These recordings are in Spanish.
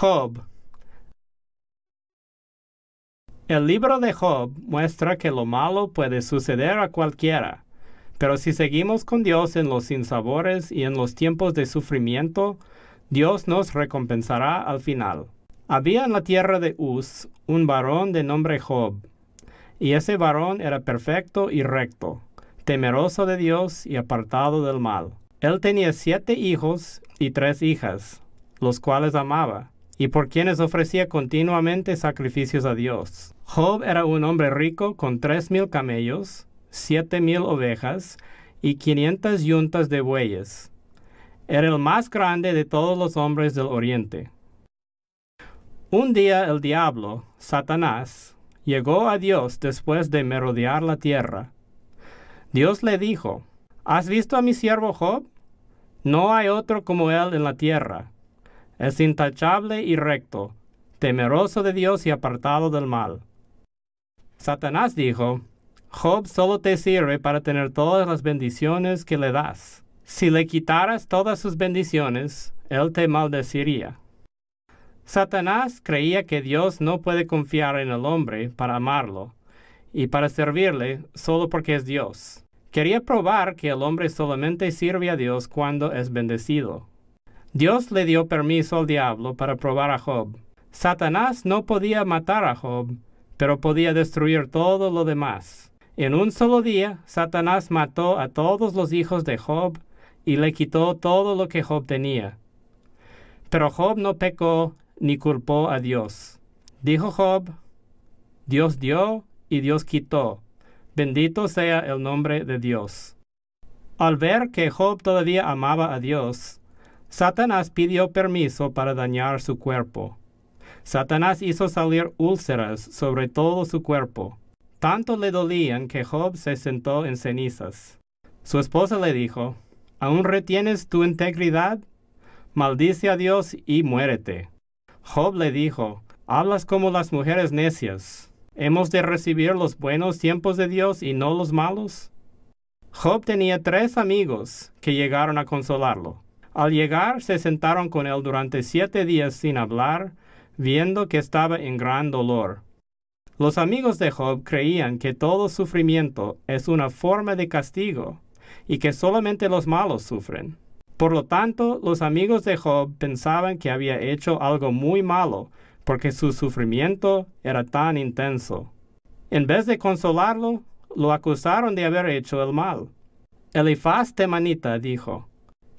Job. El libro de Job muestra que lo malo puede suceder a cualquiera, pero si seguimos con Dios en los sinsabores y en los tiempos de sufrimiento, Dios nos recompensará al final. Había en la tierra de Uz un varón de nombre Job, y ese varón era perfecto y recto, temeroso de Dios y apartado del mal. Él tenía siete hijos y tres hijas, los cuales amaba y por quienes ofrecía continuamente sacrificios a Dios. Job era un hombre rico con tres mil camellos, siete mil ovejas y quinientas yuntas de bueyes. Era el más grande de todos los hombres del oriente. Un día el diablo, Satanás, llegó a Dios después de merodear la tierra. Dios le dijo, ¿Has visto a mi siervo Job? No hay otro como él en la tierra es intachable y recto, temeroso de Dios y apartado del mal. Satanás dijo, Job solo te sirve para tener todas las bendiciones que le das. Si le quitaras todas sus bendiciones, él te maldeciría. Satanás creía que Dios no puede confiar en el hombre para amarlo y para servirle solo porque es Dios. Quería probar que el hombre solamente sirve a Dios cuando es bendecido. Dios le dio permiso al diablo para probar a Job. Satanás no podía matar a Job, pero podía destruir todo lo demás. En un solo día, Satanás mató a todos los hijos de Job y le quitó todo lo que Job tenía. Pero Job no pecó ni culpó a Dios. Dijo Job, Dios dio y Dios quitó. Bendito sea el nombre de Dios. Al ver que Job todavía amaba a Dios, Satanás pidió permiso para dañar su cuerpo. Satanás hizo salir úlceras sobre todo su cuerpo. Tanto le dolían que Job se sentó en cenizas. Su esposa le dijo, ¿Aún retienes tu integridad? Maldice a Dios y muérete. Job le dijo, Hablas como las mujeres necias. ¿Hemos de recibir los buenos tiempos de Dios y no los malos? Job tenía tres amigos que llegaron a consolarlo. Al llegar se sentaron con él durante siete días sin hablar, viendo que estaba en gran dolor. Los amigos de Job creían que todo sufrimiento es una forma de castigo y que solamente los malos sufren. Por lo tanto, los amigos de Job pensaban que había hecho algo muy malo porque su sufrimiento era tan intenso. En vez de consolarlo, lo acusaron de haber hecho el mal. Elifaz Temanita dijo,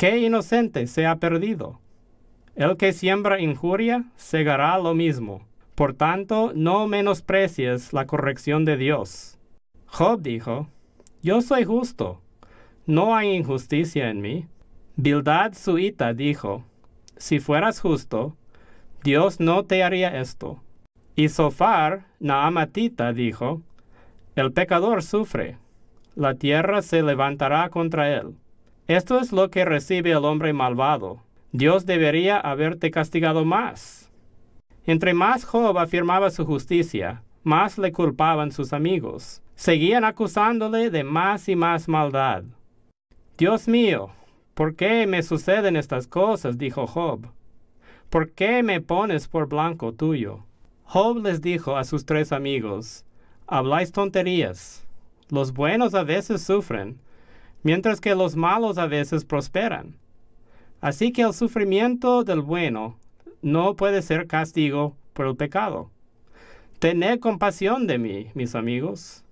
¿Qué inocente se ha perdido? El que siembra injuria, segará lo mismo. Por tanto, no menosprecies la corrección de Dios. Job dijo, Yo soy justo, no hay injusticia en mí. Bildad suita dijo, Si fueras justo, Dios no te haría esto. Y Sofar, Naamatita, dijo, El pecador sufre, la tierra se levantará contra él. Esto es lo que recibe el hombre malvado. Dios debería haberte castigado más. Entre más Job afirmaba su justicia, más le culpaban sus amigos. Seguían acusándole de más y más maldad. Dios mío, ¿por qué me suceden estas cosas? dijo Job. ¿Por qué me pones por blanco tuyo? Job les dijo a sus tres amigos, Habláis tonterías. Los buenos a veces sufren, mientras que los malos a veces prosperan. Así que el sufrimiento del bueno no puede ser castigo por el pecado. Tened compasión de mí, mis amigos.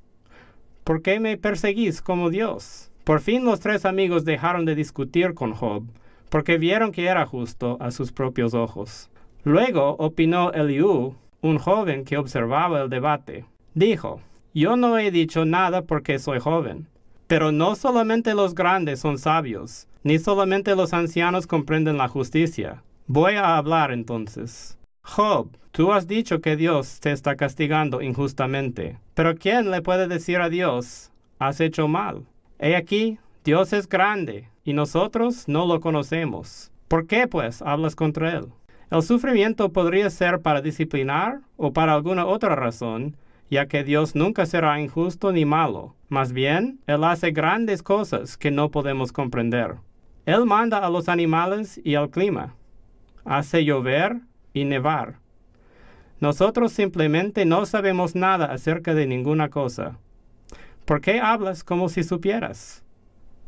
¿Por qué me perseguís como Dios? Por fin los tres amigos dejaron de discutir con Job, porque vieron que era justo a sus propios ojos. Luego opinó Eliú, un joven que observaba el debate. Dijo, yo no he dicho nada porque soy joven pero no solamente los grandes son sabios, ni solamente los ancianos comprenden la justicia. Voy a hablar entonces. Job, tú has dicho que Dios te está castigando injustamente. Pero ¿quién le puede decir a Dios, has hecho mal? He aquí, Dios es grande, y nosotros no lo conocemos. ¿Por qué, pues, hablas contra Él? El sufrimiento podría ser para disciplinar o para alguna otra razón, ya que Dios nunca será injusto ni malo. Más bien, Él hace grandes cosas que no podemos comprender. Él manda a los animales y al clima. Hace llover y nevar. Nosotros simplemente no sabemos nada acerca de ninguna cosa. ¿Por qué hablas como si supieras?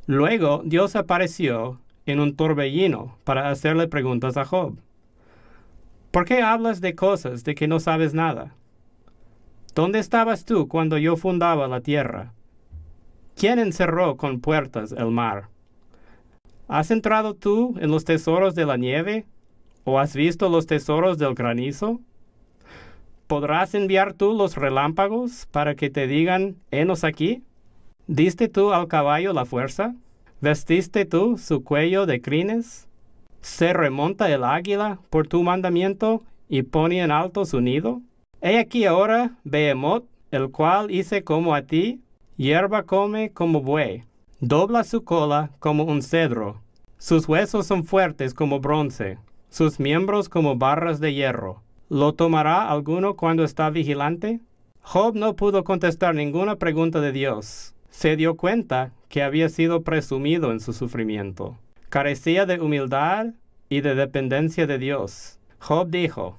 Luego Dios apareció en un torbellino para hacerle preguntas a Job. ¿Por qué hablas de cosas de que no sabes nada? ¿Dónde estabas tú cuando yo fundaba la tierra? ¿Quién encerró con puertas el mar? ¿Has entrado tú en los tesoros de la nieve? ¿O has visto los tesoros del granizo? ¿Podrás enviar tú los relámpagos para que te digan, henos aquí? ¿Diste tú al caballo la fuerza? ¿Vestiste tú su cuello de crines? ¿Se remonta el águila por tu mandamiento y pone en alto su nido? He aquí ahora Behemoth, el cual hice como a ti, hierba come como buey, dobla su cola como un cedro, sus huesos son fuertes como bronce, sus miembros como barras de hierro. ¿Lo tomará alguno cuando está vigilante? Job no pudo contestar ninguna pregunta de Dios. Se dio cuenta que había sido presumido en su sufrimiento. Carecía de humildad y de dependencia de Dios. Job dijo,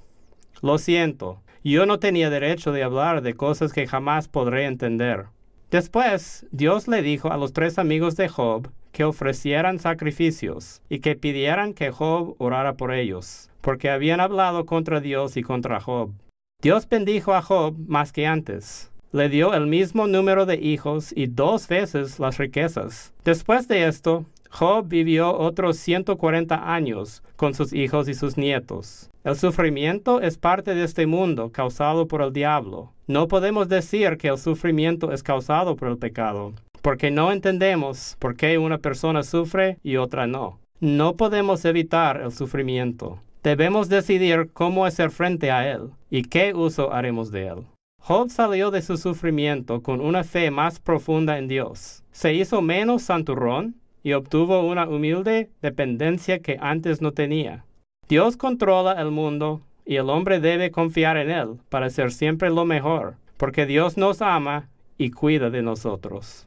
Lo siento, yo no tenía derecho de hablar de cosas que jamás podré entender. Después, Dios le dijo a los tres amigos de Job que ofrecieran sacrificios y que pidieran que Job orara por ellos, porque habían hablado contra Dios y contra Job. Dios bendijo a Job más que antes. Le dio el mismo número de hijos y dos veces las riquezas. Después de esto, Job vivió otros 140 años con sus hijos y sus nietos. El sufrimiento es parte de este mundo causado por el diablo. No podemos decir que el sufrimiento es causado por el pecado, porque no entendemos por qué una persona sufre y otra no. No podemos evitar el sufrimiento. Debemos decidir cómo hacer frente a él y qué uso haremos de él. Job salió de su sufrimiento con una fe más profunda en Dios. Se hizo menos santurrón y obtuvo una humilde dependencia que antes no tenía. Dios controla el mundo y el hombre debe confiar en Él para ser siempre lo mejor, porque Dios nos ama y cuida de nosotros.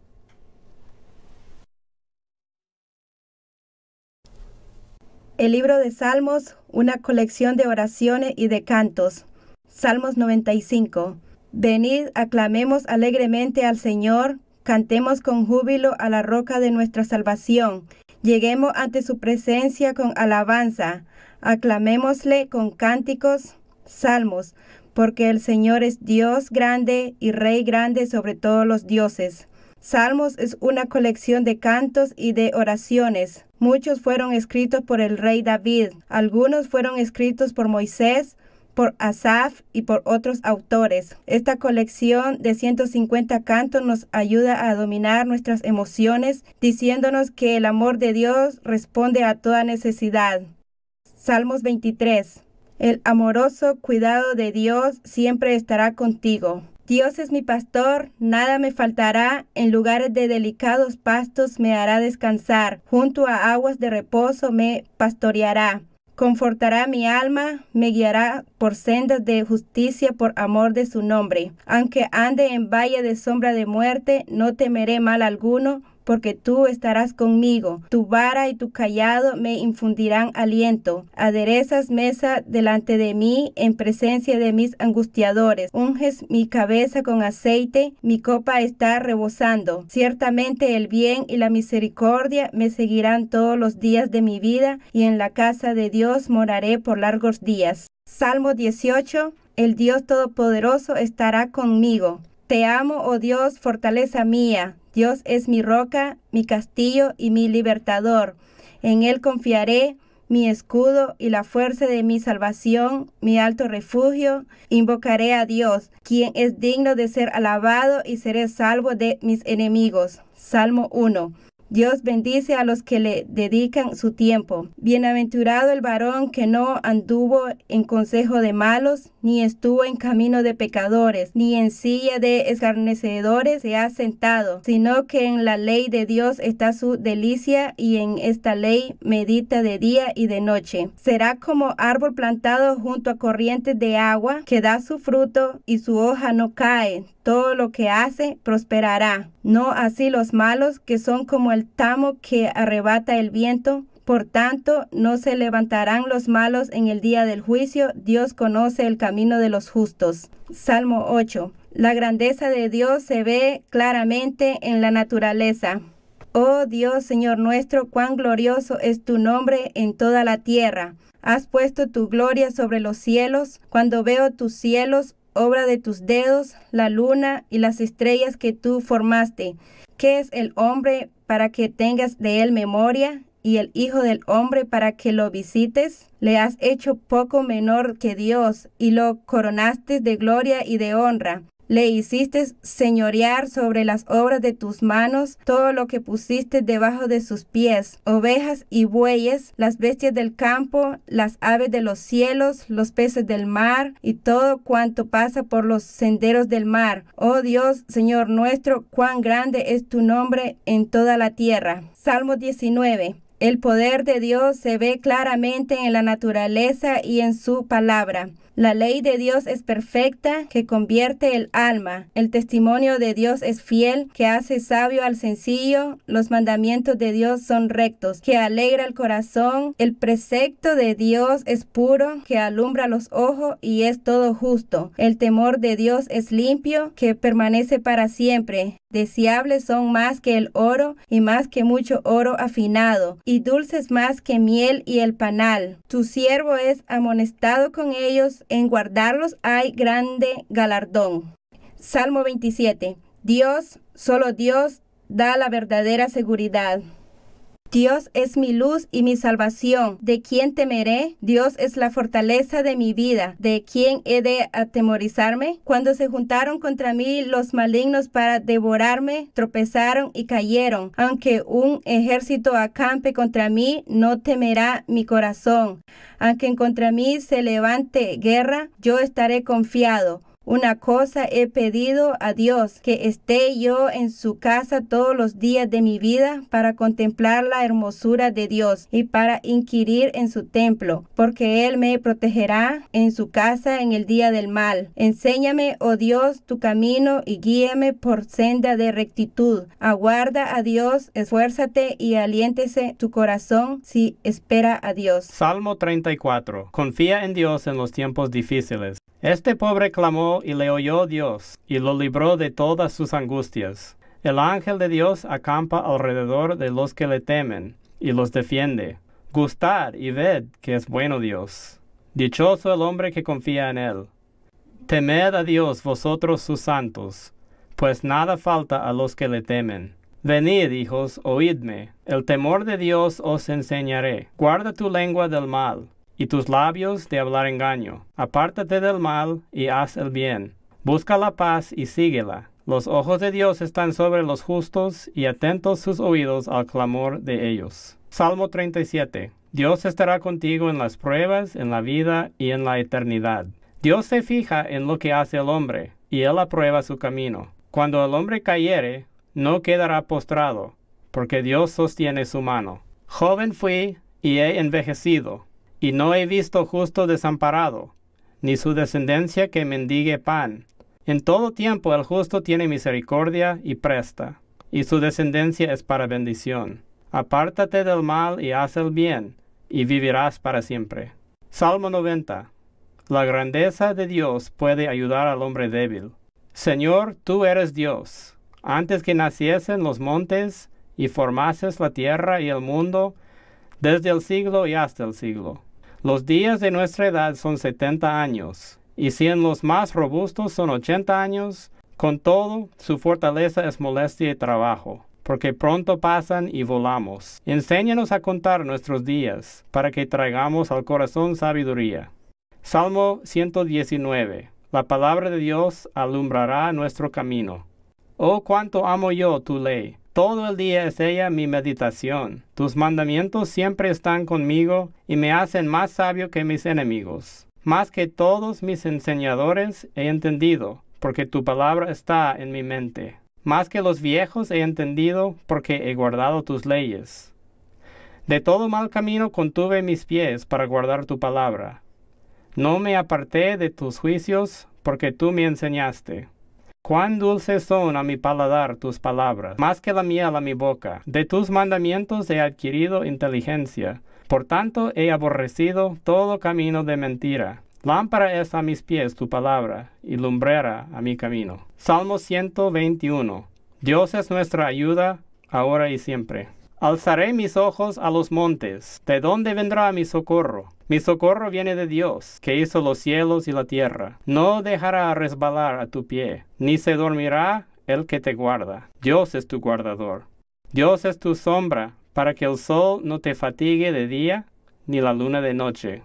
El libro de Salmos, una colección de oraciones y de cantos. Salmos 95. Venid, aclamemos alegremente al Señor, cantemos con júbilo a la roca de nuestra salvación, lleguemos ante su presencia con alabanza. Aclamémosle con cánticos, salmos, porque el Señor es Dios grande y Rey grande sobre todos los dioses. Salmos es una colección de cantos y de oraciones. Muchos fueron escritos por el rey David, algunos fueron escritos por Moisés, por Asaf y por otros autores. Esta colección de 150 cantos nos ayuda a dominar nuestras emociones, diciéndonos que el amor de Dios responde a toda necesidad. Salmos 23. El amoroso cuidado de Dios siempre estará contigo. Dios es mi pastor, nada me faltará, en lugares de delicados pastos me hará descansar, junto a aguas de reposo me pastoreará, confortará mi alma, me guiará por sendas de justicia por amor de su nombre. Aunque ande en valle de sombra de muerte, no temeré mal alguno, porque tú estarás conmigo. Tu vara y tu callado me infundirán aliento. Aderezas mesa delante de mí en presencia de mis angustiadores. Unges mi cabeza con aceite, mi copa está rebosando. Ciertamente el bien y la misericordia me seguirán todos los días de mi vida y en la casa de Dios moraré por largos días. Salmo 18. El Dios Todopoderoso estará conmigo. Te amo, oh Dios, fortaleza mía. Dios es mi roca, mi castillo y mi libertador. En Él confiaré, mi escudo y la fuerza de mi salvación, mi alto refugio. Invocaré a Dios, quien es digno de ser alabado y seré salvo de mis enemigos. Salmo 1. Dios bendice a los que le dedican su tiempo. Bienaventurado el varón que no anduvo en consejo de malos, ni estuvo en camino de pecadores, ni en silla de escarnecedores se ha sentado, sino que en la ley de Dios está su delicia y en esta ley medita de día y de noche. Será como árbol plantado junto a corrientes de agua que da su fruto y su hoja no cae todo lo que hace prosperará. No así los malos, que son como el tamo que arrebata el viento. Por tanto, no se levantarán los malos en el día del juicio. Dios conoce el camino de los justos. Salmo 8. La grandeza de Dios se ve claramente en la naturaleza. Oh Dios, Señor nuestro, cuán glorioso es tu nombre en toda la tierra. Has puesto tu gloria sobre los cielos. Cuando veo tus cielos, obra de tus dedos, la luna y las estrellas que tú formaste. ¿Qué es el hombre para que tengas de él memoria? y el Hijo del Hombre para que lo visites? Le has hecho poco menor que Dios y lo coronaste de gloria y de honra. Le hiciste señorear sobre las obras de tus manos, todo lo que pusiste debajo de sus pies, ovejas y bueyes, las bestias del campo, las aves de los cielos, los peces del mar y todo cuanto pasa por los senderos del mar. Oh Dios, Señor nuestro, cuán grande es tu nombre en toda la tierra. Salmo 19. El poder de Dios se ve claramente en la naturaleza y en su palabra. La ley de Dios es perfecta, que convierte el alma. El testimonio de Dios es fiel, que hace sabio al sencillo. Los mandamientos de Dios son rectos, que alegra el corazón. El precepto de Dios es puro, que alumbra los ojos y es todo justo. El temor de Dios es limpio, que permanece para siempre. Deseables son más que el oro y más que mucho oro afinado y dulces más que miel y el panal. Tu siervo es amonestado con ellos, en guardarlos hay grande galardón. Salmo 27. Dios, solo Dios, da la verdadera seguridad. Dios es mi luz y mi salvación. ¿De quién temeré? Dios es la fortaleza de mi vida. ¿De quién he de atemorizarme? Cuando se juntaron contra mí los malignos para devorarme, tropezaron y cayeron. Aunque un ejército acampe contra mí, no temerá mi corazón. Aunque contra mí se levante guerra, yo estaré confiado. Una cosa he pedido a Dios, que esté yo en su casa todos los días de mi vida para contemplar la hermosura de Dios y para inquirir en su templo, porque Él me protegerá en su casa en el día del mal. Enséñame, oh Dios, tu camino y guíame por senda de rectitud. Aguarda a Dios, esfuérzate y aliéntese tu corazón si espera a Dios. Salmo 34. Confía en Dios en los tiempos difíciles. Este pobre clamó y le oyó Dios, y lo libró de todas sus angustias. El ángel de Dios acampa alrededor de los que le temen, y los defiende. Gustad y ved que es bueno Dios. Dichoso el hombre que confía en él. Temed a Dios vosotros sus santos, pues nada falta a los que le temen. Venid, hijos, oídme, el temor de Dios os enseñaré. Guarda tu lengua del mal y tus labios de hablar engaño. Apártate del mal y haz el bien. Busca la paz y síguela. Los ojos de Dios están sobre los justos y atentos sus oídos al clamor de ellos. Salmo 37. Dios estará contigo en las pruebas, en la vida y en la eternidad. Dios se fija en lo que hace el hombre, y él aprueba su camino. Cuando el hombre cayere, no quedará postrado, porque Dios sostiene su mano. Joven fui y he envejecido y no he visto justo desamparado, ni su descendencia que mendigue pan. En todo tiempo el justo tiene misericordia y presta, y su descendencia es para bendición. Apártate del mal y haz el bien, y vivirás para siempre. Salmo 90. La grandeza de Dios puede ayudar al hombre débil. Señor, tú eres Dios. Antes que naciesen los montes y formases la tierra y el mundo, desde el siglo y hasta el siglo. Los días de nuestra edad son setenta años, y si en los más robustos son ochenta años, con todo, su fortaleza es molestia y trabajo, porque pronto pasan y volamos. Enséñanos a contar nuestros días, para que traigamos al corazón sabiduría. Salmo 119. La palabra de Dios alumbrará nuestro camino. Oh, cuánto amo yo tu ley todo el día es ella mi meditación. Tus mandamientos siempre están conmigo y me hacen más sabio que mis enemigos. Más que todos mis enseñadores he entendido, porque tu palabra está en mi mente. Más que los viejos he entendido, porque he guardado tus leyes. De todo mal camino contuve mis pies para guardar tu palabra. No me aparté de tus juicios, porque tú me enseñaste. Cuán dulces son a mi paladar tus palabras, más que la miel a mi boca. De tus mandamientos he adquirido inteligencia. Por tanto he aborrecido todo camino de mentira. Lámpara es a mis pies tu palabra, y lumbrera a mi camino. Salmo 121. Dios es nuestra ayuda, ahora y siempre. Alzaré mis ojos a los montes. ¿De dónde vendrá mi socorro? Mi socorro viene de Dios, que hizo los cielos y la tierra. No dejará resbalar a tu pie, ni se dormirá el que te guarda. Dios es tu guardador. Dios es tu sombra, para que el sol no te fatigue de día, ni la luna de noche.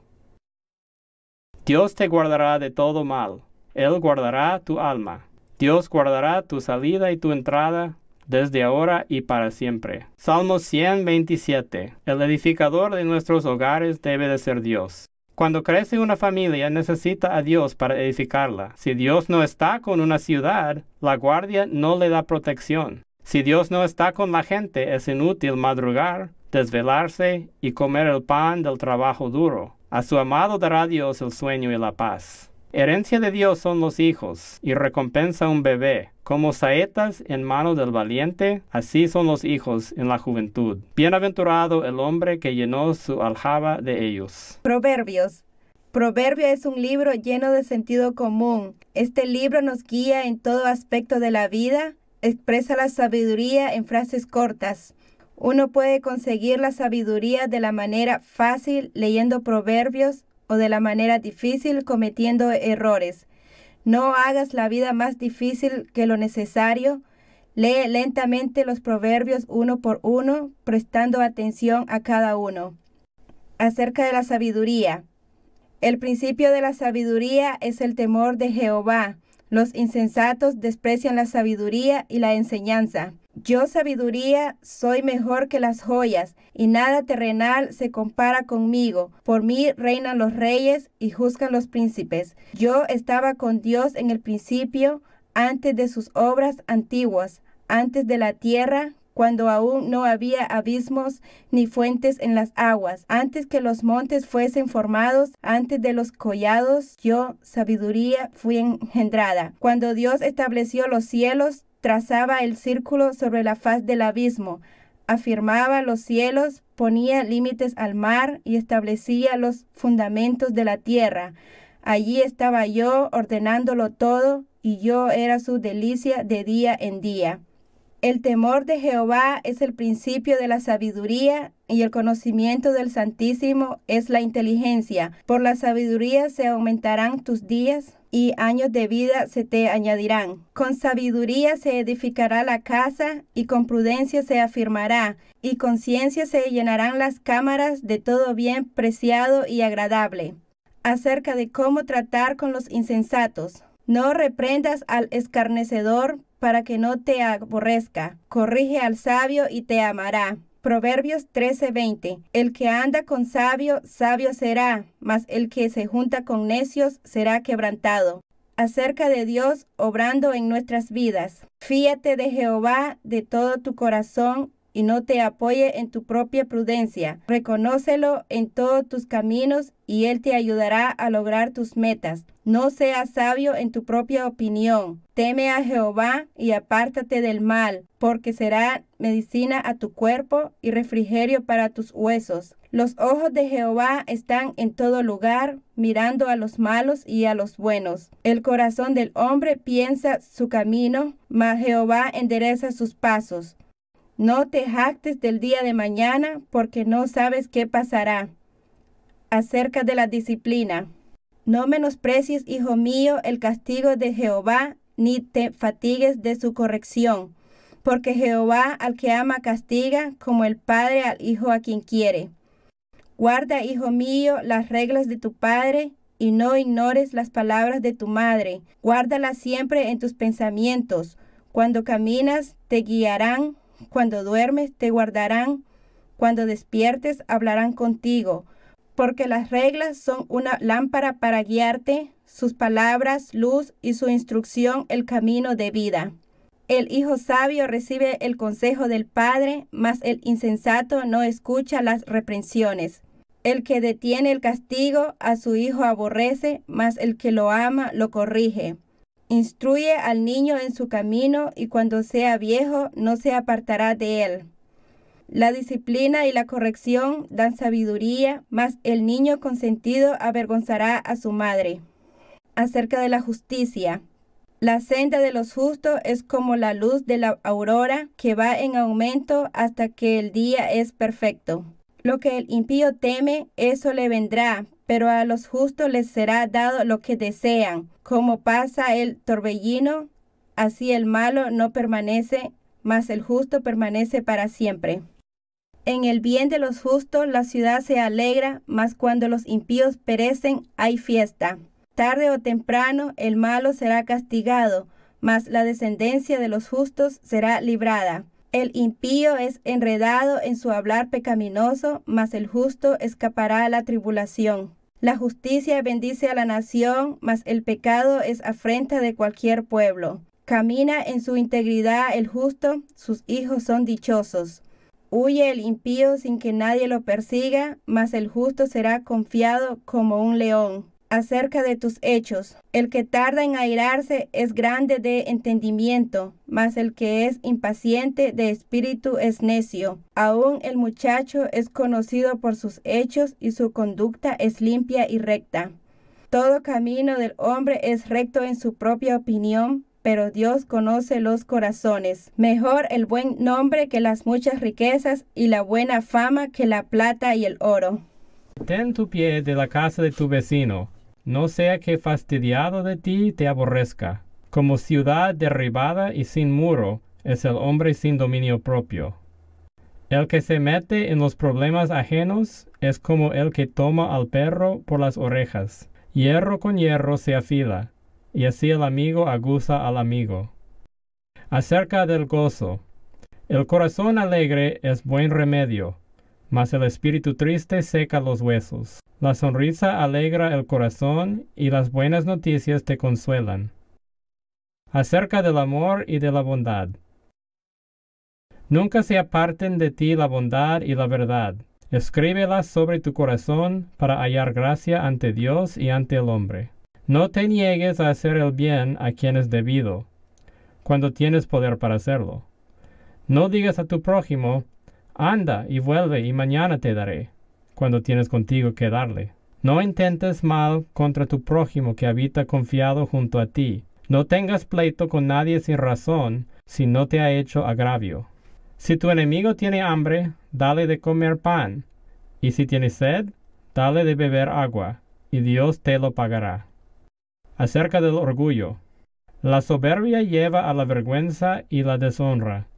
Dios te guardará de todo mal. Él guardará tu alma. Dios guardará tu salida y tu entrada desde ahora y para siempre. Salmo 127. El edificador de nuestros hogares debe de ser Dios. Cuando crece una familia necesita a Dios para edificarla. Si Dios no está con una ciudad, la guardia no le da protección. Si Dios no está con la gente, es inútil madrugar, desvelarse y comer el pan del trabajo duro. A su amado dará Dios el sueño y la paz. Herencia de Dios son los hijos, y recompensa un bebé. Como saetas en mano del valiente, así son los hijos en la juventud. Bienaventurado el hombre que llenó su aljaba de ellos. Proverbios. Proverbio es un libro lleno de sentido común. Este libro nos guía en todo aspecto de la vida, expresa la sabiduría en frases cortas. Uno puede conseguir la sabiduría de la manera fácil leyendo proverbios o de la manera difícil cometiendo errores. No hagas la vida más difícil que lo necesario. Lee lentamente los proverbios uno por uno, prestando atención a cada uno. Acerca de la sabiduría. El principio de la sabiduría es el temor de Jehová. Los insensatos desprecian la sabiduría y la enseñanza. Yo sabiduría soy mejor que las joyas, y nada terrenal se compara conmigo. Por mí reinan los reyes y juzgan los príncipes. Yo estaba con Dios en el principio, antes de sus obras antiguas, antes de la tierra, cuando aún no había abismos ni fuentes en las aguas, antes que los montes fuesen formados, antes de los collados, yo, sabiduría, fui engendrada. Cuando Dios estableció los cielos, trazaba el círculo sobre la faz del abismo, afirmaba los cielos, ponía límites al mar y establecía los fundamentos de la tierra. Allí estaba yo ordenándolo todo, y yo era su delicia de día en día. El temor de Jehová es el principio de la sabiduría y el conocimiento del Santísimo es la inteligencia. Por la sabiduría se aumentarán tus días y años de vida se te añadirán. Con sabiduría se edificará la casa y con prudencia se afirmará y con ciencia se llenarán las cámaras de todo bien preciado y agradable. Acerca de cómo tratar con los insensatos. No reprendas al escarnecedor para que no te aborrezca. Corrige al sabio y te amará. Proverbios 13:20. El que anda con sabio, sabio será, mas el que se junta con necios será quebrantado. Acerca de Dios obrando en nuestras vidas. Fíate de Jehová de todo tu corazón y no te apoye en tu propia prudencia. Reconócelo en todos tus caminos y Él te ayudará a lograr tus metas. No seas sabio en tu propia opinión. Teme a Jehová y apártate del mal, porque será medicina a tu cuerpo y refrigerio para tus huesos. Los ojos de Jehová están en todo lugar, mirando a los malos y a los buenos. El corazón del hombre piensa su camino, mas Jehová endereza sus pasos. No te jactes del día de mañana porque no sabes qué pasará. Acerca de la disciplina. No menosprecies, hijo mío, el castigo de Jehová, ni te fatigues de su corrección, porque Jehová al que ama castiga, como el Padre al Hijo a quien quiere. Guarda, hijo mío, las reglas de tu Padre, y no ignores las palabras de tu madre. Guárdalas siempre en tus pensamientos. Cuando caminas, te guiarán cuando duermes te guardarán, cuando despiertes hablarán contigo, porque las reglas son una lámpara para guiarte, sus palabras luz y su instrucción el camino de vida. El hijo sabio recibe el consejo del Padre, mas el insensato no escucha las reprensiones. El que detiene el castigo a su hijo aborrece, mas el que lo ama lo corrige. Instruye al niño en su camino y cuando sea viejo no se apartará de él. La disciplina y la corrección dan sabiduría, mas el niño consentido avergonzará a su madre. Acerca de la justicia. La senda de los justos es como la luz de la aurora que va en aumento hasta que el día es perfecto. Lo que el impío teme, eso le vendrá, pero a los justos les será dado lo que desean. Como pasa el torbellino, así el malo no permanece, mas el justo permanece para siempre. En el bien de los justos la ciudad se alegra, mas cuando los impíos perecen hay fiesta. Tarde o temprano el malo será castigado, mas la descendencia de los justos será librada. El impío es enredado en su hablar pecaminoso, mas el justo escapará a la tribulación. La justicia bendice a la nación, mas el pecado es afrenta de cualquier pueblo. Camina en su integridad el justo, sus hijos son dichosos. Huye el impío sin que nadie lo persiga, mas el justo será confiado como un león acerca de tus hechos. El que tarda en airarse es grande de entendimiento, mas el que es impaciente de espíritu es necio. Aún el muchacho es conocido por sus hechos y su conducta es limpia y recta. Todo camino del hombre es recto en su propia opinión, pero Dios conoce los corazones. Mejor el buen nombre que las muchas riquezas y la buena fama que la plata y el oro. Ten tu pie de la casa de tu vecino no sea que fastidiado de ti te aborrezca. Como ciudad derribada y sin muro es el hombre sin dominio propio. El que se mete en los problemas ajenos es como el que toma al perro por las orejas. Hierro con hierro se afila, y así el amigo aguza al amigo. Acerca del gozo. El corazón alegre es buen remedio, mas el espíritu triste seca los huesos. La sonrisa alegra el corazón y las buenas noticias te consuelan. Acerca del amor y de la bondad. Nunca se aparten de ti la bondad y la verdad. Escríbelas sobre tu corazón para hallar gracia ante Dios y ante el hombre. No te niegues a hacer el bien a quien es debido, cuando tienes poder para hacerlo. No digas a tu prójimo, Anda y vuelve y mañana te daré, cuando tienes contigo que darle. No intentes mal contra tu prójimo que habita confiado junto a ti. No tengas pleito con nadie sin razón, si no te ha hecho agravio. Si tu enemigo tiene hambre, dale de comer pan, y si tiene sed, dale de beber agua, y Dios te lo pagará. Acerca del orgullo. La soberbia lleva a la vergüenza y la deshonra,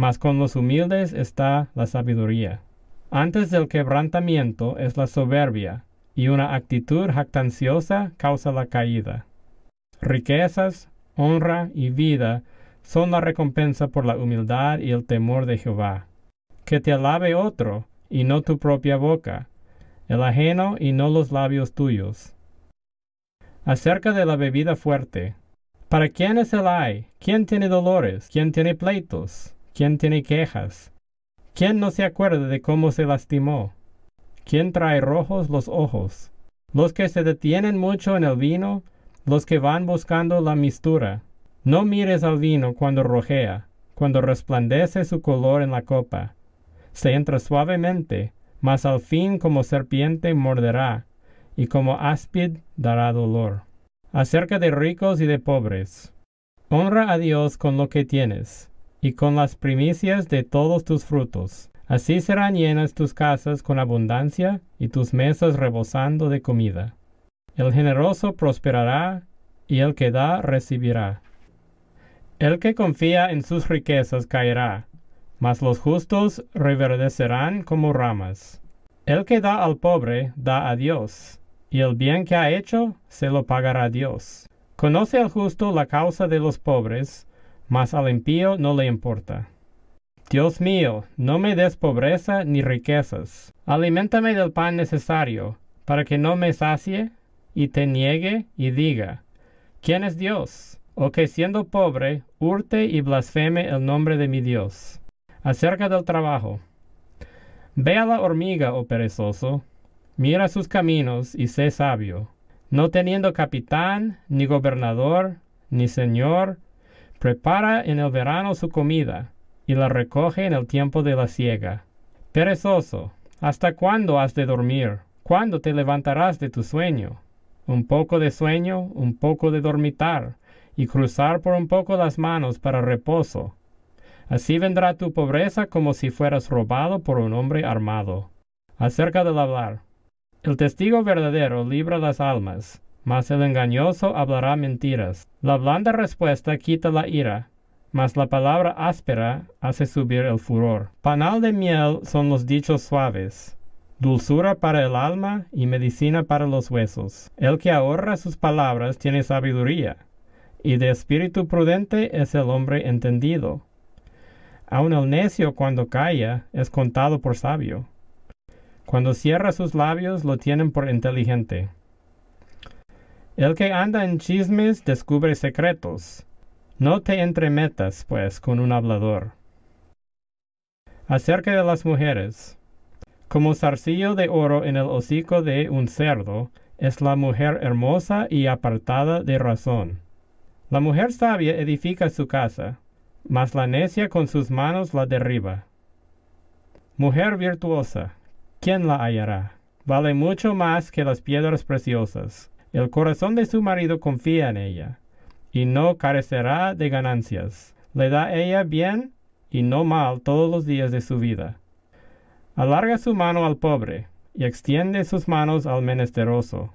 mas con los humildes está la sabiduría. Antes del quebrantamiento es la soberbia, y una actitud jactanciosa causa la caída. Riquezas, honra y vida son la recompensa por la humildad y el temor de Jehová. Que te alabe otro, y no tu propia boca, el ajeno y no los labios tuyos. Acerca de la bebida fuerte. ¿Para quién es el ay? ¿Quién tiene dolores? ¿Quién tiene pleitos? ¿Quién tiene quejas? ¿Quién no se acuerda de cómo se lastimó? ¿Quién trae rojos los ojos? Los que se detienen mucho en el vino, los que van buscando la mistura. No mires al vino cuando rojea, cuando resplandece su color en la copa. Se entra suavemente, mas al fin como serpiente morderá, y como áspid dará dolor. Acerca de ricos y de pobres. Honra a Dios con lo que tienes y con las primicias de todos tus frutos. Así serán llenas tus casas con abundancia y tus mesas rebosando de comida. El generoso prosperará y el que da recibirá. El que confía en sus riquezas caerá, mas los justos reverdecerán como ramas. El que da al pobre da a Dios, y el bien que ha hecho se lo pagará Dios. Conoce al justo la causa de los pobres, mas al impío no le importa. Dios mío, no me des pobreza ni riquezas. Aliméntame del pan necesario, para que no me sacie y te niegue y diga, ¿quién es Dios? O que siendo pobre, hurte y blasfeme el nombre de mi Dios. Acerca del trabajo. Ve a la hormiga, oh perezoso, mira sus caminos y sé sabio, no teniendo capitán, ni gobernador, ni señor, Prepara en el verano su comida y la recoge en el tiempo de la siega. Perezoso, ¿hasta cuándo has de dormir? ¿Cuándo te levantarás de tu sueño? Un poco de sueño, un poco de dormitar, y cruzar por un poco las manos para reposo. Así vendrá tu pobreza como si fueras robado por un hombre armado. Acerca del hablar. El testigo verdadero libra las almas, mas el engañoso hablará mentiras. La blanda respuesta quita la ira, mas la palabra áspera hace subir el furor. Panal de miel son los dichos suaves, dulzura para el alma y medicina para los huesos. El que ahorra sus palabras tiene sabiduría, y de espíritu prudente es el hombre entendido. Aun el necio cuando calla es contado por sabio. Cuando cierra sus labios lo tienen por inteligente. El que anda en chismes descubre secretos. No te entremetas, pues, con un hablador. Acerca de las mujeres. Como zarcillo de oro en el hocico de un cerdo, es la mujer hermosa y apartada de razón. La mujer sabia edifica su casa, mas la necia con sus manos la derriba. Mujer virtuosa, ¿quién la hallará? Vale mucho más que las piedras preciosas. El corazón de su marido confía en ella, y no carecerá de ganancias. Le da ella bien y no mal todos los días de su vida. Alarga su mano al pobre, y extiende sus manos al menesteroso.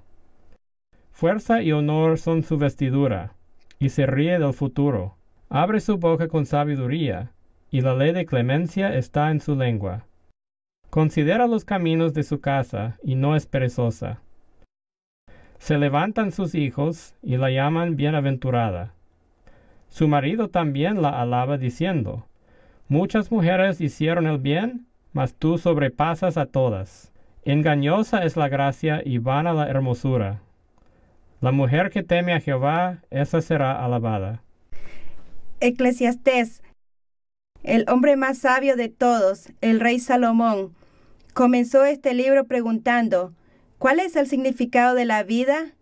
Fuerza y honor son su vestidura, y se ríe del futuro. Abre su boca con sabiduría, y la ley de clemencia está en su lengua. Considera los caminos de su casa, y no es perezosa. Se levantan sus hijos y la llaman bienaventurada. Su marido también la alaba diciendo, Muchas mujeres hicieron el bien, mas tú sobrepasas a todas. Engañosa es la gracia y vana la hermosura. La mujer que teme a Jehová, esa será alabada. Eclesiastés, el hombre más sabio de todos, el rey Salomón, comenzó este libro preguntando, ¿Cuál es el significado de la vida?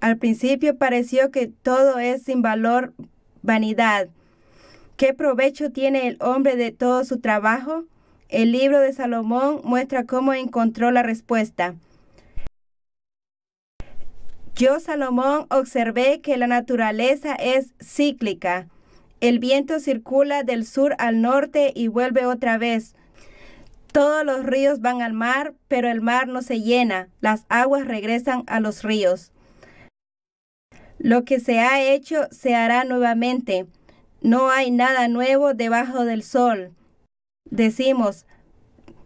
Al principio pareció que todo es sin valor, vanidad. ¿Qué provecho tiene el hombre de todo su trabajo? El libro de Salomón muestra cómo encontró la respuesta. Yo, Salomón, observé que la naturaleza es cíclica. El viento circula del sur al norte y vuelve otra vez. Todos los ríos van al mar, pero el mar no se llena, las aguas regresan a los ríos. Lo que se ha hecho se hará nuevamente. No hay nada nuevo debajo del sol. Decimos,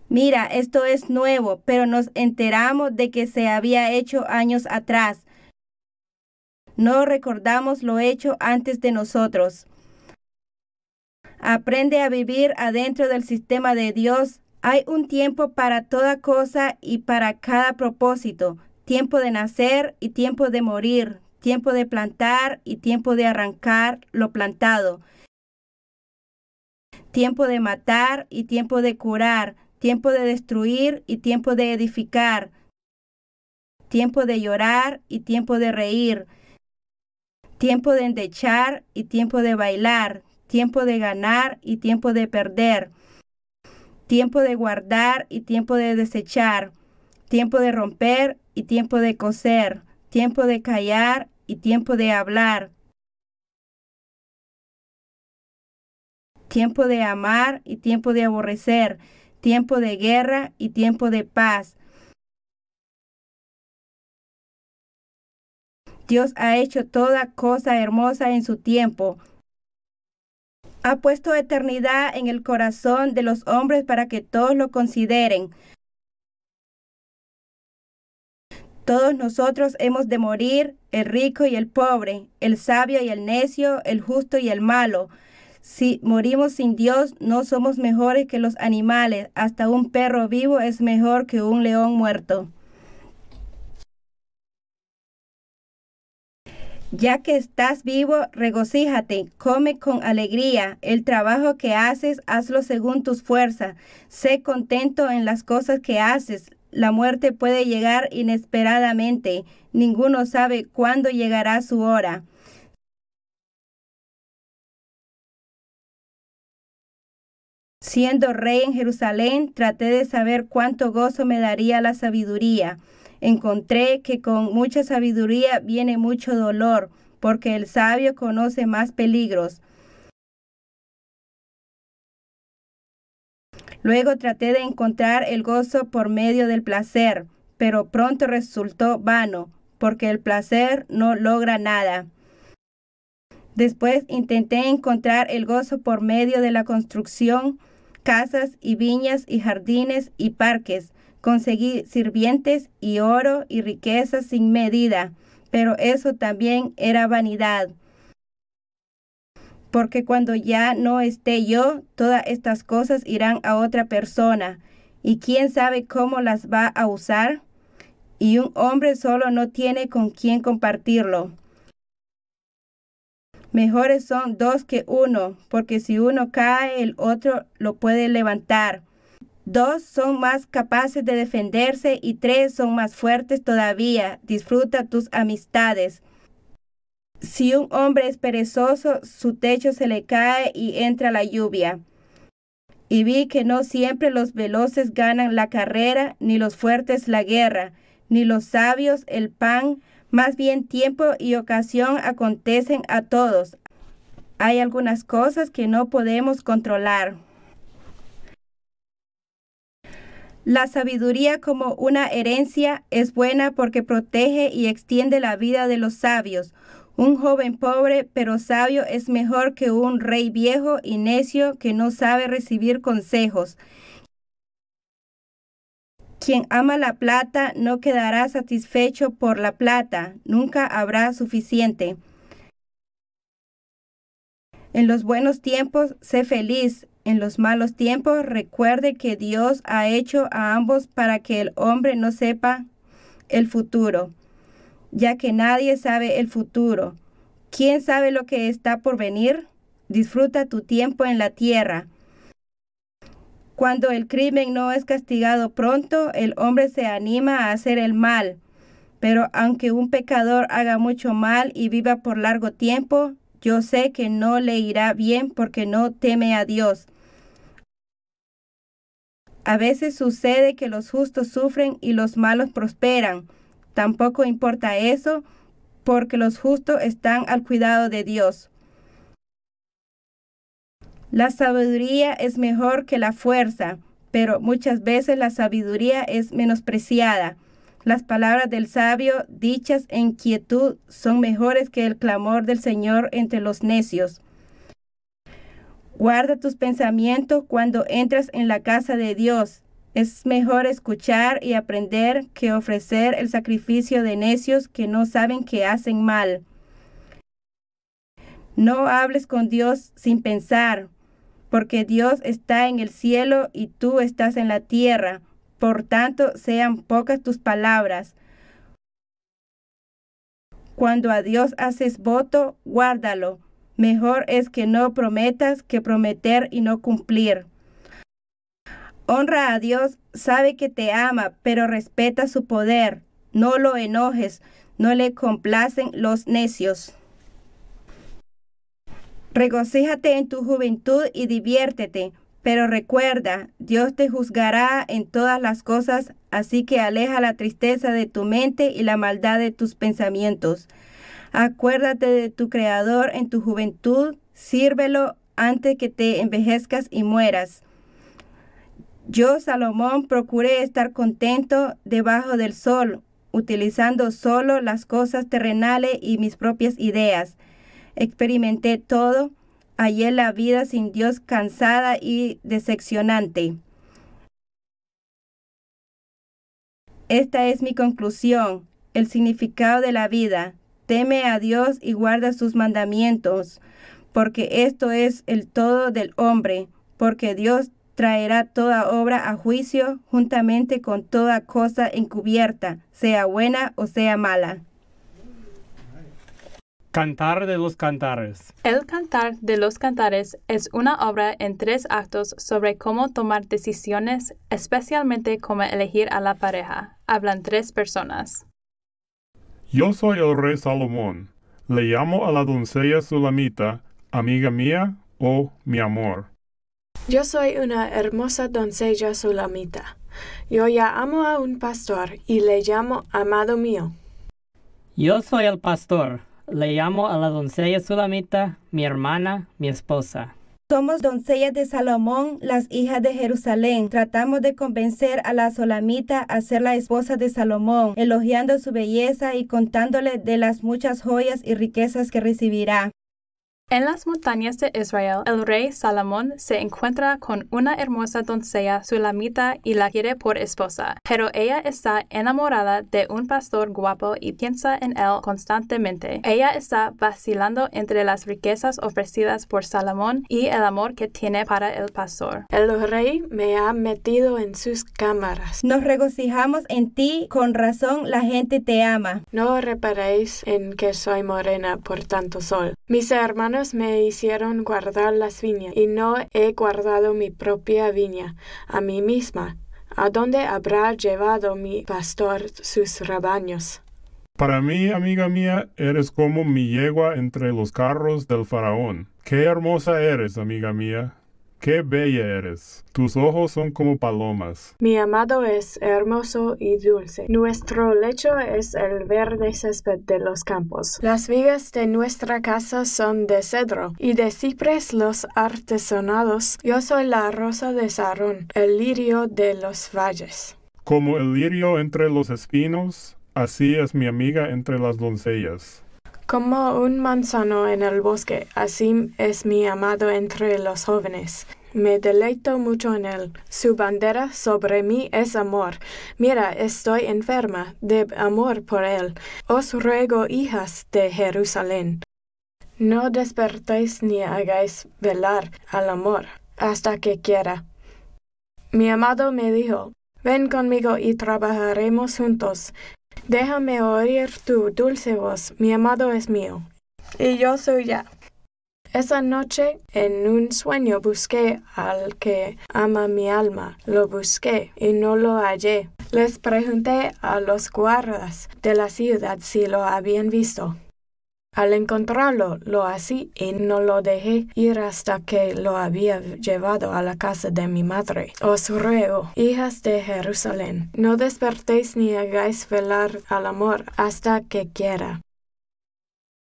mira, esto es nuevo, pero nos enteramos de que se había hecho años atrás. No recordamos lo hecho antes de nosotros. Aprende a vivir adentro del sistema de Dios hay un tiempo para toda cosa y para cada propósito, tiempo de nacer y tiempo de morir, tiempo de plantar y tiempo de arrancar lo plantado, tiempo de matar y tiempo de curar, tiempo de destruir y tiempo de edificar, tiempo de llorar y tiempo de reír, tiempo de endechar y tiempo de bailar, tiempo de ganar y tiempo de perder tiempo de guardar y tiempo de desechar, tiempo de romper y tiempo de coser, tiempo de callar y tiempo de hablar, tiempo de amar y tiempo de aborrecer, tiempo de guerra y tiempo de paz. Dios ha hecho toda cosa hermosa en su tiempo. Ha puesto eternidad en el corazón de los hombres para que todos lo consideren. Todos nosotros hemos de morir, el rico y el pobre, el sabio y el necio, el justo y el malo. Si morimos sin Dios, no somos mejores que los animales. Hasta un perro vivo es mejor que un león muerto. Ya que estás vivo, regocíjate, come con alegría. El trabajo que haces, hazlo según tus fuerzas. Sé contento en las cosas que haces. La muerte puede llegar inesperadamente. Ninguno sabe cuándo llegará su hora. Siendo rey en Jerusalén, traté de saber cuánto gozo me daría la sabiduría. Encontré que con mucha sabiduría viene mucho dolor, porque el sabio conoce más peligros. Luego traté de encontrar el gozo por medio del placer, pero pronto resultó vano, porque el placer no logra nada. Después intenté encontrar el gozo por medio de la construcción, casas y viñas y jardines y parques, conseguí sirvientes y oro y riquezas sin medida, pero eso también era vanidad. Porque cuando ya no esté yo, todas estas cosas irán a otra persona, y quién sabe cómo las va a usar. Y un hombre solo no tiene con quién compartirlo. Mejores son dos que uno, porque si uno cae, el otro lo puede levantar. Dos son más capaces de defenderse y tres son más fuertes todavía. Disfruta tus amistades. Si un hombre es perezoso, su techo se le cae y entra la lluvia. Y vi que no siempre los veloces ganan la carrera, ni los fuertes la guerra, ni los sabios el pan, más bien tiempo y ocasión acontecen a todos. Hay algunas cosas que no podemos controlar. La sabiduría como una herencia es buena porque protege y extiende la vida de los sabios. Un joven pobre pero sabio es mejor que un rey viejo y necio que no sabe recibir consejos. Quien ama la plata no quedará satisfecho por la plata, nunca habrá suficiente. En los buenos tiempos, sé feliz, en los malos tiempos recuerde que Dios ha hecho a ambos para que el hombre no sepa el futuro, ya que nadie sabe el futuro. ¿Quién sabe lo que está por venir? Disfruta tu tiempo en la tierra. Cuando el crimen no es castigado pronto, el hombre se anima a hacer el mal. Pero aunque un pecador haga mucho mal y viva por largo tiempo, yo sé que no le irá bien porque no teme a Dios. A veces sucede que los justos sufren y los malos prosperan. Tampoco importa eso, porque los justos están al cuidado de Dios. La sabiduría es mejor que la fuerza, pero muchas veces la sabiduría es menospreciada. Las palabras del sabio dichas en quietud son mejores que el clamor del Señor entre los necios. Guarda tus pensamientos cuando entras en la casa de Dios. Es mejor escuchar y aprender que ofrecer el sacrificio de necios que no saben que hacen mal. No hables con Dios sin pensar, porque Dios está en el cielo y tú estás en la tierra. Por tanto, sean pocas tus palabras. Cuando a Dios haces voto, guárdalo Mejor es que no prometas que prometer y no cumplir. Honra a Dios, sabe que te ama, pero respeta su poder. No lo enojes, no le complacen los necios. Regocíjate en tu juventud y diviértete, pero recuerda, Dios te juzgará en todas las cosas, así que aleja la tristeza de tu mente y la maldad de tus pensamientos. Acuérdate de tu Creador en tu juventud, sírvelo antes que te envejezcas y mueras. Yo, Salomón, procuré estar contento debajo del sol, utilizando solo las cosas terrenales y mis propias ideas. Experimenté todo, hallé la vida sin Dios cansada y decepcionante. Esta es mi conclusión, el significado de la vida teme a Dios y guarda sus mandamientos, porque esto es el todo del hombre, porque Dios traerá toda obra a juicio juntamente con toda cosa encubierta, sea buena o sea mala. Cantar de los Cantares. El Cantar de los Cantares es una obra en tres actos sobre cómo tomar decisiones, especialmente cómo elegir a la pareja. Hablan tres personas. Yo soy el rey Salomón. Le llamo a la doncella Sulamita, amiga mía o oh mi amor. Yo soy una hermosa doncella Sulamita. Yo ya amo a un pastor y le llamo amado mío. Yo soy el pastor. Le llamo a la doncella Sulamita, mi hermana, mi esposa. Somos doncellas de Salomón, las hijas de Jerusalén. Tratamos de convencer a la Solamita a ser la esposa de Salomón, elogiando su belleza y contándole de las muchas joyas y riquezas que recibirá. En las montañas de Israel, el rey Salomón se encuentra con una hermosa doncella sulamita y la quiere por esposa, pero ella está enamorada de un pastor guapo y piensa en él constantemente. Ella está vacilando entre las riquezas ofrecidas por Salomón y el amor que tiene para el pastor. El rey me ha metido en sus cámaras. Nos regocijamos en ti, con razón la gente te ama. No reparéis en que soy morena por tanto sol. Mis hermanos me hicieron guardar las viñas, y no he guardado mi propia viña a mí misma. ¿A dónde habrá llevado mi pastor sus rebaños? Para mí, amiga mía, eres como mi yegua entre los carros del faraón. Qué hermosa eres, amiga mía. Qué bella eres. Tus ojos son como palomas. Mi amado es hermoso y dulce. Nuestro lecho es el verde césped de los campos. Las vigas de nuestra casa son de cedro y de cipres los artesonados. Yo soy la rosa de Sarón, el lirio de los valles. Como el lirio entre los espinos, así es mi amiga entre las doncellas. Como un manzano en el bosque, así es mi amado entre los jóvenes. Me deleito mucho en él. Su bandera sobre mí es amor. Mira, estoy enferma de amor por él. Os ruego, hijas de Jerusalén. No despertéis ni hagáis velar al amor hasta que quiera. Mi amado me dijo, Ven conmigo y trabajaremos juntos. Déjame oír tu dulce voz, mi amado es mío, y yo soy ya. Esa noche en un sueño busqué al que ama mi alma. Lo busqué y no lo hallé. Les pregunté a los guardas de la ciudad si lo habían visto. Al encontrarlo, lo así y no lo dejé ir hasta que lo había llevado a la casa de mi madre. Os oh, ruego, hijas de Jerusalén, no despertéis ni hagáis velar al amor hasta que quiera.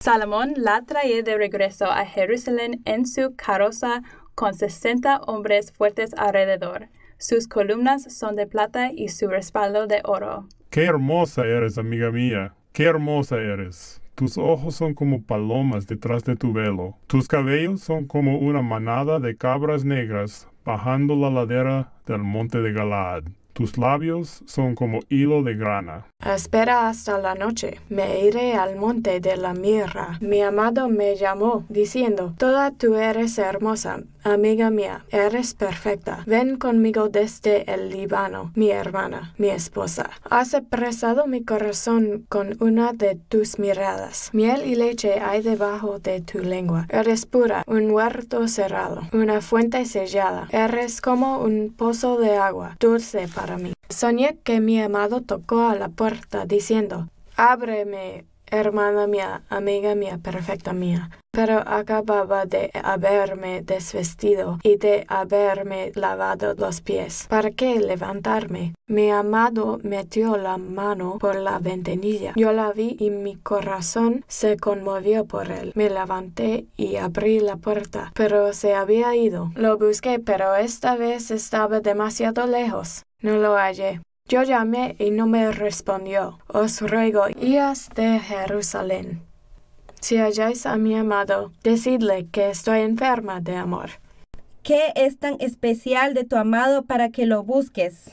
Salomón la trae de regreso a Jerusalén en su carroza con sesenta hombres fuertes alrededor. Sus columnas son de plata y su respaldo de oro. Qué hermosa eres, amiga mía, qué hermosa eres. Tus ojos son como palomas detrás de tu velo. Tus cabellos son como una manada de cabras negras bajando la ladera del monte de galad Tus labios son como hilo de grana. Espera hasta la noche. Me iré al monte de la mirra. Mi amado me llamó, diciendo, Toda tú eres hermosa. Amiga mía, eres perfecta. Ven conmigo desde el Líbano, mi hermana, mi esposa. Has apresado mi corazón con una de tus miradas. Miel y leche hay debajo de tu lengua. Eres pura, un huerto cerrado, una fuente sellada. Eres como un pozo de agua, dulce para mí. Soñé que mi amado tocó a la puerta diciendo, Ábreme, hermana mía, amiga mía, perfecta mía pero acababa de haberme desvestido y de haberme lavado los pies. ¿Para qué levantarme? Mi amado metió la mano por la ventanilla. Yo la vi y mi corazón se conmovió por él. Me levanté y abrí la puerta, pero se había ido. Lo busqué, pero esta vez estaba demasiado lejos. No lo hallé. Yo llamé y no me respondió. Os ruego, ías de Jerusalén. Si halláis a mi amado, decidle que estoy enferma de amor. ¿Qué es tan especial de tu amado para que lo busques?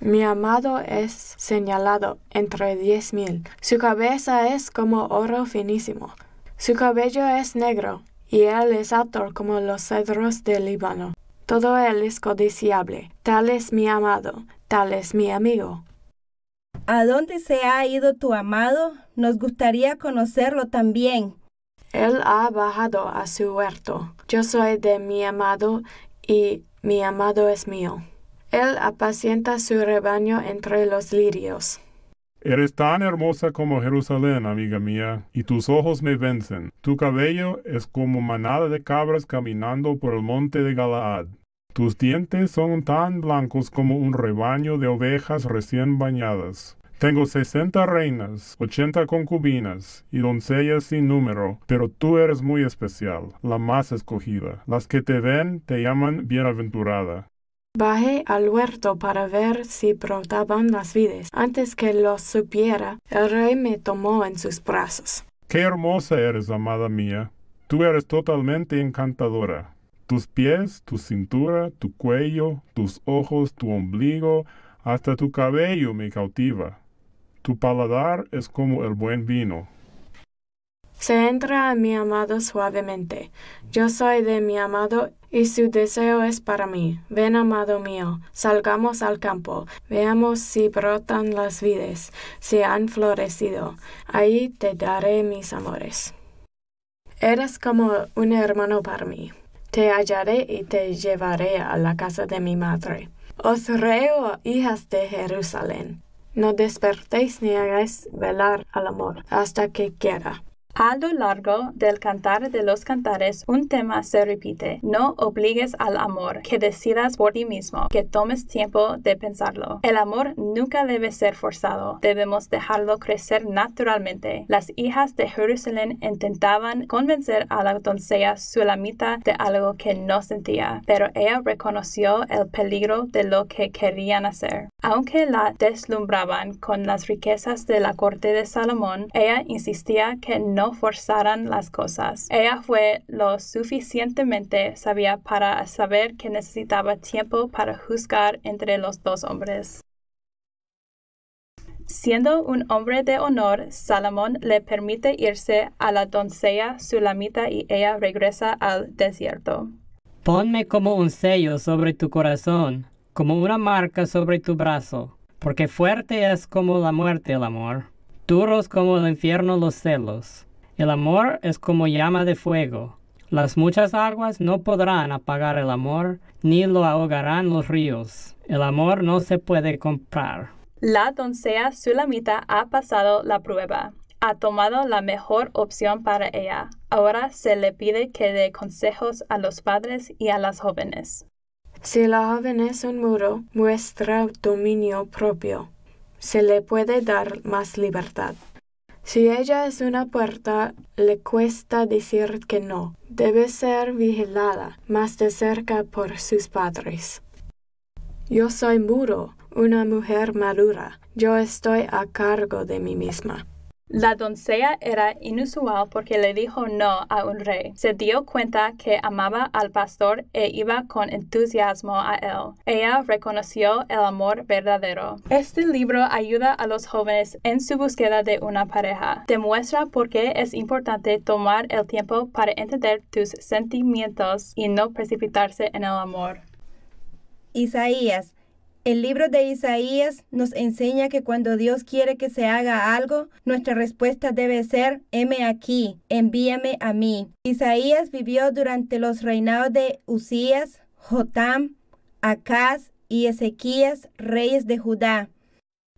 Mi amado es señalado entre diez mil. Su cabeza es como oro finísimo. Su cabello es negro, y él es alto como los cedros del Líbano. Todo él es codiciable. Tal es mi amado, tal es mi amigo. ¿A dónde se ha ido tu amado? Nos gustaría conocerlo también. Él ha bajado a su huerto. Yo soy de mi amado y mi amado es mío. Él apacienta su rebaño entre los lirios. Eres tan hermosa como Jerusalén, amiga mía, y tus ojos me vencen. Tu cabello es como manada de cabras caminando por el monte de Galaad. Tus dientes son tan blancos como un rebaño de ovejas recién bañadas. Tengo sesenta reinas, ochenta concubinas y doncellas sin número, pero tú eres muy especial, la más escogida. Las que te ven te llaman bienaventurada. Bajé al huerto para ver si brotaban las vides. Antes que lo supiera, el rey me tomó en sus brazos. Qué hermosa eres, amada mía. Tú eres totalmente encantadora. Tus pies, tu cintura, tu cuello, tus ojos, tu ombligo, hasta tu cabello me cautiva. Tu paladar es como el buen vino. Se entra a mi amado suavemente. Yo soy de mi amado y su deseo es para mí. Ven, amado mío, salgamos al campo, veamos si brotan las vides, si han florecido. Ahí te daré mis amores. Eres como un hermano para mí. Te hallaré y te llevaré a la casa de mi madre. Os reo, hijas de Jerusalén. No despertéis ni hagáis velar al amor hasta que quiera. A lo largo del Cantar de los Cantares un tema se repite. No obligues al amor, que decidas por ti mismo, que tomes tiempo de pensarlo. El amor nunca debe ser forzado, debemos dejarlo crecer naturalmente. Las hijas de Jerusalén intentaban convencer a la doncella Sulamita de algo que no sentía, pero ella reconoció el peligro de lo que querían hacer. Aunque la deslumbraban con las riquezas de la corte de Salomón, ella insistía que no no forzaran las cosas. Ella fue lo suficientemente sabia para saber que necesitaba tiempo para juzgar entre los dos hombres. Siendo un hombre de honor, Salomón le permite irse a la doncella Sulamita y ella regresa al desierto. Ponme como un sello sobre tu corazón, como una marca sobre tu brazo, porque fuerte es como la muerte el amor, duros como el infierno los celos. El amor es como llama de fuego. Las muchas aguas no podrán apagar el amor, ni lo ahogarán los ríos. El amor no se puede comprar. La doncella Sulamita ha pasado la prueba, ha tomado la mejor opción para ella. Ahora se le pide que dé consejos a los padres y a las jóvenes. Si la joven es un muro, muestra dominio propio. Se le puede dar más libertad. Si ella es una puerta, le cuesta decir que no. Debe ser vigilada más de cerca por sus padres. Yo soy muro, una mujer madura. Yo estoy a cargo de mí misma. La doncella era inusual porque le dijo no a un rey. Se dio cuenta que amaba al pastor e iba con entusiasmo a él. Ella reconoció el amor verdadero. Este libro ayuda a los jóvenes en su búsqueda de una pareja. Demuestra por qué es importante tomar el tiempo para entender tus sentimientos y no precipitarse en el amor. Isaías el libro de Isaías nos enseña que cuando Dios quiere que se haga algo, nuestra respuesta debe ser, heme aquí, envíame a mí. Isaías vivió durante los reinados de Usías, Jotam, Acaz y Ezequías, reyes de Judá.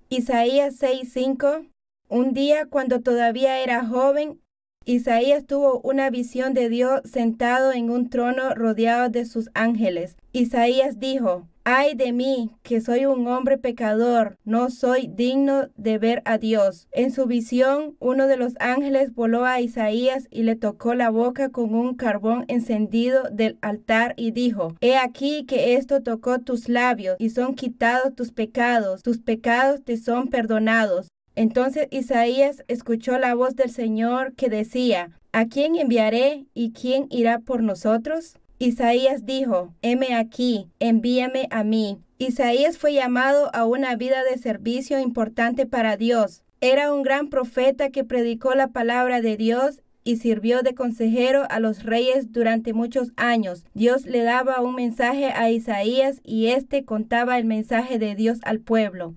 Isaías 6:5 Un día cuando todavía era joven, Isaías tuvo una visión de Dios sentado en un trono rodeado de sus ángeles. Isaías dijo, Ay de mí, que soy un hombre pecador, no soy digno de ver a Dios. En su visión, uno de los ángeles voló a Isaías y le tocó la boca con un carbón encendido del altar y dijo, He aquí que esto tocó tus labios y son quitados tus pecados, tus pecados te son perdonados. Entonces Isaías escuchó la voz del Señor que decía, ¿A quién enviaré y quién irá por nosotros? Isaías dijo, heme aquí, envíame a mí. Isaías fue llamado a una vida de servicio importante para Dios. Era un gran profeta que predicó la palabra de Dios y sirvió de consejero a los reyes durante muchos años. Dios le daba un mensaje a Isaías y éste contaba el mensaje de Dios al pueblo.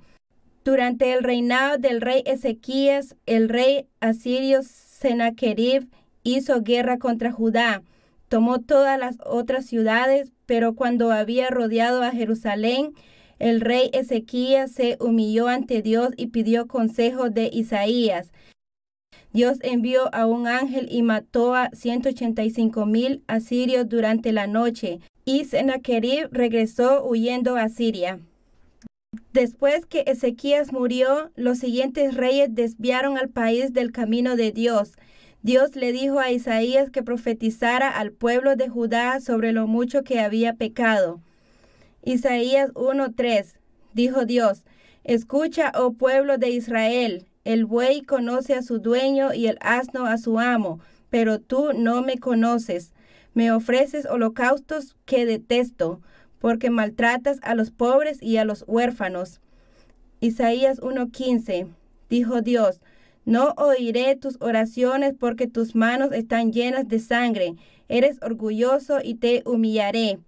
Durante el reinado del rey Ezequías, el rey asirio Sennacherib hizo guerra contra Judá, tomó todas las otras ciudades, pero cuando había rodeado a Jerusalén, el rey Ezequías se humilló ante Dios y pidió consejo de Isaías. Dios envió a un ángel y mató a 185 mil asirios durante la noche, y Sennacherib regresó huyendo a Siria. Después que Ezequías murió, los siguientes reyes desviaron al país del camino de Dios. Dios le dijo a Isaías que profetizara al pueblo de Judá sobre lo mucho que había pecado. Isaías 1:3 Dijo Dios, Escucha, oh pueblo de Israel, el buey conoce a su dueño y el asno a su amo, pero tú no me conoces. Me ofreces holocaustos que detesto porque maltratas a los pobres y a los huérfanos. Isaías 1:15. Dijo Dios, no oiré tus oraciones porque tus manos están llenas de sangre, eres orgulloso y te humillaré.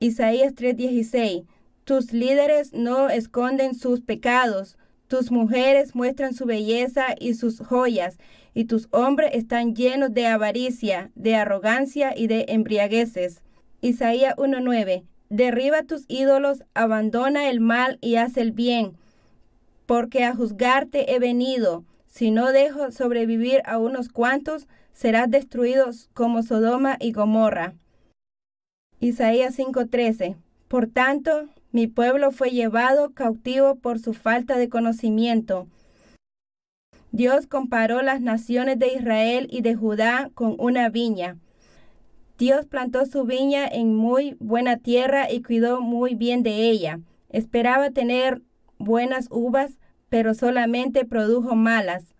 Isaías 3:16. Tus líderes no esconden sus pecados, tus mujeres muestran su belleza y sus joyas, y tus hombres están llenos de avaricia, de arrogancia y de embriagueces. Isaías 1.9. Derriba tus ídolos, abandona el mal y haz el bien, porque a juzgarte he venido. Si no dejo sobrevivir a unos cuantos, serás destruido como Sodoma y Gomorra. Isaías 5:13. Por tanto, mi pueblo fue llevado cautivo por su falta de conocimiento. Dios comparó las naciones de Israel y de Judá con una viña. Dios plantó su viña en muy buena tierra y cuidó muy bien de ella. Esperaba tener buenas uvas, pero solamente produjo malas.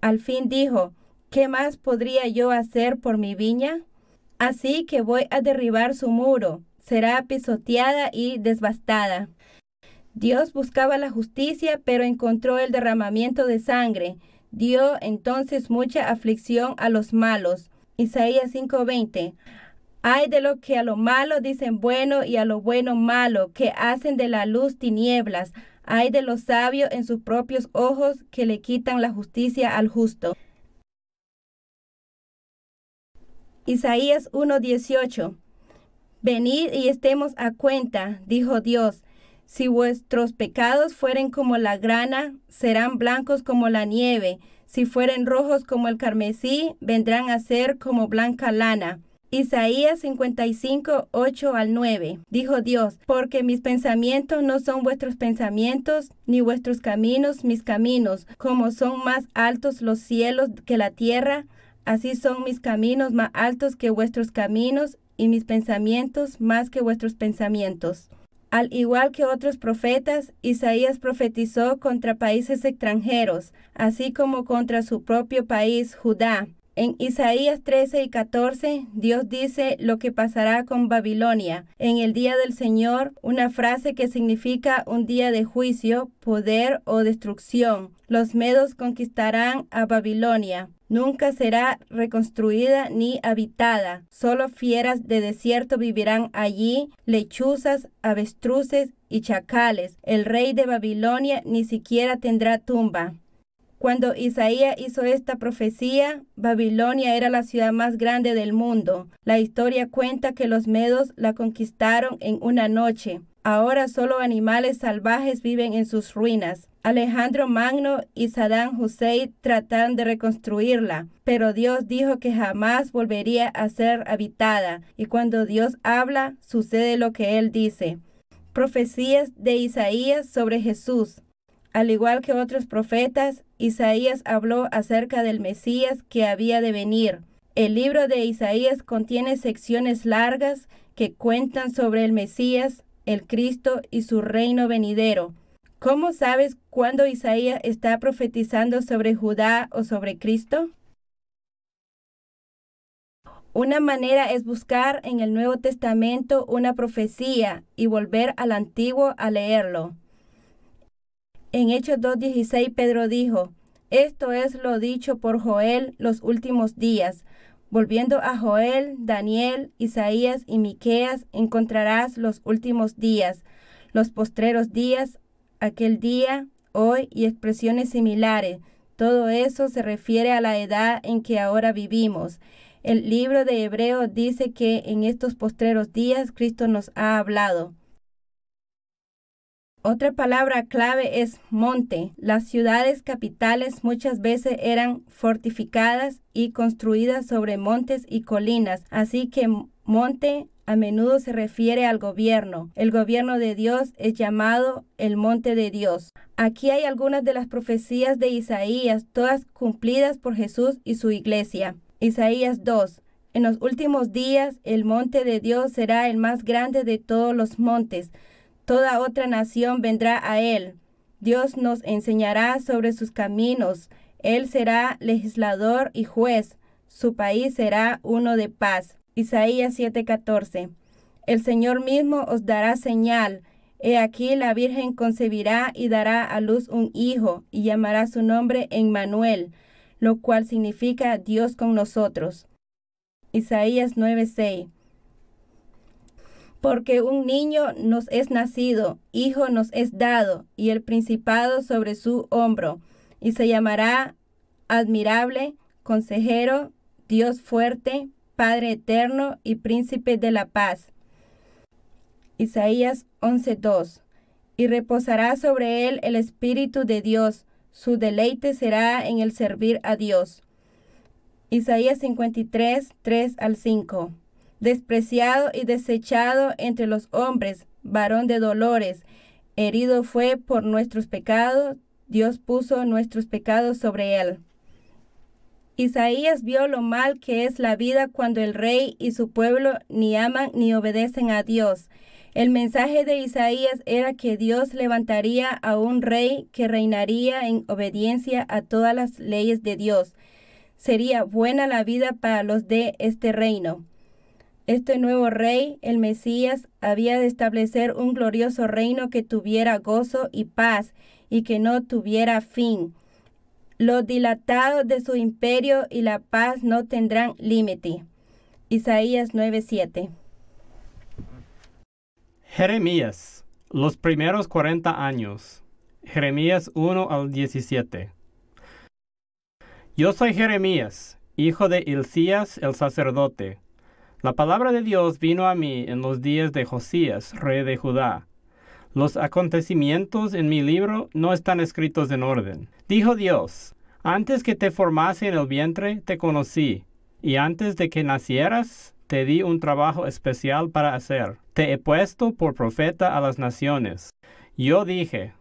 Al fin dijo, ¿qué más podría yo hacer por mi viña? Así que voy a derribar su muro, será pisoteada y desbastada. Dios buscaba la justicia, pero encontró el derramamiento de sangre. Dio entonces mucha aflicción a los malos. Isaías 5:20. Ay de los que a lo malo dicen bueno y a lo bueno malo, que hacen de la luz tinieblas. Ay de los sabios en sus propios ojos que le quitan la justicia al justo. Isaías 1:18. Venid y estemos a cuenta, dijo Dios. Si vuestros pecados fueren como la grana, serán blancos como la nieve. Si fueren rojos como el carmesí, vendrán a ser como blanca lana. Isaías 55, 8 al 9. Dijo Dios, porque mis pensamientos no son vuestros pensamientos, ni vuestros caminos mis caminos, como son más altos los cielos que la tierra, así son mis caminos más altos que vuestros caminos, y mis pensamientos más que vuestros pensamientos. Al igual que otros profetas, Isaías profetizó contra países extranjeros, así como contra su propio país, Judá. En Isaías 13 y 14, Dios dice lo que pasará con Babilonia en el día del Señor, una frase que significa un día de juicio, poder o destrucción. Los medos conquistarán a Babilonia. Nunca será reconstruida ni habitada. Solo fieras de desierto vivirán allí, lechuzas, avestruces y chacales. El rey de Babilonia ni siquiera tendrá tumba. Cuando Isaías hizo esta profecía, Babilonia era la ciudad más grande del mundo. La historia cuenta que los medos la conquistaron en una noche. Ahora solo animales salvajes viven en sus ruinas. Alejandro Magno y Saddam Hussein tratan de reconstruirla, pero Dios dijo que jamás volvería a ser habitada, y cuando Dios habla, sucede lo que Él dice. Profecías de Isaías sobre Jesús. Al igual que otros profetas, Isaías habló acerca del Mesías que había de venir. El libro de Isaías contiene secciones largas que cuentan sobre el Mesías, el Cristo y su reino venidero. ¿Cómo sabes cuándo Isaías está profetizando sobre Judá o sobre Cristo? Una manera es buscar en el Nuevo Testamento una profecía y volver al Antiguo a leerlo. En Hechos 2.16 Pedro dijo, esto es lo dicho por Joel los últimos días. Volviendo a Joel, Daniel, Isaías y Miqueas encontrarás los últimos días, los postreros días aquel día, hoy y expresiones similares. Todo eso se refiere a la edad en que ahora vivimos. El libro de Hebreo dice que en estos postreros días Cristo nos ha hablado. Otra palabra clave es monte. Las ciudades capitales muchas veces eran fortificadas y construidas sobre montes y colinas, así que monte a menudo se refiere al gobierno. El gobierno de Dios es llamado el monte de Dios. Aquí hay algunas de las profecías de Isaías, todas cumplidas por Jesús y su iglesia. Isaías 2. En los últimos días el monte de Dios será el más grande de todos los montes. Toda otra nación vendrá a él. Dios nos enseñará sobre sus caminos. Él será legislador y juez. Su país será uno de paz. Isaías 7:14. El Señor mismo os dará señal. He aquí la Virgen concebirá y dará a luz un hijo y llamará su nombre Emmanuel, lo cual significa Dios con nosotros. Isaías 9:6. Porque un niño nos es nacido, hijo nos es dado, y el principado sobre su hombro, y se llamará admirable, consejero, Dios fuerte, Padre eterno y príncipe de la paz. Isaías 11:2. Y reposará sobre él el Espíritu de Dios, su deleite será en el servir a Dios. Isaías 53, 3 al 5. Despreciado y desechado entre los hombres, varón de dolores, herido fue por nuestros pecados, Dios puso nuestros pecados sobre él. Isaías vio lo mal que es la vida cuando el rey y su pueblo ni aman ni obedecen a Dios. El mensaje de Isaías era que Dios levantaría a un rey que reinaría en obediencia a todas las leyes de Dios. Sería buena la vida para los de este reino. Este nuevo rey, el Mesías, había de establecer un glorioso reino que tuviera gozo y paz y que no tuviera fin. Los dilatados de su imperio y la paz no tendrán límite. Isaías 9:7. Jeremías, los primeros 40 años. Jeremías 1 al 17. Yo soy Jeremías, hijo de Hilcías el sacerdote. La palabra de Dios vino a mí en los días de Josías, rey de Judá. Los acontecimientos en mi libro no están escritos en orden. Dijo Dios, antes que te formase en el vientre, te conocí, y antes de que nacieras, te di un trabajo especial para hacer. Te he puesto por profeta a las naciones. Yo dije,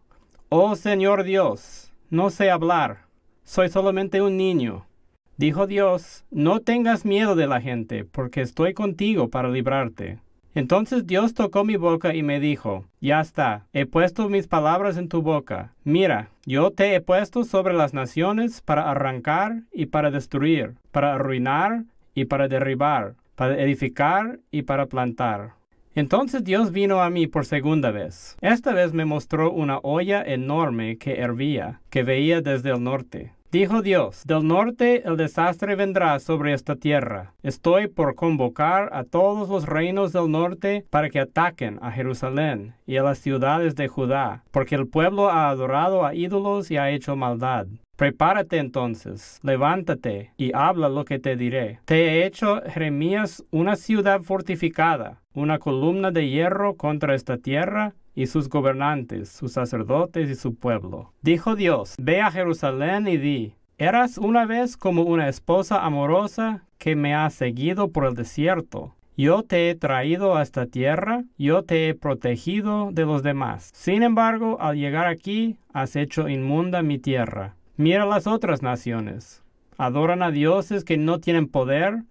Oh Señor Dios, no sé hablar, soy solamente un niño. Dijo Dios, no tengas miedo de la gente, porque estoy contigo para librarte. Entonces Dios tocó mi boca y me dijo, Ya está, he puesto mis palabras en tu boca. Mira, yo te he puesto sobre las naciones para arrancar y para destruir, para arruinar y para derribar, para edificar y para plantar. Entonces Dios vino a mí por segunda vez. Esta vez me mostró una olla enorme que hervía, que veía desde el norte. Dijo Dios, del norte el desastre vendrá sobre esta tierra. Estoy por convocar a todos los reinos del norte para que ataquen a Jerusalén y a las ciudades de Judá, porque el pueblo ha adorado a ídolos y ha hecho maldad. Prepárate entonces, levántate y habla lo que te diré. Te he hecho, Jeremías, una ciudad fortificada, una columna de hierro contra esta tierra y sus gobernantes, sus sacerdotes y su pueblo. Dijo Dios, Ve a Jerusalén y di, Eras una vez como una esposa amorosa que me ha seguido por el desierto. Yo te he traído a esta tierra, yo te he protegido de los demás. Sin embargo, al llegar aquí, has hecho inmunda mi tierra. Mira las otras naciones. Adoran a dioses que no tienen poder,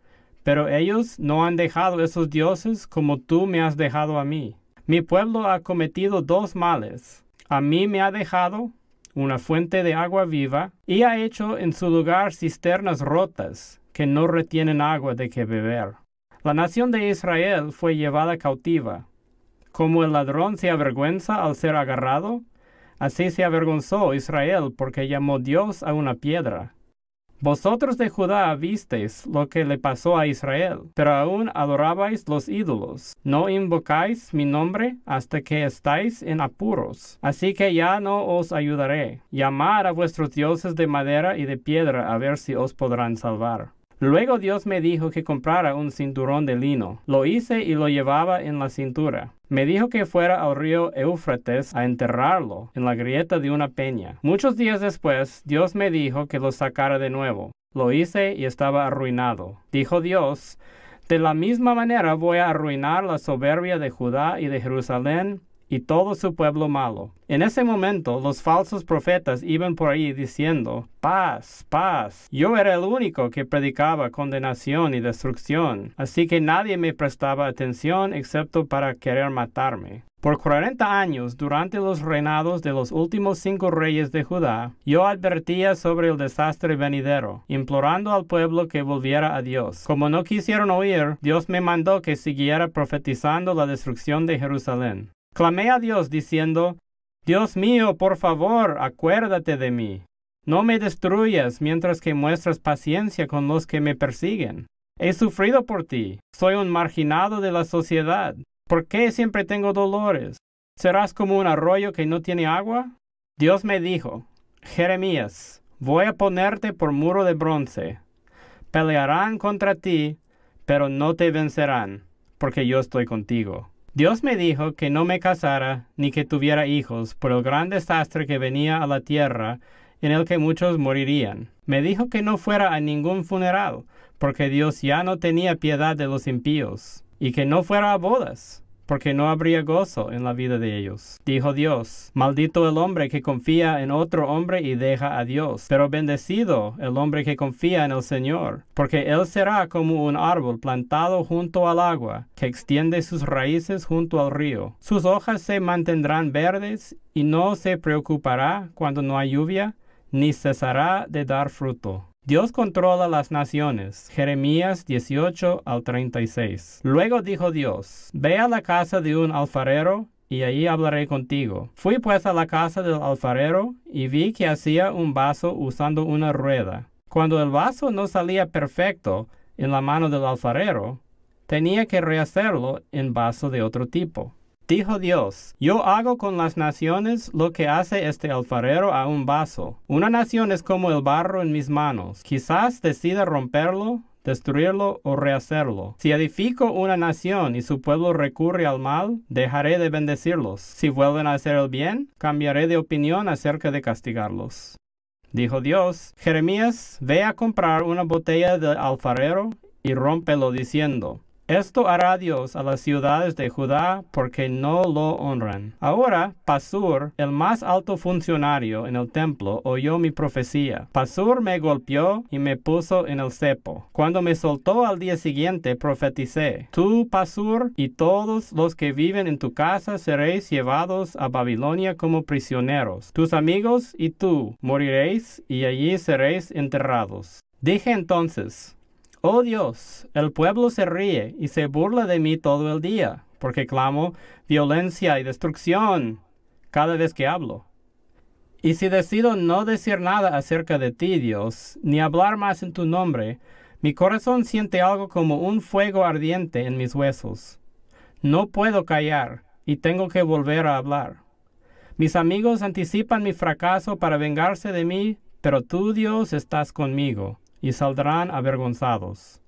pero ellos no han dejado esos dioses como tú me has dejado a mí. Mi pueblo ha cometido dos males. A mí me ha dejado una fuente de agua viva y ha hecho en su lugar cisternas rotas que no retienen agua de que beber. La nación de Israel fue llevada cautiva. Como el ladrón se avergüenza al ser agarrado, así se avergonzó Israel porque llamó Dios a una piedra vosotros de Judá visteis lo que le pasó a Israel, pero aún adorabais los ídolos. No invocáis mi nombre hasta que estáis en apuros. Así que ya no os ayudaré. Llamad a vuestros dioses de madera y de piedra a ver si os podrán salvar. Luego Dios me dijo que comprara un cinturón de lino. Lo hice y lo llevaba en la cintura. Me dijo que fuera al río Éufrates a enterrarlo en la grieta de una peña. Muchos días después, Dios me dijo que lo sacara de nuevo. Lo hice y estaba arruinado. Dijo Dios, de la misma manera voy a arruinar la soberbia de Judá y de Jerusalén y todo su pueblo malo. En ese momento los falsos profetas iban por ahí diciendo, paz, paz. Yo era el único que predicaba condenación y destrucción, así que nadie me prestaba atención excepto para querer matarme. Por cuarenta años, durante los reinados de los últimos cinco reyes de Judá, yo advertía sobre el desastre venidero, implorando al pueblo que volviera a Dios. Como no quisieron oír, Dios me mandó que siguiera profetizando la destrucción de Jerusalén. Clamé a Dios diciendo, Dios mío, por favor, acuérdate de mí. No me destruyas mientras que muestras paciencia con los que me persiguen. He sufrido por ti, soy un marginado de la sociedad. ¿Por qué siempre tengo dolores? ¿Serás como un arroyo que no tiene agua? Dios me dijo, Jeremías, voy a ponerte por muro de bronce. Pelearán contra ti, pero no te vencerán, porque yo estoy contigo. Dios me dijo que no me casara ni que tuviera hijos por el gran desastre que venía a la tierra, en el que muchos morirían. Me dijo que no fuera a ningún funeral, porque Dios ya no tenía piedad de los impíos, y que no fuera a bodas, porque no habría gozo en la vida de ellos. Dijo Dios, maldito el hombre que confía en otro hombre y deja a Dios, pero bendecido el hombre que confía en el Señor, porque él será como un árbol plantado junto al agua, que extiende sus raíces junto al río. Sus hojas se mantendrán verdes y no se preocupará cuando no hay lluvia, ni cesará de dar fruto. Dios controla las naciones. Jeremías 18 al 36. Luego dijo Dios, Ve a la casa de un alfarero, y allí hablaré contigo. Fui pues a la casa del alfarero, y vi que hacía un vaso usando una rueda. Cuando el vaso no salía perfecto en la mano del alfarero, tenía que rehacerlo en vaso de otro tipo. Dijo Dios, yo hago con las naciones lo que hace este alfarero a un vaso. Una nación es como el barro en mis manos. Quizás decida romperlo, destruirlo o rehacerlo. Si edifico una nación y su pueblo recurre al mal, dejaré de bendecirlos. Si vuelven a hacer el bien, cambiaré de opinión acerca de castigarlos. Dijo Dios, Jeremías, ve a comprar una botella de alfarero y rómpelo diciendo, esto hará Dios a las ciudades de Judá porque no lo honran. Ahora Pasur, el más alto funcionario en el templo, oyó mi profecía. Pasur me golpeó y me puso en el cepo. Cuando me soltó al día siguiente, profeticé, tú, Pasur, y todos los que viven en tu casa seréis llevados a Babilonia como prisioneros. Tus amigos y tú moriréis y allí seréis enterrados. Dije entonces, Oh Dios, el pueblo se ríe y se burla de mí todo el día, porque clamo violencia y destrucción cada vez que hablo. Y si decido no decir nada acerca de ti, Dios, ni hablar más en tu nombre, mi corazón siente algo como un fuego ardiente en mis huesos. No puedo callar y tengo que volver a hablar. Mis amigos anticipan mi fracaso para vengarse de mí, pero tú, Dios, estás conmigo y saldrán avergonzados.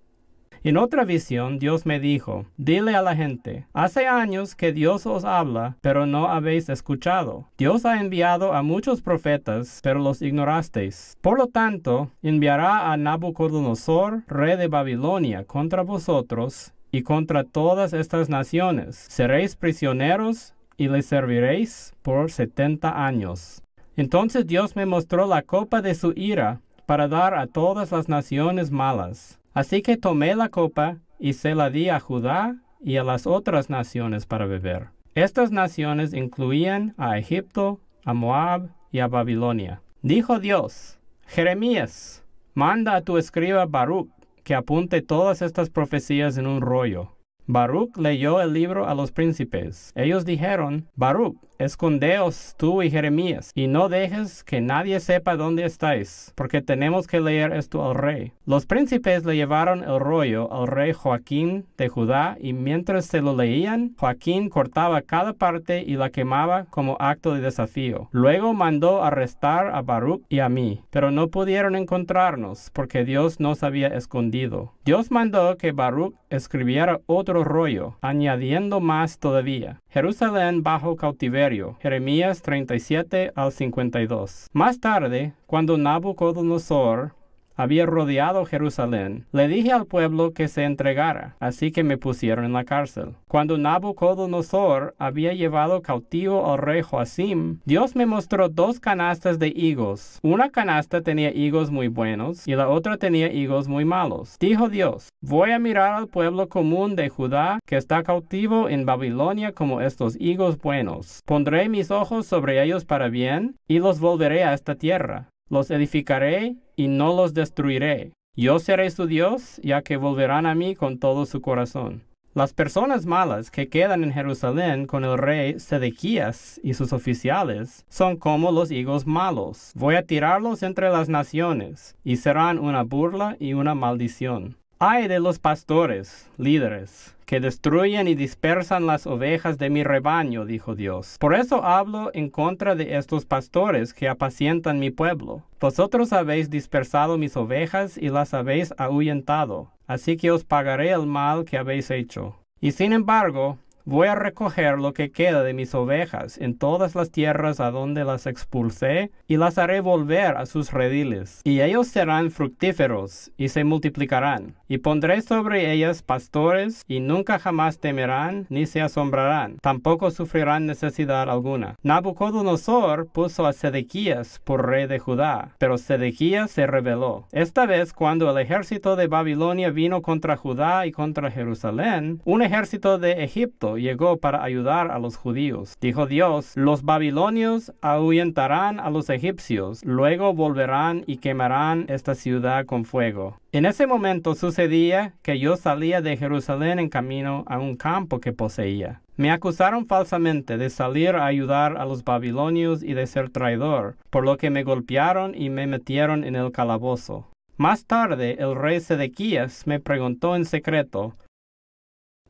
En otra visión Dios me dijo, dile a la gente, hace años que Dios os habla, pero no habéis escuchado. Dios ha enviado a muchos profetas, pero los ignorasteis. Por lo tanto, enviará a Nabucodonosor, rey de Babilonia, contra vosotros y contra todas estas naciones. Seréis prisioneros y le serviréis por setenta años. Entonces Dios me mostró la copa de su ira, para dar a todas las naciones malas. Así que tomé la copa y se la di a Judá y a las otras naciones para beber. Estas naciones incluían a Egipto, a Moab y a Babilonia. Dijo Dios, Jeremías, manda a tu escriba Baruch que apunte todas estas profecías en un rollo Baruch leyó el libro a los príncipes. Ellos dijeron, Baruch, escondeos tú y Jeremías, y no dejes que nadie sepa dónde estáis, porque tenemos que leer esto al rey. Los príncipes le llevaron el rollo al rey Joaquín de Judá, y mientras se lo leían, Joaquín cortaba cada parte y la quemaba como acto de desafío. Luego mandó arrestar a Baruch y a mí, pero no pudieron encontrarnos, porque Dios nos había escondido. Dios mandó que Baruch escribiera otro rollo, añadiendo más todavía. Jerusalén bajo cautiverio. Jeremías 37 al 52. Más tarde, cuando Nabucodonosor había rodeado Jerusalén, le dije al pueblo que se entregara, así que me pusieron en la cárcel. Cuando Nabucodonosor había llevado cautivo al rey Joasim, Dios me mostró dos canastas de higos. Una canasta tenía higos muy buenos y la otra tenía higos muy malos. Dijo Dios, voy a mirar al pueblo común de Judá que está cautivo en Babilonia como estos higos buenos. Pondré mis ojos sobre ellos para bien y los volveré a esta tierra. Los edificaré y no los destruiré. Yo seré su Dios, ya que volverán a mí con todo su corazón. Las personas malas que quedan en Jerusalén con el rey Sedequías y sus oficiales son como los higos malos. Voy a tirarlos entre las naciones, y serán una burla y una maldición. Ay de los pastores, líderes, que destruyen y dispersan las ovejas de mi rebaño, dijo Dios. Por eso hablo en contra de estos pastores que apacientan mi pueblo. Vosotros habéis dispersado mis ovejas y las habéis ahuyentado, así que os pagaré el mal que habéis hecho. Y sin embargo, Voy a recoger lo que queda de mis ovejas en todas las tierras a donde las expulsé, y las haré volver a sus rediles. Y ellos serán fructíferos, y se multiplicarán. Y pondré sobre ellas pastores, y nunca jamás temerán, ni se asombrarán, tampoco sufrirán necesidad alguna. Nabucodonosor puso a Sedequías por rey de Judá, pero Sedequías se rebeló. Esta vez, cuando el ejército de Babilonia vino contra Judá y contra Jerusalén, un ejército de Egipto llegó para ayudar a los judíos. Dijo Dios, los babilonios ahuyentarán a los egipcios, luego volverán y quemarán esta ciudad con fuego. En ese momento sucedía que yo salía de Jerusalén en camino a un campo que poseía. Me acusaron falsamente de salir a ayudar a los babilonios y de ser traidor, por lo que me golpearon y me metieron en el calabozo. Más tarde el rey Sedequías me preguntó en secreto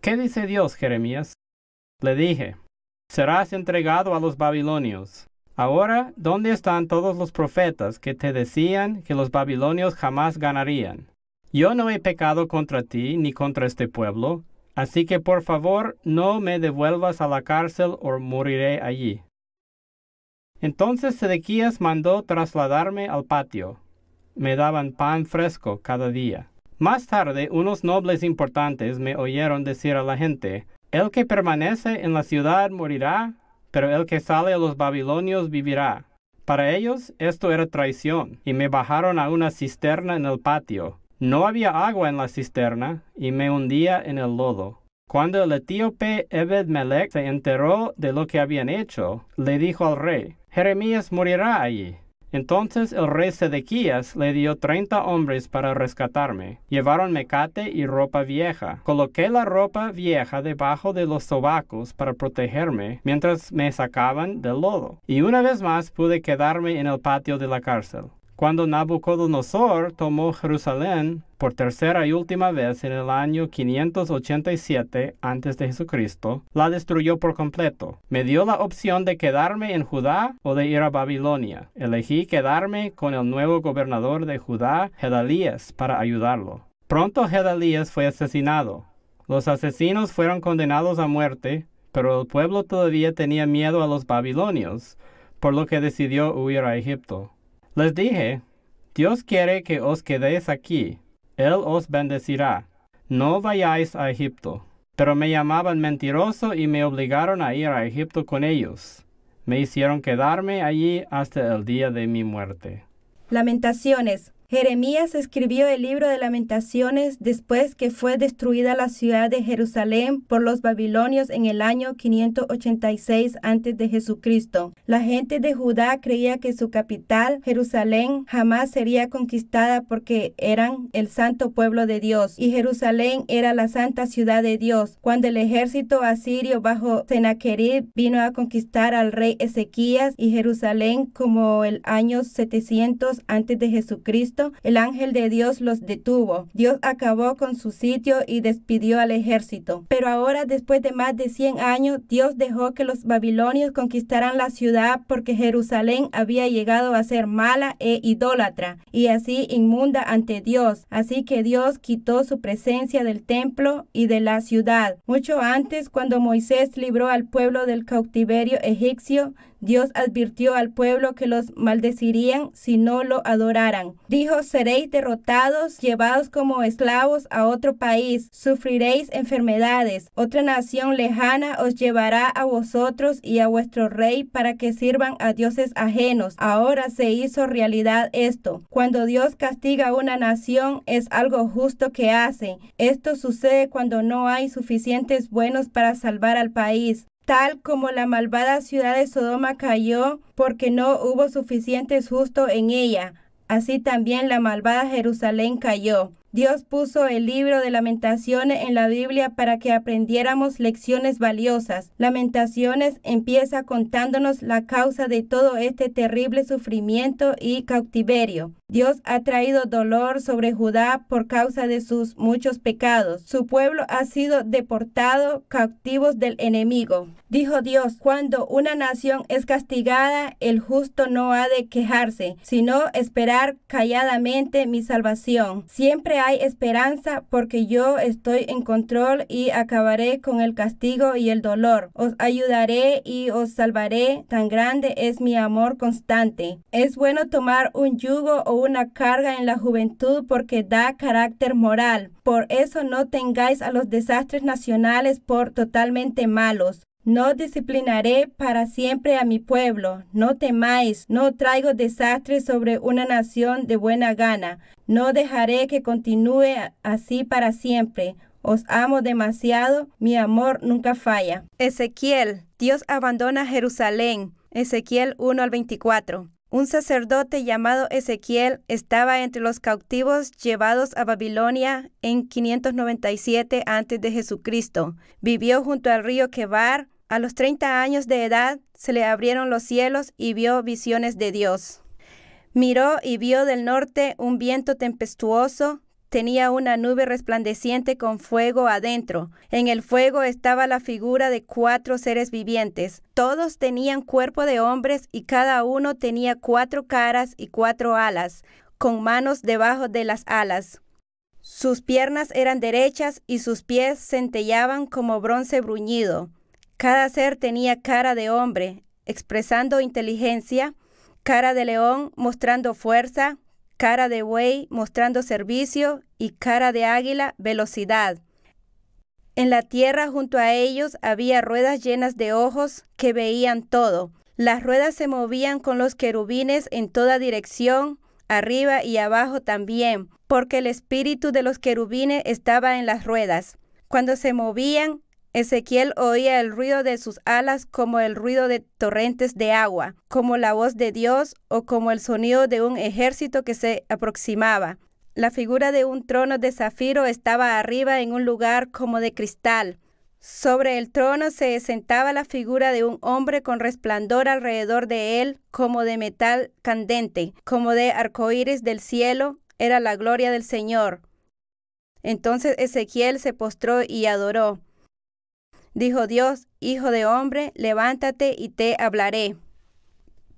¿Qué dice Dios, Jeremías? Le dije, serás entregado a los babilonios. Ahora, ¿dónde están todos los profetas que te decían que los babilonios jamás ganarían? Yo no he pecado contra ti ni contra este pueblo, así que por favor no me devuelvas a la cárcel o moriré allí. Entonces Sedequías mandó trasladarme al patio. Me daban pan fresco cada día. Más tarde, unos nobles importantes me oyeron decir a la gente, El que permanece en la ciudad morirá, pero el que sale a los babilonios vivirá. Para ellos esto era traición, y me bajaron a una cisterna en el patio. No había agua en la cisterna, y me hundía en el lodo. Cuando el etíope Ebed se enteró de lo que habían hecho, le dijo al rey, Jeremías morirá allí. Entonces el rey Sedequías le dio treinta hombres para rescatarme. Llevaron mecate y ropa vieja. Coloqué la ropa vieja debajo de los sobacos para protegerme mientras me sacaban del lodo. Y una vez más pude quedarme en el patio de la cárcel. Cuando Nabucodonosor tomó Jerusalén por tercera y última vez en el año 587 antes de Jesucristo, la destruyó por completo. Me dio la opción de quedarme en Judá o de ir a Babilonia. Elegí quedarme con el nuevo gobernador de Judá, Gedalías, para ayudarlo. Pronto Gedalías fue asesinado. Los asesinos fueron condenados a muerte, pero el pueblo todavía tenía miedo a los babilonios, por lo que decidió huir a Egipto. Les dije, Dios quiere que os quedéis aquí, Él os bendecirá, no vayáis a Egipto. Pero me llamaban mentiroso y me obligaron a ir a Egipto con ellos. Me hicieron quedarme allí hasta el día de mi muerte. Lamentaciones Jeremías escribió el libro de lamentaciones después que fue destruida la ciudad de Jerusalén por los babilonios en el año 586 antes de Jesucristo. La gente de Judá creía que su capital, Jerusalén, jamás sería conquistada porque eran el santo pueblo de Dios y Jerusalén era la santa ciudad de Dios. Cuando el ejército asirio bajo Senaquerib vino a conquistar al rey Ezequías y Jerusalén como el año 700 antes de Jesucristo, el ángel de Dios los detuvo. Dios acabó con su sitio y despidió al ejército. Pero ahora, después de más de 100 años, Dios dejó que los babilonios conquistaran la ciudad porque Jerusalén había llegado a ser mala e idólatra y así inmunda ante Dios. Así que Dios quitó su presencia del templo y de la ciudad. Mucho antes, cuando Moisés libró al pueblo del cautiverio egipcio, Dios advirtió al pueblo que los maldecirían si no lo adoraran. Dijo, seréis derrotados, llevados como esclavos a otro país, sufriréis enfermedades. Otra nación lejana os llevará a vosotros y a vuestro rey para que sirvan a dioses ajenos. Ahora se hizo realidad esto. Cuando Dios castiga a una nación es algo justo que hace. Esto sucede cuando no hay suficientes buenos para salvar al país tal como la malvada ciudad de Sodoma cayó porque no hubo suficientes justos en ella, así también la malvada Jerusalén cayó, Dios puso el libro de lamentaciones en la Biblia para que aprendiéramos lecciones valiosas. Lamentaciones empieza contándonos la causa de todo este terrible sufrimiento y cautiverio. Dios ha traído dolor sobre Judá por causa de sus muchos pecados. Su pueblo ha sido deportado cautivos del enemigo. Dijo Dios, cuando una nación es castigada, el justo no ha de quejarse, sino esperar calladamente mi salvación. Siempre hay esperanza porque yo estoy en control y acabaré con el castigo y el dolor. Os ayudaré y os salvaré. Tan grande es mi amor constante. Es bueno tomar un yugo o una carga en la juventud porque da carácter moral. Por eso no tengáis a los desastres nacionales por totalmente malos no disciplinaré para siempre a mi pueblo, no temáis, no traigo desastres sobre una nación de buena gana, no dejaré que continúe así para siempre. Os amo demasiado, mi amor nunca falla. Ezequiel, Dios abandona Jerusalén. Ezequiel 1 al 24. Un sacerdote llamado Ezequiel estaba entre los cautivos llevados a Babilonia en 597 Jesucristo. Vivió junto al río Quebar, a los 30 años de edad se le abrieron los cielos y vio visiones de Dios. Miró y vio del norte un viento tempestuoso, tenía una nube resplandeciente con fuego adentro. En el fuego estaba la figura de cuatro seres vivientes. Todos tenían cuerpo de hombres y cada uno tenía cuatro caras y cuatro alas, con manos debajo de las alas. Sus piernas eran derechas y sus pies centellaban como bronce bruñido. Cada ser tenía cara de hombre, expresando inteligencia, cara de león, mostrando fuerza, cara de buey, mostrando servicio, y cara de águila, velocidad. En la tierra junto a ellos había ruedas llenas de ojos que veían todo. Las ruedas se movían con los querubines en toda dirección, arriba y abajo también, porque el espíritu de los querubines estaba en las ruedas. Cuando se movían, Ezequiel oía el ruido de sus alas como el ruido de torrentes de agua, como la voz de Dios o como el sonido de un ejército que se aproximaba. La figura de un trono de zafiro estaba arriba en un lugar como de cristal. Sobre el trono se sentaba la figura de un hombre con resplandor alrededor de él, como de metal candente, como de arcoíris del cielo, era la gloria del Señor. Entonces Ezequiel se postró y adoró. Dijo Dios, Hijo de hombre, levántate y te hablaré.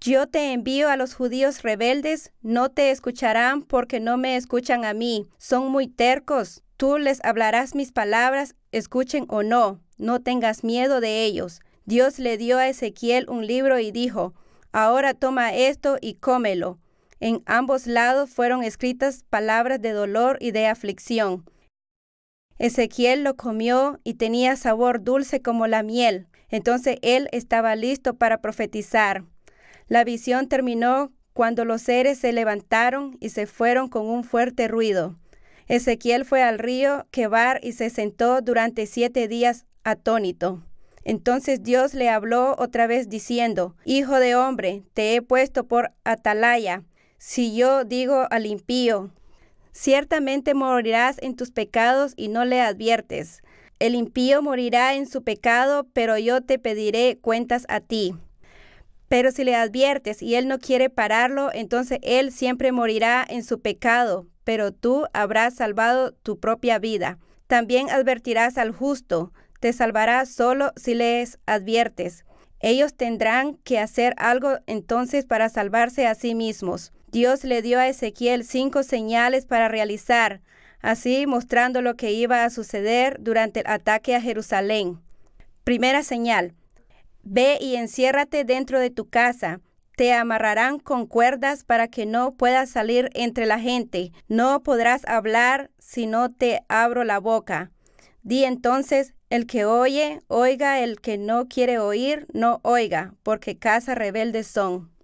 Yo te envío a los judíos rebeldes, no te escucharán porque no me escuchan a mí, son muy tercos. Tú les hablarás mis palabras, escuchen o no, no tengas miedo de ellos. Dios le dio a Ezequiel un libro y dijo, Ahora toma esto y cómelo. En ambos lados fueron escritas palabras de dolor y de aflicción Ezequiel lo comió y tenía sabor dulce como la miel. Entonces él estaba listo para profetizar. La visión terminó cuando los seres se levantaron y se fueron con un fuerte ruido. Ezequiel fue al río Quebar y se sentó durante siete días atónito. Entonces Dios le habló otra vez diciendo, Hijo de hombre, te he puesto por atalaya. Si yo digo al impío, Ciertamente morirás en tus pecados y no le adviertes. El impío morirá en su pecado, pero yo te pediré cuentas a ti. Pero si le adviertes y él no quiere pararlo, entonces él siempre morirá en su pecado, pero tú habrás salvado tu propia vida. También advertirás al justo, te salvará solo si les adviertes. Ellos tendrán que hacer algo entonces para salvarse a sí mismos. Dios le dio a Ezequiel cinco señales para realizar, así mostrando lo que iba a suceder durante el ataque a Jerusalén. Primera señal, ve y enciérrate dentro de tu casa. Te amarrarán con cuerdas para que no puedas salir entre la gente. No podrás hablar si no te abro la boca. Di entonces, el que oye, oiga, el que no quiere oír, no oiga, porque casa rebeldes son.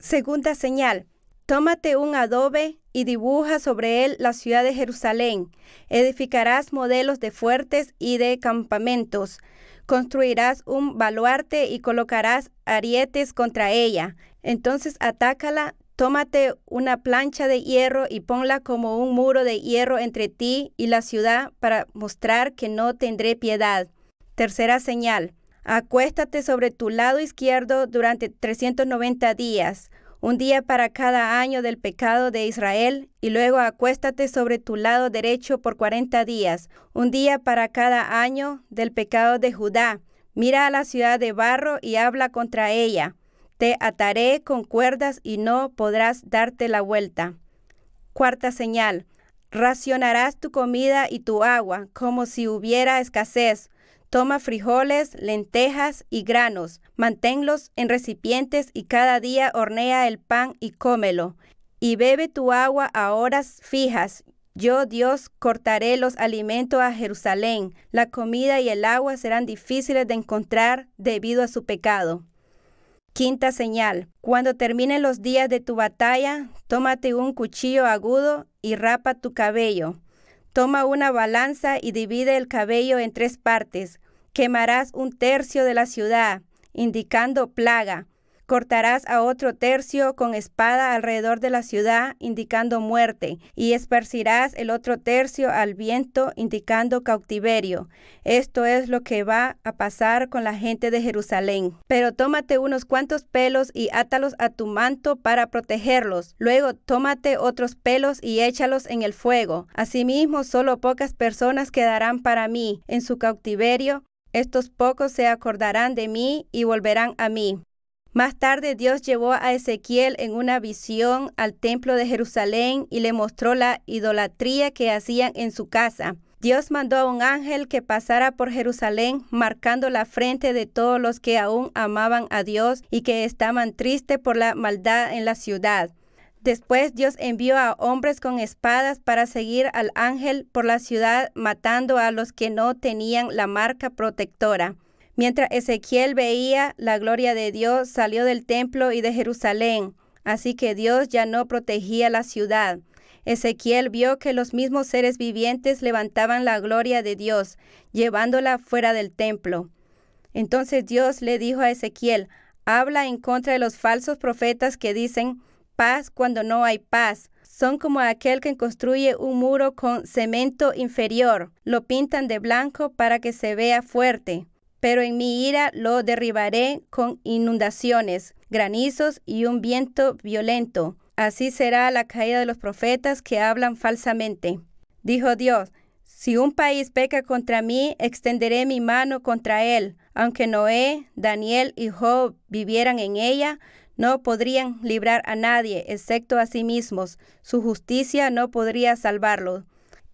Segunda señal, tómate un adobe y dibuja sobre él la ciudad de Jerusalén. Edificarás modelos de fuertes y de campamentos. Construirás un baluarte y colocarás arietes contra ella. Entonces atácala, tómate una plancha de hierro y ponla como un muro de hierro entre ti y la ciudad para mostrar que no tendré piedad. Tercera señal. Acuéstate sobre tu lado izquierdo durante 390 días, un día para cada año del pecado de Israel, y luego acuéstate sobre tu lado derecho por 40 días, un día para cada año del pecado de Judá. Mira a la ciudad de barro y habla contra ella. Te ataré con cuerdas y no podrás darte la vuelta. Cuarta señal. Racionarás tu comida y tu agua, como si hubiera escasez Toma frijoles, lentejas y granos, manténlos en recipientes y cada día hornea el pan y cómelo. Y bebe tu agua a horas fijas. Yo, Dios, cortaré los alimentos a Jerusalén. La comida y el agua serán difíciles de encontrar debido a su pecado. Quinta señal. Cuando terminen los días de tu batalla, tómate un cuchillo agudo y rapa tu cabello Toma una balanza y divide el cabello en tres partes. Quemarás un tercio de la ciudad, indicando plaga Cortarás a otro tercio con espada alrededor de la ciudad, indicando muerte, y esparcirás el otro tercio al viento, indicando cautiverio. Esto es lo que va a pasar con la gente de Jerusalén. Pero tómate unos cuantos pelos y átalos a tu manto para protegerlos. Luego tómate otros pelos y échalos en el fuego. Asimismo, solo pocas personas quedarán para mí en su cautiverio. Estos pocos se acordarán de mí y volverán a mí. Más tarde Dios llevó a Ezequiel en una visión al templo de Jerusalén y le mostró la idolatría que hacían en su casa. Dios mandó a un ángel que pasara por Jerusalén marcando la frente de todos los que aún amaban a Dios y que estaban tristes por la maldad en la ciudad. Después Dios envió a hombres con espadas para seguir al ángel por la ciudad matando a los que no tenían la marca protectora. Mientras Ezequiel veía la gloria de Dios, salió del templo y de Jerusalén, así que Dios ya no protegía la ciudad. Ezequiel vio que los mismos seres vivientes levantaban la gloria de Dios, llevándola fuera del templo. Entonces Dios le dijo a Ezequiel, habla en contra de los falsos profetas que dicen paz cuando no hay paz. Son como aquel que construye un muro con cemento inferior, lo pintan de blanco para que se vea fuerte pero en mi ira lo derribaré con inundaciones, granizos y un viento violento. Así será la caída de los profetas que hablan falsamente. Dijo Dios, si un país peca contra mí, extenderé mi mano contra él. Aunque Noé, Daniel y Job vivieran en ella, no podrían librar a nadie excepto a sí mismos. Su justicia no podría salvarlo.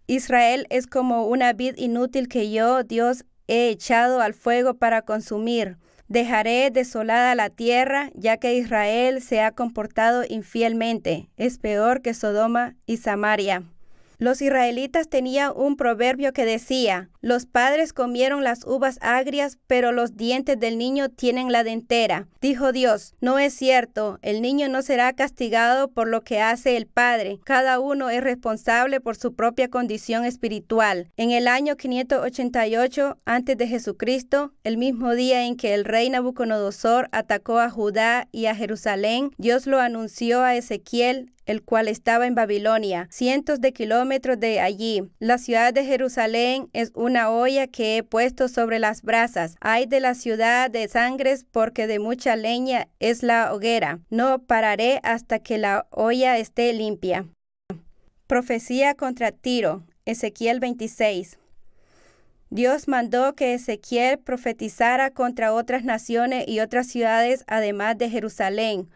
Israel es como una vid inútil que yo, Dios, he echado al fuego para consumir. Dejaré desolada la tierra, ya que Israel se ha comportado infielmente. Es peor que Sodoma y Samaria. Los israelitas tenían un proverbio que decía, los padres comieron las uvas agrias, pero los dientes del niño tienen la dentera. Dijo Dios, no es cierto, el niño no será castigado por lo que hace el padre. Cada uno es responsable por su propia condición espiritual. En el año 588 antes de Jesucristo, el mismo día en que el rey Nabucodonosor atacó a Judá y a Jerusalén, Dios lo anunció a Ezequiel, el cual estaba en Babilonia, cientos de kilómetros de allí. La ciudad de Jerusalén es una una olla que he puesto sobre las brasas. Hay de la ciudad de sangres, porque de mucha leña es la hoguera. No pararé hasta que la olla esté limpia. Profecía contra Tiro, Ezequiel 26. Dios mandó que Ezequiel profetizara contra otras naciones y otras ciudades, además de Jerusalén.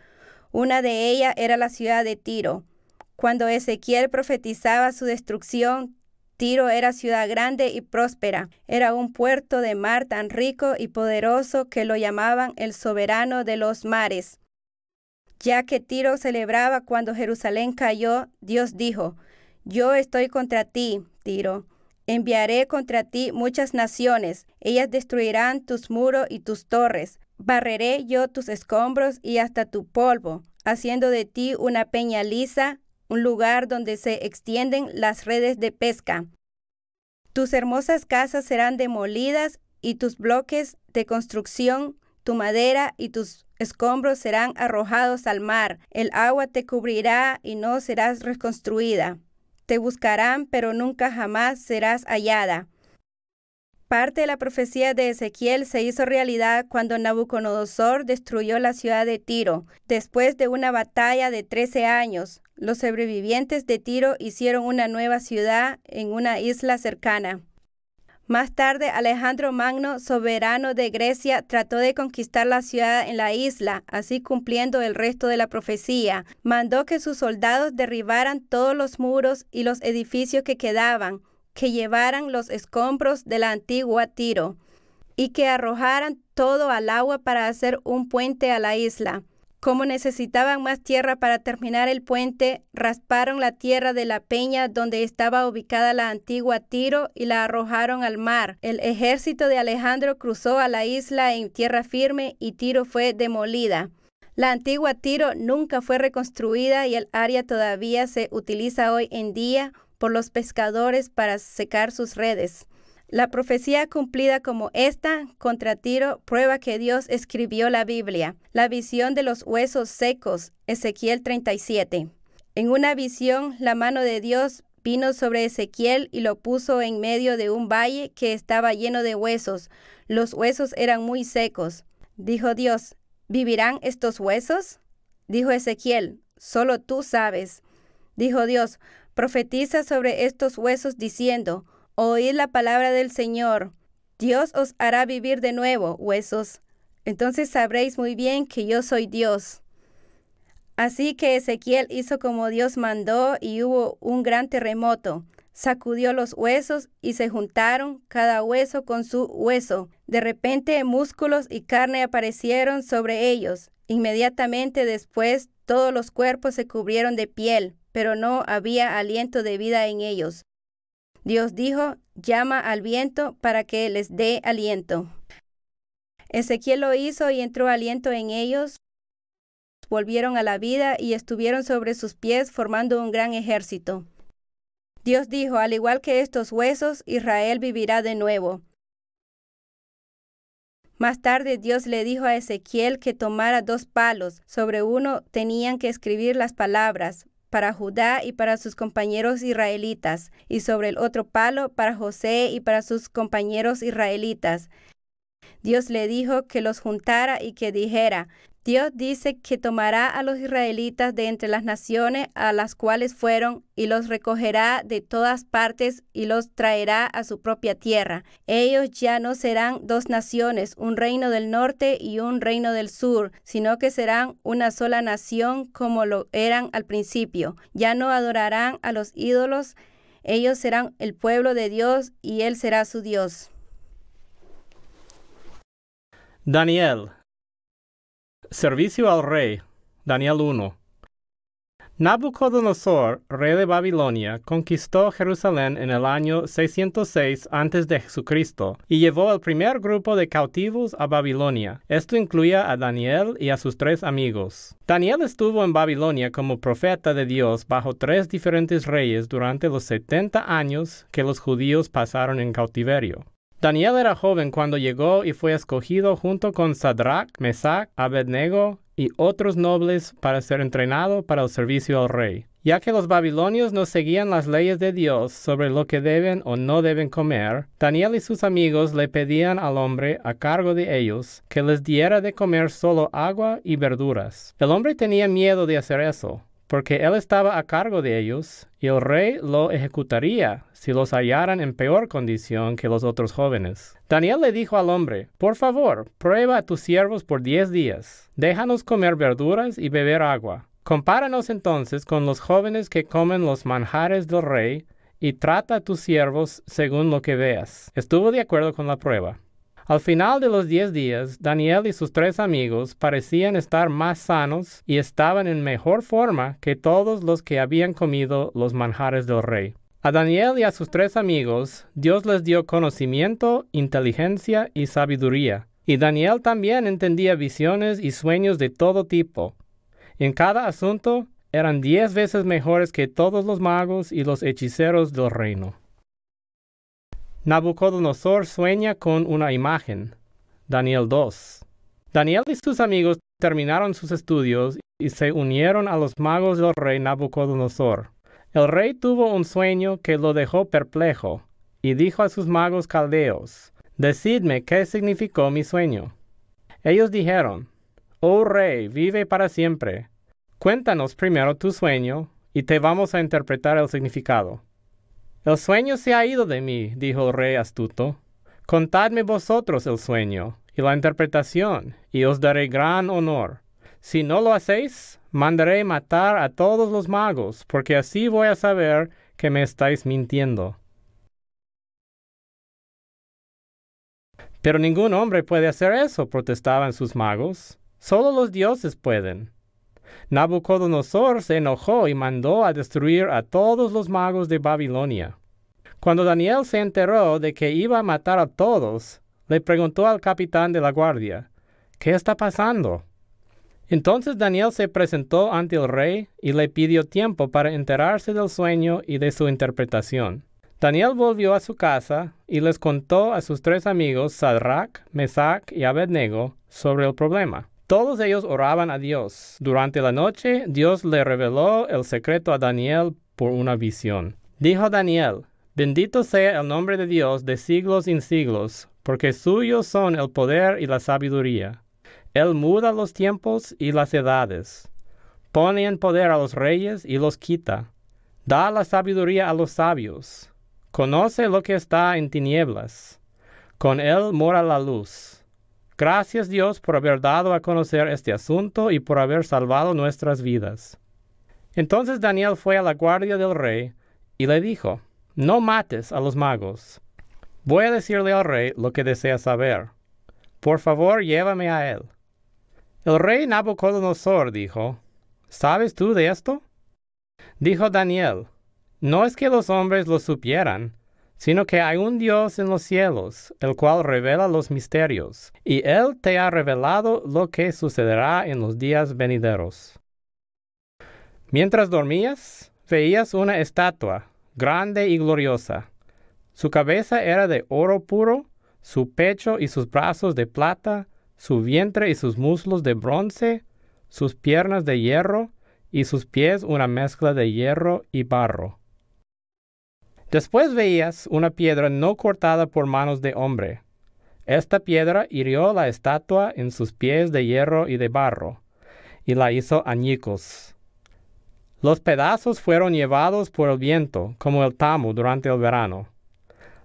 Una de ellas era la ciudad de Tiro. Cuando Ezequiel profetizaba su destrucción, Tiro era ciudad grande y próspera. Era un puerto de mar tan rico y poderoso que lo llamaban el soberano de los mares. Ya que Tiro celebraba cuando Jerusalén cayó, Dios dijo, Yo estoy contra ti, Tiro. Enviaré contra ti muchas naciones, ellas destruirán tus muros y tus torres. Barreré yo tus escombros y hasta tu polvo, haciendo de ti una peña lisa un lugar donde se extienden las redes de pesca. Tus hermosas casas serán demolidas y tus bloques de construcción, tu madera y tus escombros serán arrojados al mar. El agua te cubrirá y no serás reconstruida. Te buscarán, pero nunca jamás serás hallada. Parte de la profecía de Ezequiel se hizo realidad cuando Nabucodonosor destruyó la ciudad de Tiro. Después de una batalla de 13 años, los sobrevivientes de Tiro hicieron una nueva ciudad en una isla cercana. Más tarde, Alejandro Magno, soberano de Grecia, trató de conquistar la ciudad en la isla, así cumpliendo el resto de la profecía. Mandó que sus soldados derribaran todos los muros y los edificios que quedaban, que llevaran los escombros de la antigua Tiro y que arrojaran todo al agua para hacer un puente a la isla. Como necesitaban más tierra para terminar el puente, rasparon la tierra de la peña donde estaba ubicada la antigua Tiro y la arrojaron al mar. El ejército de Alejandro cruzó a la isla en tierra firme y Tiro fue demolida. La antigua Tiro nunca fue reconstruida y el área todavía se utiliza hoy en día por los pescadores para secar sus redes. La profecía cumplida como esta contra Tiro prueba que Dios escribió la Biblia, la visión de los huesos secos, Ezequiel 37. En una visión, la mano de Dios vino sobre Ezequiel y lo puso en medio de un valle que estaba lleno de huesos. Los huesos eran muy secos. Dijo Dios, ¿vivirán estos huesos? Dijo Ezequiel, solo tú sabes. Dijo Dios, Profetiza sobre estos huesos diciendo, oíd la palabra del Señor, Dios os hará vivir de nuevo, huesos. Entonces sabréis muy bien que yo soy Dios. Así que Ezequiel hizo como Dios mandó y hubo un gran terremoto. Sacudió los huesos y se juntaron cada hueso con su hueso. De repente músculos y carne aparecieron sobre ellos. Inmediatamente después todos los cuerpos se cubrieron de piel, pero no había aliento de vida en ellos. Dios dijo, llama al viento para que les dé aliento. Ezequiel lo hizo y entró aliento en ellos. Volvieron a la vida y estuvieron sobre sus pies formando un gran ejército. Dios dijo, al igual que estos huesos, Israel vivirá de nuevo. Más tarde Dios le dijo a Ezequiel que tomara dos palos, sobre uno tenían que escribir las palabras, para Judá y para sus compañeros israelitas, y sobre el otro palo para José y para sus compañeros israelitas. Dios le dijo que los juntara y que dijera, Dios dice que tomará a los israelitas de entre las naciones a las cuales fueron y los recogerá de todas partes y los traerá a su propia tierra. Ellos ya no serán dos naciones, un reino del norte y un reino del sur, sino que serán una sola nación como lo eran al principio. Ya no adorarán a los ídolos, ellos serán el pueblo de Dios y Él será su Dios. Daniel Servicio al rey, Daniel 1. Nabucodonosor, rey de Babilonia, conquistó Jerusalén en el año 606 Jesucristo y llevó al primer grupo de cautivos a Babilonia. Esto incluía a Daniel y a sus tres amigos. Daniel estuvo en Babilonia como profeta de Dios bajo tres diferentes reyes durante los 70 años que los judíos pasaron en cautiverio. Daniel era joven cuando llegó y fue escogido junto con Sadrach, Mesach, Abednego y otros nobles para ser entrenado para el servicio al rey. Ya que los babilonios no seguían las leyes de Dios sobre lo que deben o no deben comer, Daniel y sus amigos le pedían al hombre a cargo de ellos que les diera de comer solo agua y verduras. El hombre tenía miedo de hacer eso, porque él estaba a cargo de ellos y el rey lo ejecutaría si los hallaran en peor condición que los otros jóvenes. Daniel le dijo al hombre, por favor, prueba a tus siervos por diez días, déjanos comer verduras y beber agua. Compáranos entonces con los jóvenes que comen los manjares del rey y trata a tus siervos según lo que veas. Estuvo de acuerdo con la prueba. Al final de los diez días, Daniel y sus tres amigos parecían estar más sanos y estaban en mejor forma que todos los que habían comido los manjares del rey. A Daniel y a sus tres amigos, Dios les dio conocimiento, inteligencia y sabiduría. Y Daniel también entendía visiones y sueños de todo tipo. En cada asunto, eran diez veces mejores que todos los magos y los hechiceros del reino. Nabucodonosor sueña con una imagen. Daniel 2. Daniel y sus amigos terminaron sus estudios y se unieron a los magos del rey Nabucodonosor. El rey tuvo un sueño que lo dejó perplejo y dijo a sus magos caldeos, Decidme qué significó mi sueño. Ellos dijeron, Oh rey, vive para siempre. Cuéntanos primero tu sueño y te vamos a interpretar el significado. El sueño se ha ido de mí, dijo el rey astuto. Contadme vosotros el sueño y la interpretación, y os daré gran honor. Si no lo hacéis, mandaré matar a todos los magos, porque así voy a saber que me estáis mintiendo. Pero ningún hombre puede hacer eso, protestaban sus magos. Solo los dioses pueden. Nabucodonosor se enojó y mandó a destruir a todos los magos de Babilonia. Cuando Daniel se enteró de que iba a matar a todos, le preguntó al capitán de la guardia, ¿qué está pasando? Entonces Daniel se presentó ante el rey y le pidió tiempo para enterarse del sueño y de su interpretación. Daniel volvió a su casa y les contó a sus tres amigos Sadrach, Mesach y Abednego sobre el problema. Todos ellos oraban a Dios. Durante la noche, Dios le reveló el secreto a Daniel por una visión. Dijo Daniel, Bendito sea el nombre de Dios de siglos en siglos, porque suyos son el poder y la sabiduría. Él muda los tiempos y las edades. Pone en poder a los reyes y los quita. Da la sabiduría a los sabios. Conoce lo que está en tinieblas. Con él mora la luz. Gracias Dios por haber dado a conocer este asunto y por haber salvado nuestras vidas. Entonces Daniel fue a la guardia del rey y le dijo, no mates a los magos. Voy a decirle al rey lo que desea saber. Por favor, llévame a él. El rey Nabucodonosor dijo, ¿Sabes tú de esto? Dijo Daniel, no es que los hombres lo supieran, sino que hay un Dios en los cielos, el cual revela los misterios, y él te ha revelado lo que sucederá en los días venideros. Mientras dormías, veías una estatua grande y gloriosa. Su cabeza era de oro puro, su pecho y sus brazos de plata, su vientre y sus muslos de bronce, sus piernas de hierro, y sus pies una mezcla de hierro y barro. Después veías una piedra no cortada por manos de hombre. Esta piedra hirió la estatua en sus pies de hierro y de barro, y la hizo añicos. Los pedazos fueron llevados por el viento, como el tamo durante el verano.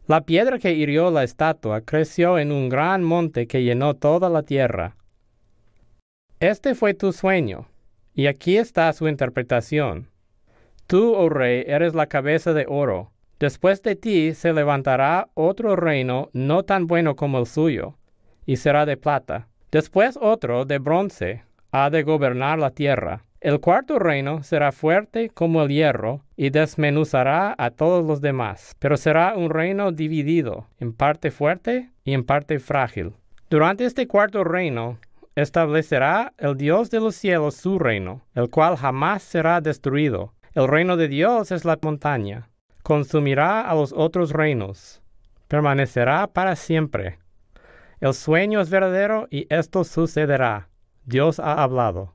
La piedra que hirió la estatua creció en un gran monte que llenó toda la tierra. Este fue tu sueño, y aquí está su interpretación. Tú, oh rey, eres la cabeza de oro. Después de ti se levantará otro reino no tan bueno como el suyo, y será de plata. Después otro de bronce ha de gobernar la tierra. El cuarto reino será fuerte como el hierro y desmenuzará a todos los demás, pero será un reino dividido, en parte fuerte y en parte frágil. Durante este cuarto reino, establecerá el Dios de los cielos su reino, el cual jamás será destruido. El reino de Dios es la montaña. Consumirá a los otros reinos. Permanecerá para siempre. El sueño es verdadero y esto sucederá. Dios ha hablado.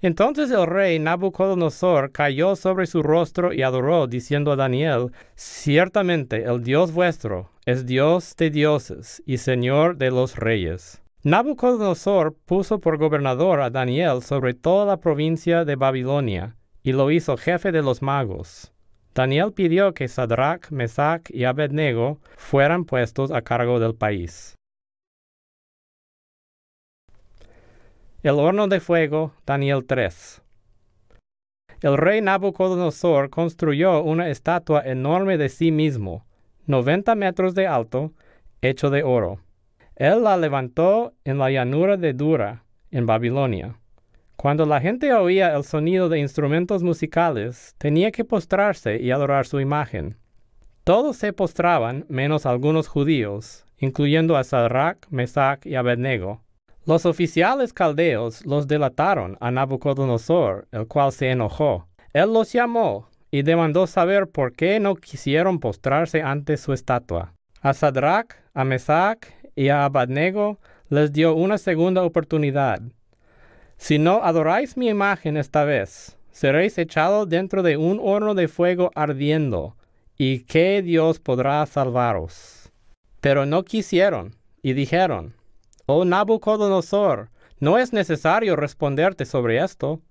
Entonces el rey Nabucodonosor cayó sobre su rostro y adoró, diciendo a Daniel, Ciertamente el Dios vuestro es Dios de dioses y Señor de los reyes. Nabucodonosor puso por gobernador a Daniel sobre toda la provincia de Babilonia, y lo hizo jefe de los magos. Daniel pidió que Sadrach, Mesach y Abednego fueran puestos a cargo del país. El horno de fuego, Daniel 3. El rey Nabucodonosor construyó una estatua enorme de sí mismo, 90 metros de alto, hecho de oro. Él la levantó en la llanura de Dura, en Babilonia. Cuando la gente oía el sonido de instrumentos musicales, tenía que postrarse y adorar su imagen. Todos se postraban, menos algunos judíos, incluyendo a Sadrach, Mesach y Abednego. Los oficiales caldeos los delataron a Nabucodonosor, el cual se enojó. Él los llamó y demandó saber por qué no quisieron postrarse ante su estatua. A Sadrach, a Mesach y a Abadnego les dio una segunda oportunidad. Si no adoráis mi imagen esta vez, seréis echados dentro de un horno de fuego ardiendo, y qué Dios podrá salvaros. Pero no quisieron, y dijeron, Oh Nabucodonosor, no es necesario responderte sobre esto.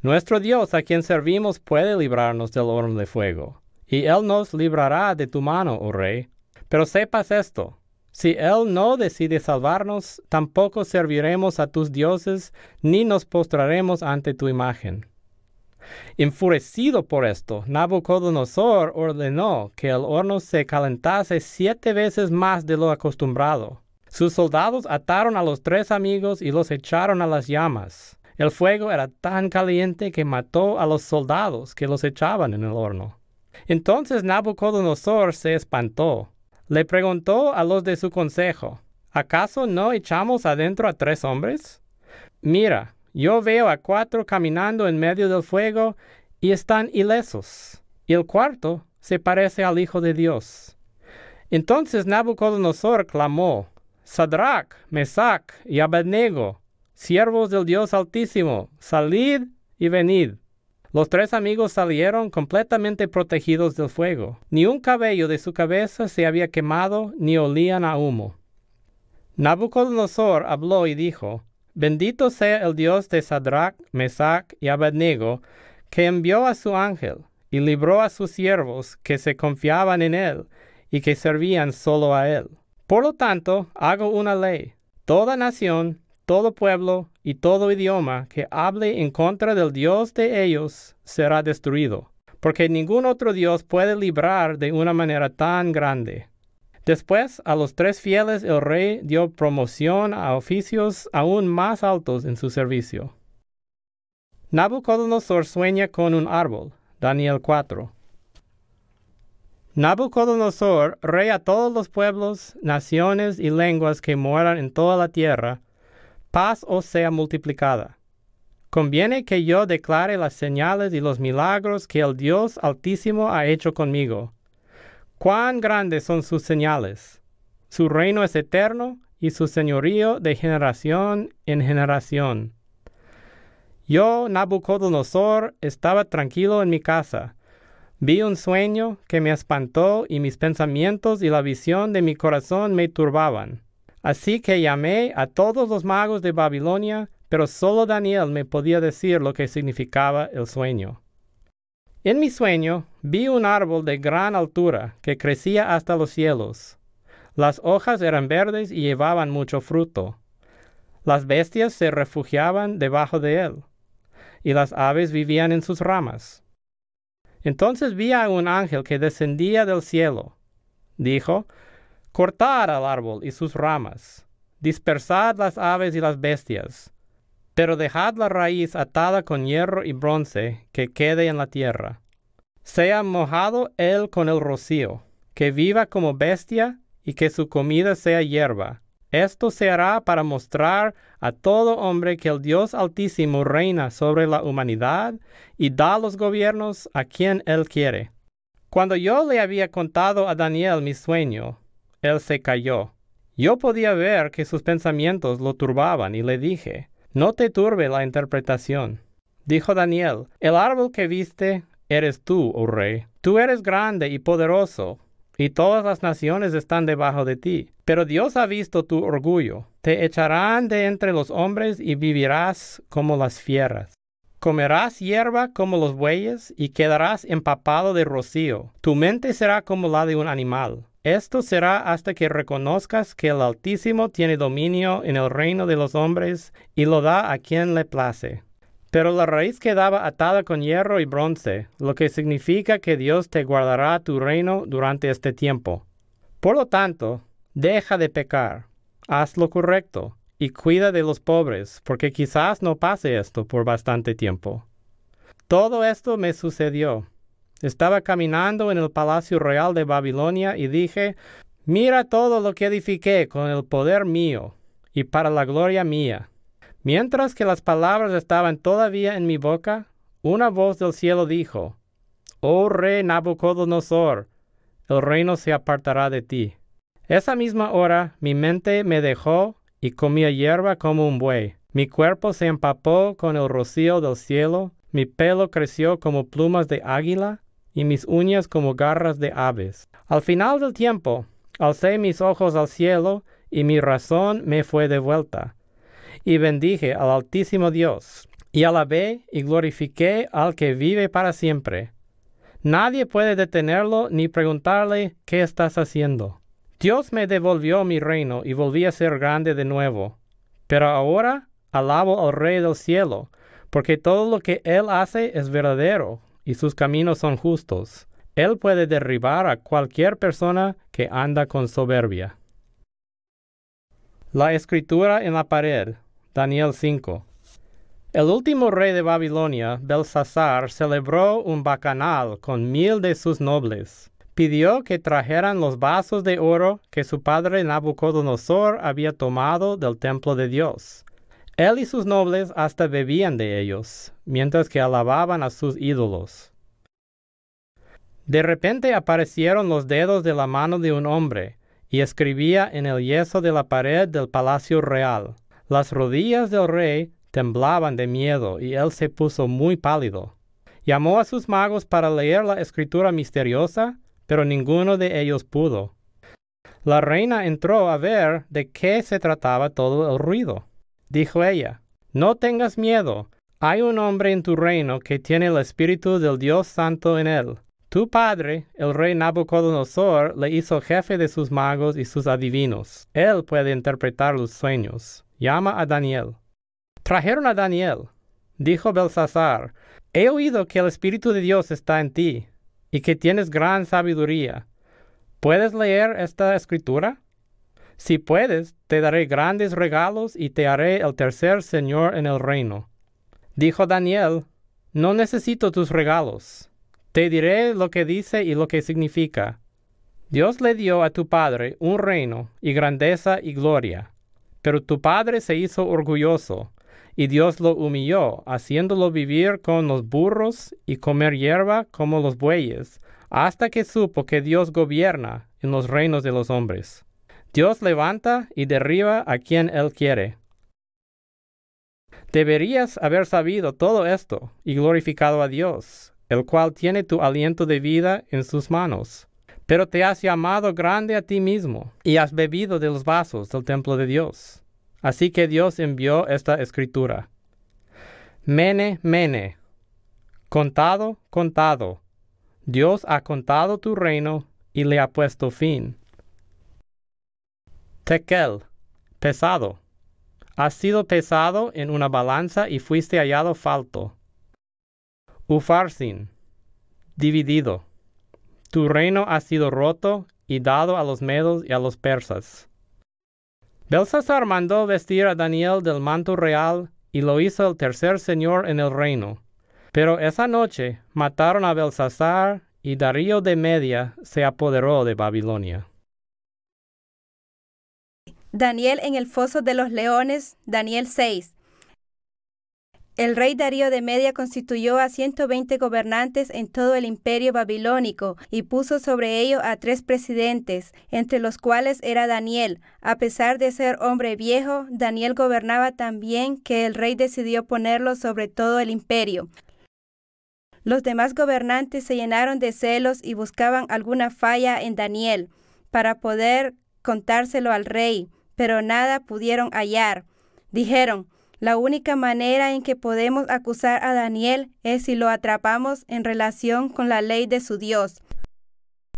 Nuestro Dios a quien servimos puede librarnos del horno de fuego, y Él nos librará de tu mano, oh rey. Pero sepas esto, si Él no decide salvarnos, tampoco serviremos a tus dioses, ni nos postraremos ante tu imagen. Enfurecido por esto, Nabucodonosor ordenó que el horno se calentase siete veces más de lo acostumbrado. Sus soldados ataron a los tres amigos y los echaron a las llamas. El fuego era tan caliente que mató a los soldados que los echaban en el horno. Entonces Nabucodonosor se espantó. Le preguntó a los de su consejo, ¿acaso no echamos adentro a tres hombres? Mira, yo veo a cuatro caminando en medio del fuego y están ilesos. Y el cuarto se parece al Hijo de Dios. Entonces Nabucodonosor clamó, Sadrach, Mesach y Abednego, siervos del Dios Altísimo, salid y venid. Los tres amigos salieron completamente protegidos del fuego. Ni un cabello de su cabeza se había quemado ni olían a humo. Nabucodonosor habló y dijo, Bendito sea el Dios de Sadrach, Mesach y Abednego, que envió a su ángel y libró a sus siervos que se confiaban en él y que servían solo a él. Por lo tanto, hago una ley. Toda nación, todo pueblo y todo idioma que hable en contra del Dios de ellos será destruido, porque ningún otro Dios puede librar de una manera tan grande. Después, a los tres fieles el rey dio promoción a oficios aún más altos en su servicio. Nabucodonosor sueña con un árbol, Daniel 4. Nabucodonosor, rey a todos los pueblos, naciones y lenguas que mueran en toda la tierra, paz os sea multiplicada. Conviene que yo declare las señales y los milagros que el Dios Altísimo ha hecho conmigo. Cuán grandes son sus señales. Su reino es eterno y su señorío de generación en generación. Yo, Nabucodonosor, estaba tranquilo en mi casa Vi un sueño que me espantó y mis pensamientos y la visión de mi corazón me turbaban. Así que llamé a todos los magos de Babilonia, pero solo Daniel me podía decir lo que significaba el sueño. En mi sueño vi un árbol de gran altura que crecía hasta los cielos. Las hojas eran verdes y llevaban mucho fruto. Las bestias se refugiaban debajo de él, y las aves vivían en sus ramas. Entonces vi a un ángel que descendía del cielo. Dijo, Cortad al árbol y sus ramas, dispersad las aves y las bestias, pero dejad la raíz atada con hierro y bronce que quede en la tierra. Sea mojado él con el rocío, que viva como bestia y que su comida sea hierba, esto se hará para mostrar a todo hombre que el Dios Altísimo reina sobre la humanidad y da los gobiernos a quien Él quiere. Cuando yo le había contado a Daniel mi sueño, él se calló. Yo podía ver que sus pensamientos lo turbaban y le dije, no te turbe la interpretación. Dijo Daniel, el árbol que viste eres tú, oh rey. Tú eres grande y poderoso, y todas las naciones están debajo de ti. Pero Dios ha visto tu orgullo, te echarán de entre los hombres y vivirás como las fieras. Comerás hierba como los bueyes y quedarás empapado de rocío. Tu mente será como la de un animal. Esto será hasta que reconozcas que el Altísimo tiene dominio en el reino de los hombres y lo da a quien le place. Pero la raíz quedaba atada con hierro y bronce, lo que significa que Dios te guardará tu reino durante este tiempo. Por lo tanto, deja de pecar, haz lo correcto y cuida de los pobres, porque quizás no pase esto por bastante tiempo. Todo esto me sucedió. Estaba caminando en el Palacio Real de Babilonia y dije, mira todo lo que edifiqué con el poder mío y para la gloria mía. Mientras que las palabras estaban todavía en mi boca, una voz del cielo dijo, Oh rey Nabucodonosor, el reino se apartará de ti. Esa misma hora mi mente me dejó y comía hierba como un buey. Mi cuerpo se empapó con el rocío del cielo, mi pelo creció como plumas de águila y mis uñas como garras de aves. Al final del tiempo, alcé mis ojos al cielo y mi razón me fue devuelta y bendije al Altísimo Dios, y alabé y glorifiqué al que vive para siempre. Nadie puede detenerlo ni preguntarle qué estás haciendo. Dios me devolvió mi reino y volví a ser grande de nuevo. Pero ahora alabo al Rey del cielo, porque todo lo que Él hace es verdadero y sus caminos son justos. Él puede derribar a cualquier persona que anda con soberbia. La escritura en la pared Daniel 5. El último rey de Babilonia, Belsasar, celebró un bacanal con mil de sus nobles. Pidió que trajeran los vasos de oro que su padre Nabucodonosor había tomado del templo de Dios. Él y sus nobles hasta bebían de ellos, mientras que alababan a sus ídolos. De repente aparecieron los dedos de la mano de un hombre, y escribía en el yeso de la pared del palacio real. Las rodillas del rey temblaban de miedo y él se puso muy pálido. Llamó a sus magos para leer la escritura misteriosa, pero ninguno de ellos pudo. La reina entró a ver de qué se trataba todo el ruido. Dijo ella, No tengas miedo, hay un hombre en tu reino que tiene el espíritu del Dios Santo en él. Tu padre, el rey Nabucodonosor, le hizo jefe de sus magos y sus adivinos. Él puede interpretar los sueños llama a Daniel. Trajeron a Daniel. Dijo Belsasar, he oído que el Espíritu de Dios está en ti y que tienes gran sabiduría. ¿Puedes leer esta escritura? Si puedes, te daré grandes regalos y te haré el tercer señor en el reino. Dijo Daniel, no necesito tus regalos. Te diré lo que dice y lo que significa. Dios le dio a tu padre un reino y grandeza y gloria, pero tu padre se hizo orgulloso, y Dios lo humilló, haciéndolo vivir con los burros y comer hierba como los bueyes, hasta que supo que Dios gobierna en los reinos de los hombres. Dios levanta y derriba a quien Él quiere. Deberías haber sabido todo esto y glorificado a Dios, el cual tiene tu aliento de vida en sus manos pero te has llamado grande a ti mismo y has bebido de los vasos del templo de Dios. Así que Dios envió esta escritura. Mene, mene, contado, contado. Dios ha contado tu reino y le ha puesto fin. Tekel, pesado. Has sido pesado en una balanza y fuiste hallado falto. Ufarsin, dividido. Tu reino ha sido roto y dado a los medos y a los persas. Belsasar mandó vestir a Daniel del manto real y lo hizo el tercer señor en el reino. Pero esa noche mataron a Belsasar y Darío de Media se apoderó de Babilonia. Daniel en el foso de los leones, Daniel 6. El rey Darío de Media constituyó a 120 gobernantes en todo el imperio babilónico y puso sobre ello a tres presidentes, entre los cuales era Daniel. A pesar de ser hombre viejo, Daniel gobernaba tan bien que el rey decidió ponerlo sobre todo el imperio. Los demás gobernantes se llenaron de celos y buscaban alguna falla en Daniel para poder contárselo al rey, pero nada pudieron hallar. Dijeron, la única manera en que podemos acusar a Daniel es si lo atrapamos en relación con la ley de su Dios.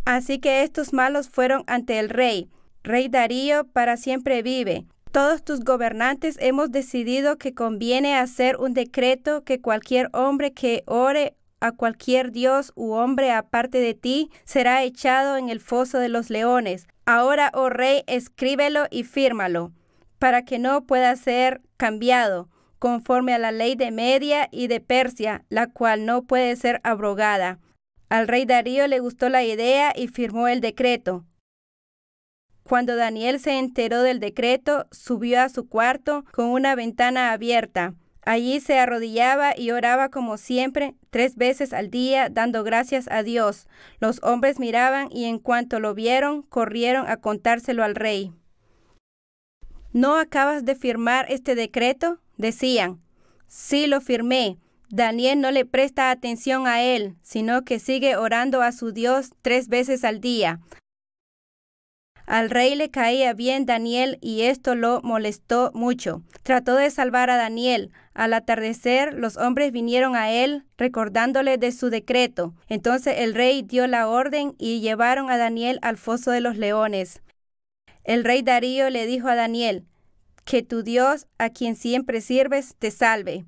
Así que estos malos fueron ante el rey. Rey Darío para siempre vive. Todos tus gobernantes hemos decidido que conviene hacer un decreto que cualquier hombre que ore a cualquier dios u hombre aparte de ti será echado en el foso de los leones. Ahora, oh rey, escríbelo y fírmalo para que no pueda ser cambiado, conforme a la ley de Media y de Persia, la cual no puede ser abrogada. Al rey Darío le gustó la idea y firmó el decreto. Cuando Daniel se enteró del decreto, subió a su cuarto con una ventana abierta. Allí se arrodillaba y oraba como siempre, tres veces al día, dando gracias a Dios. Los hombres miraban y en cuanto lo vieron, corrieron a contárselo al rey. ¿no acabas de firmar este decreto? Decían, sí lo firmé. Daniel no le presta atención a él, sino que sigue orando a su Dios tres veces al día. Al rey le caía bien Daniel y esto lo molestó mucho. Trató de salvar a Daniel. Al atardecer los hombres vinieron a él recordándole de su decreto. Entonces el rey dio la orden y llevaron a Daniel al foso de los leones. El rey Darío le dijo a Daniel, que tu Dios, a quien siempre sirves, te salve.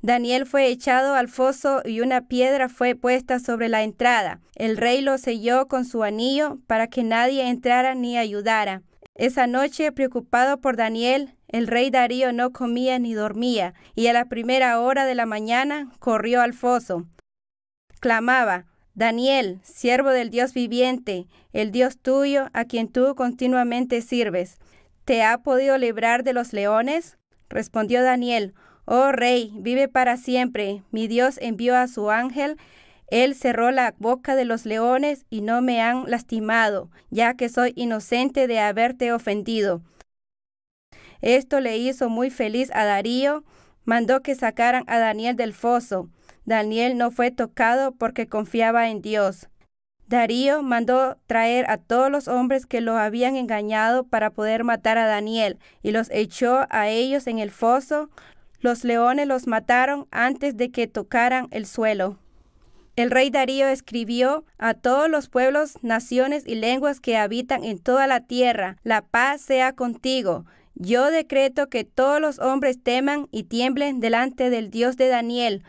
Daniel fue echado al foso y una piedra fue puesta sobre la entrada. El rey lo selló con su anillo para que nadie entrara ni ayudara. Esa noche, preocupado por Daniel, el rey Darío no comía ni dormía, y a la primera hora de la mañana corrió al foso. Clamaba, Daniel, siervo del Dios viviente, el Dios tuyo, a quien tú continuamente sirves, ¿te ha podido librar de los leones? Respondió Daniel, Oh rey, vive para siempre, mi Dios envió a su ángel, él cerró la boca de los leones y no me han lastimado, ya que soy inocente de haberte ofendido. Esto le hizo muy feliz a Darío, mandó que sacaran a Daniel del foso. Daniel no fue tocado porque confiaba en Dios. Darío mandó traer a todos los hombres que lo habían engañado para poder matar a Daniel y los echó a ellos en el foso. Los leones los mataron antes de que tocaran el suelo. El rey Darío escribió a todos los pueblos, naciones y lenguas que habitan en toda la tierra, la paz sea contigo. Yo decreto que todos los hombres teman y tiemblen delante del Dios de Daniel,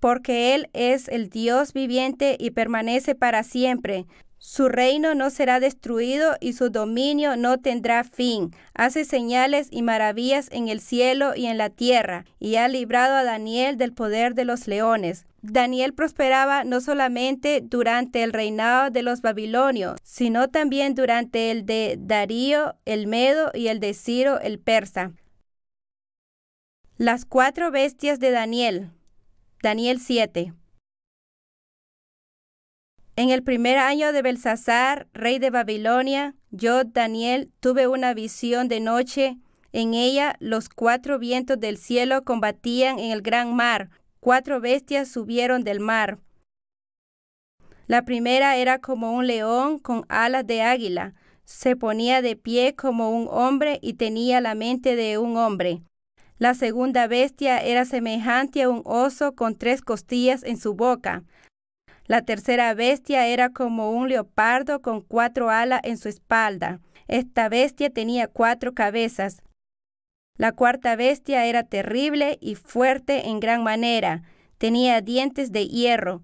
porque Él es el Dios viviente y permanece para siempre. Su reino no será destruido y su dominio no tendrá fin. Hace señales y maravillas en el cielo y en la tierra, y ha librado a Daniel del poder de los leones. Daniel prosperaba no solamente durante el reinado de los babilonios, sino también durante el de Darío el Medo y el de Ciro el Persa. Las cuatro bestias de Daniel. Daniel 7. En el primer año de Belsasar, rey de Babilonia, yo, Daniel, tuve una visión de noche. En ella los cuatro vientos del cielo combatían en el gran mar. Cuatro bestias subieron del mar. La primera era como un león con alas de águila. Se ponía de pie como un hombre y tenía la mente de un hombre. La segunda bestia era semejante a un oso con tres costillas en su boca. La tercera bestia era como un leopardo con cuatro alas en su espalda. Esta bestia tenía cuatro cabezas. La cuarta bestia era terrible y fuerte en gran manera. Tenía dientes de hierro.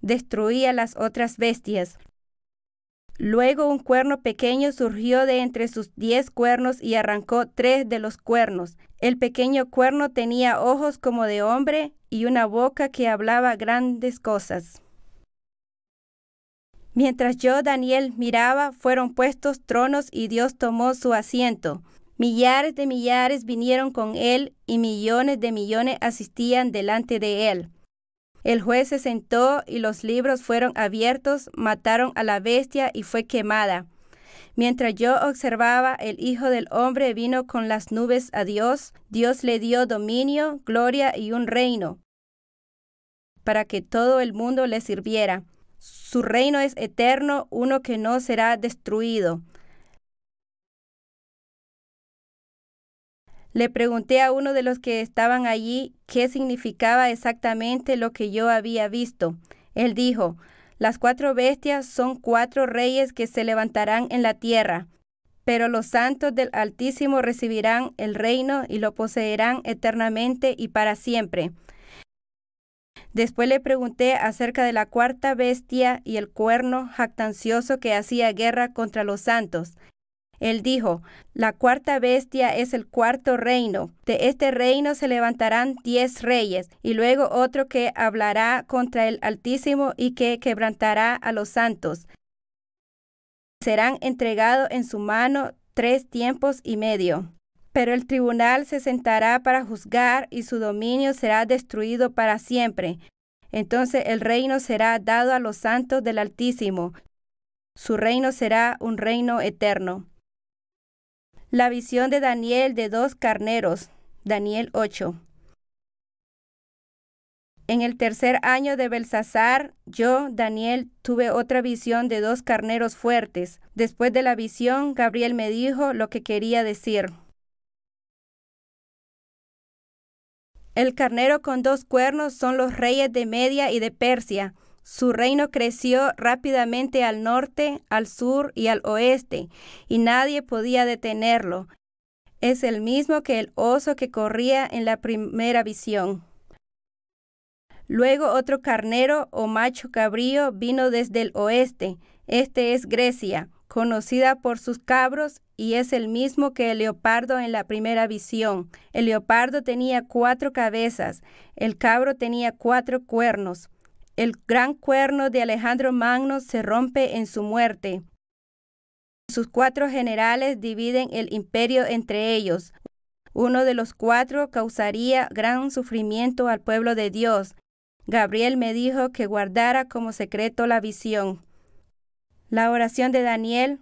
Destruía las otras bestias. Luego un cuerno pequeño surgió de entre sus diez cuernos y arrancó tres de los cuernos. El pequeño cuerno tenía ojos como de hombre y una boca que hablaba grandes cosas. Mientras yo, Daniel, miraba, fueron puestos tronos y Dios tomó su asiento. Millares de millares vinieron con él y millones de millones asistían delante de él. El juez se sentó y los libros fueron abiertos, mataron a la bestia y fue quemada. Mientras yo observaba, el Hijo del Hombre vino con las nubes a Dios, Dios le dio dominio, gloria y un reino, para que todo el mundo le sirviera. Su reino es eterno, uno que no será destruido. Le pregunté a uno de los que estaban allí qué significaba exactamente lo que yo había visto. Él dijo, las cuatro bestias son cuatro reyes que se levantarán en la tierra, pero los santos del Altísimo recibirán el reino y lo poseerán eternamente y para siempre. Después le pregunté acerca de la cuarta bestia y el cuerno jactancioso que hacía guerra contra los santos. Él dijo, la cuarta bestia es el cuarto reino. De este reino se levantarán diez reyes, y luego otro que hablará contra el Altísimo y que quebrantará a los santos. Serán entregados en su mano tres tiempos y medio. Pero el tribunal se sentará para juzgar y su dominio será destruido para siempre. Entonces el reino será dado a los santos del Altísimo. Su reino será un reino eterno. La visión de Daniel de dos carneros, Daniel 8. En el tercer año de Belsasar, yo, Daniel, tuve otra visión de dos carneros fuertes. Después de la visión, Gabriel me dijo lo que quería decir. El carnero con dos cuernos son los reyes de Media y de Persia. Su reino creció rápidamente al norte, al sur y al oeste, y nadie podía detenerlo. Es el mismo que el oso que corría en la primera visión. Luego otro carnero o macho cabrío vino desde el oeste. Este es Grecia, conocida por sus cabros, y es el mismo que el leopardo en la primera visión. El leopardo tenía cuatro cabezas, el cabro tenía cuatro cuernos. El gran cuerno de Alejandro Magno se rompe en su muerte. Sus cuatro generales dividen el imperio entre ellos. Uno de los cuatro causaría gran sufrimiento al pueblo de Dios. Gabriel me dijo que guardara como secreto la visión. La oración de Daniel,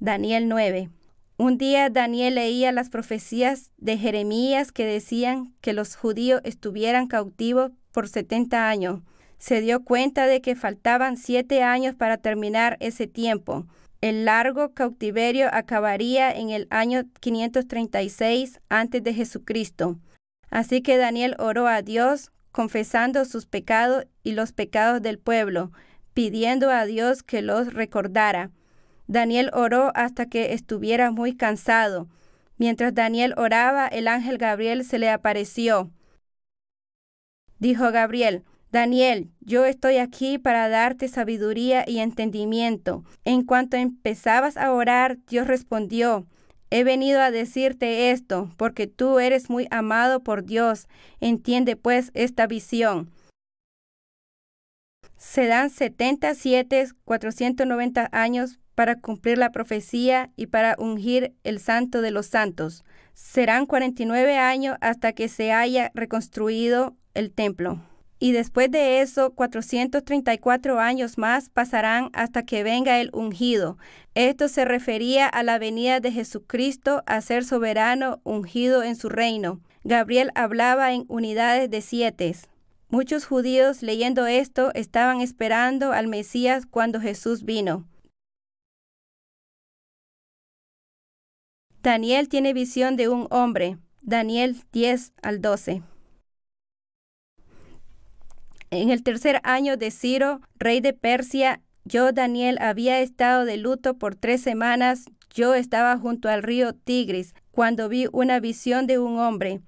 Daniel 9. Un día Daniel leía las profecías de Jeremías que decían que los judíos estuvieran cautivos por setenta años se dio cuenta de que faltaban siete años para terminar ese tiempo. El largo cautiverio acabaría en el año 536 antes de Jesucristo. Así que Daniel oró a Dios, confesando sus pecados y los pecados del pueblo, pidiendo a Dios que los recordara. Daniel oró hasta que estuviera muy cansado. Mientras Daniel oraba, el ángel Gabriel se le apareció. Dijo Gabriel, Daniel, yo estoy aquí para darte sabiduría y entendimiento. En cuanto empezabas a orar, Dios respondió, He venido a decirte esto, porque tú eres muy amado por Dios. Entiende pues esta visión. Se dan 77, 490 años para cumplir la profecía y para ungir el santo de los santos. Serán 49 años hasta que se haya reconstruido el templo y después de eso 434 años más pasarán hasta que venga el ungido. Esto se refería a la venida de Jesucristo a ser soberano ungido en su reino. Gabriel hablaba en unidades de siete. Muchos judíos leyendo esto estaban esperando al Mesías cuando Jesús vino. Daniel tiene visión de un hombre. Daniel 10 al 12. En el tercer año de Ciro, rey de Persia, yo, Daniel, había estado de luto por tres semanas. Yo estaba junto al río Tigris cuando vi una visión de un hombre.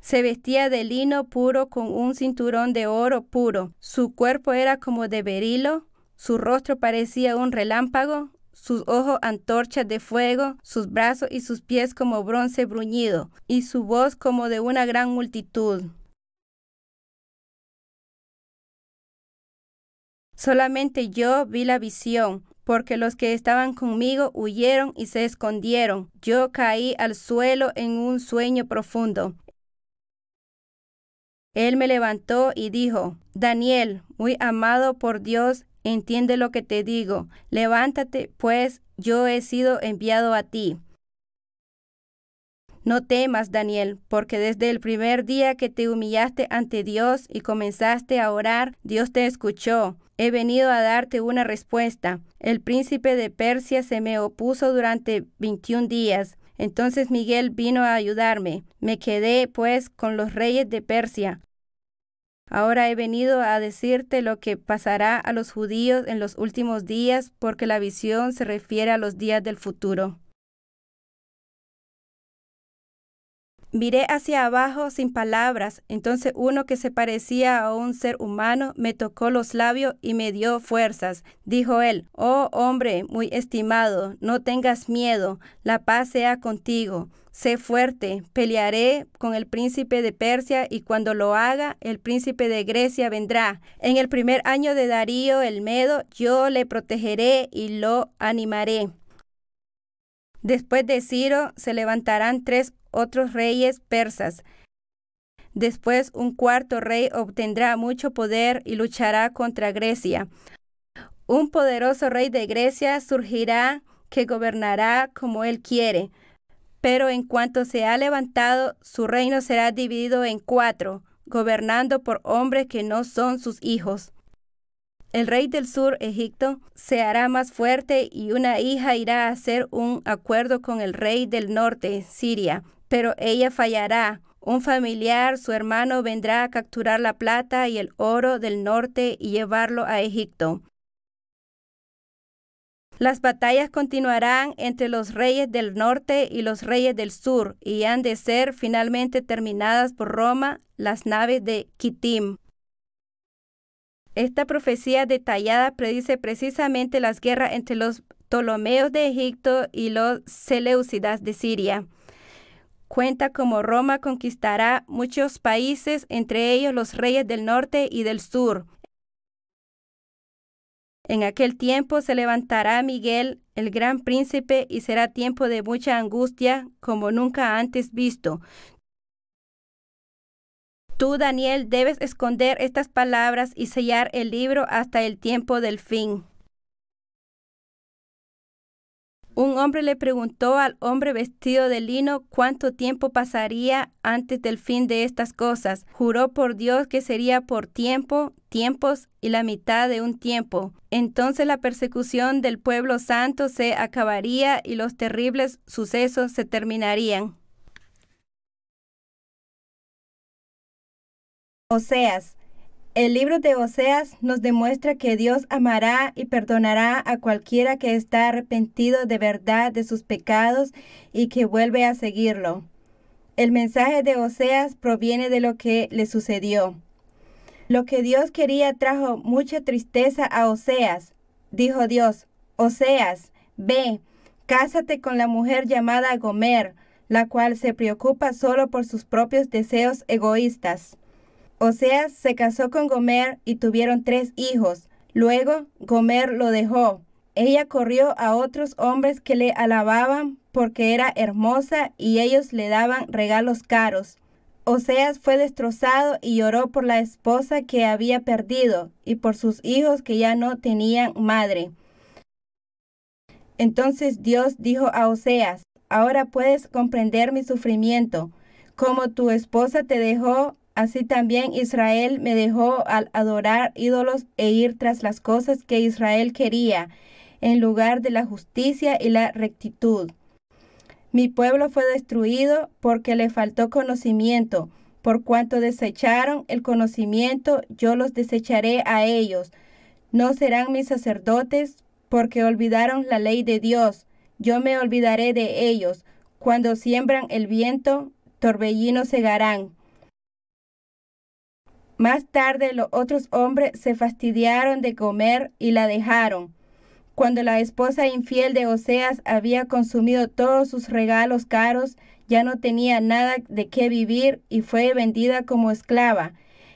Se vestía de lino puro con un cinturón de oro puro. Su cuerpo era como de berilo, su rostro parecía un relámpago sus ojos antorchas de fuego, sus brazos y sus pies como bronce bruñido, y su voz como de una gran multitud. Solamente yo vi la visión, porque los que estaban conmigo huyeron y se escondieron. Yo caí al suelo en un sueño profundo. Él me levantó y dijo, Daniel, muy amado por Dios, Entiende lo que te digo. Levántate, pues yo he sido enviado a ti. No temas, Daniel, porque desde el primer día que te humillaste ante Dios y comenzaste a orar, Dios te escuchó. He venido a darte una respuesta. El príncipe de Persia se me opuso durante 21 días. Entonces Miguel vino a ayudarme. Me quedé, pues, con los reyes de Persia. Ahora he venido a decirte lo que pasará a los judíos en los últimos días, porque la visión se refiere a los días del futuro. Miré hacia abajo sin palabras, entonces uno que se parecía a un ser humano me tocó los labios y me dio fuerzas. Dijo él, Oh hombre muy estimado, no tengas miedo, la paz sea contigo. Sé fuerte, pelearé con el príncipe de Persia y cuando lo haga, el príncipe de Grecia vendrá. En el primer año de Darío el Medo, yo le protegeré y lo animaré. Después de Ciro se levantarán tres otros reyes persas. Después un cuarto rey obtendrá mucho poder y luchará contra Grecia. Un poderoso rey de Grecia surgirá que gobernará como él quiere pero en cuanto se ha levantado, su reino será dividido en cuatro, gobernando por hombres que no son sus hijos. El rey del sur, Egipto, se hará más fuerte y una hija irá a hacer un acuerdo con el rey del norte, Siria, pero ella fallará. Un familiar, su hermano, vendrá a capturar la plata y el oro del norte y llevarlo a Egipto. Las batallas continuarán entre los reyes del norte y los reyes del sur y han de ser finalmente terminadas por Roma las naves de Kitim. Esta profecía detallada predice precisamente las guerras entre los Ptolomeos de Egipto y los Seleucidas de Siria. Cuenta cómo Roma conquistará muchos países, entre ellos los reyes del norte y del sur, en aquel tiempo se levantará Miguel, el gran príncipe, y será tiempo de mucha angustia como nunca antes visto. Tú, Daniel, debes esconder estas palabras y sellar el libro hasta el tiempo del fin. Un hombre le preguntó al hombre vestido de lino cuánto tiempo pasaría antes del fin de estas cosas. Juró por Dios que sería por tiempo, tiempos y la mitad de un tiempo. Entonces la persecución del pueblo santo se acabaría y los terribles sucesos se terminarían. Oseas el libro de Oseas nos demuestra que Dios amará y perdonará a cualquiera que está arrepentido de verdad de sus pecados y que vuelve a seguirlo. El mensaje de Oseas proviene de lo que le sucedió. Lo que Dios quería trajo mucha tristeza a Oseas. Dijo Dios, Oseas, ve, cásate con la mujer llamada Gomer, la cual se preocupa solo por sus propios deseos egoístas. Oseas se casó con Gomer y tuvieron tres hijos. Luego Gomer lo dejó. Ella corrió a otros hombres que le alababan porque era hermosa y ellos le daban regalos caros. Oseas fue destrozado y lloró por la esposa que había perdido y por sus hijos que ya no tenían madre. Entonces Dios dijo a Oseas, ahora puedes comprender mi sufrimiento. Como tu esposa te dejó, Así también Israel me dejó al adorar ídolos e ir tras las cosas que Israel quería, en lugar de la justicia y la rectitud. Mi pueblo fue destruido porque le faltó conocimiento. Por cuanto desecharon el conocimiento, yo los desecharé a ellos. No serán mis sacerdotes porque olvidaron la ley de Dios. Yo me olvidaré de ellos. Cuando siembran el viento, torbellinos segarán más tarde los otros hombres se fastidiaron de comer y la dejaron. Cuando la esposa infiel de Oseas había consumido todos sus regalos caros, ya no tenía nada de qué vivir y fue vendida como esclava.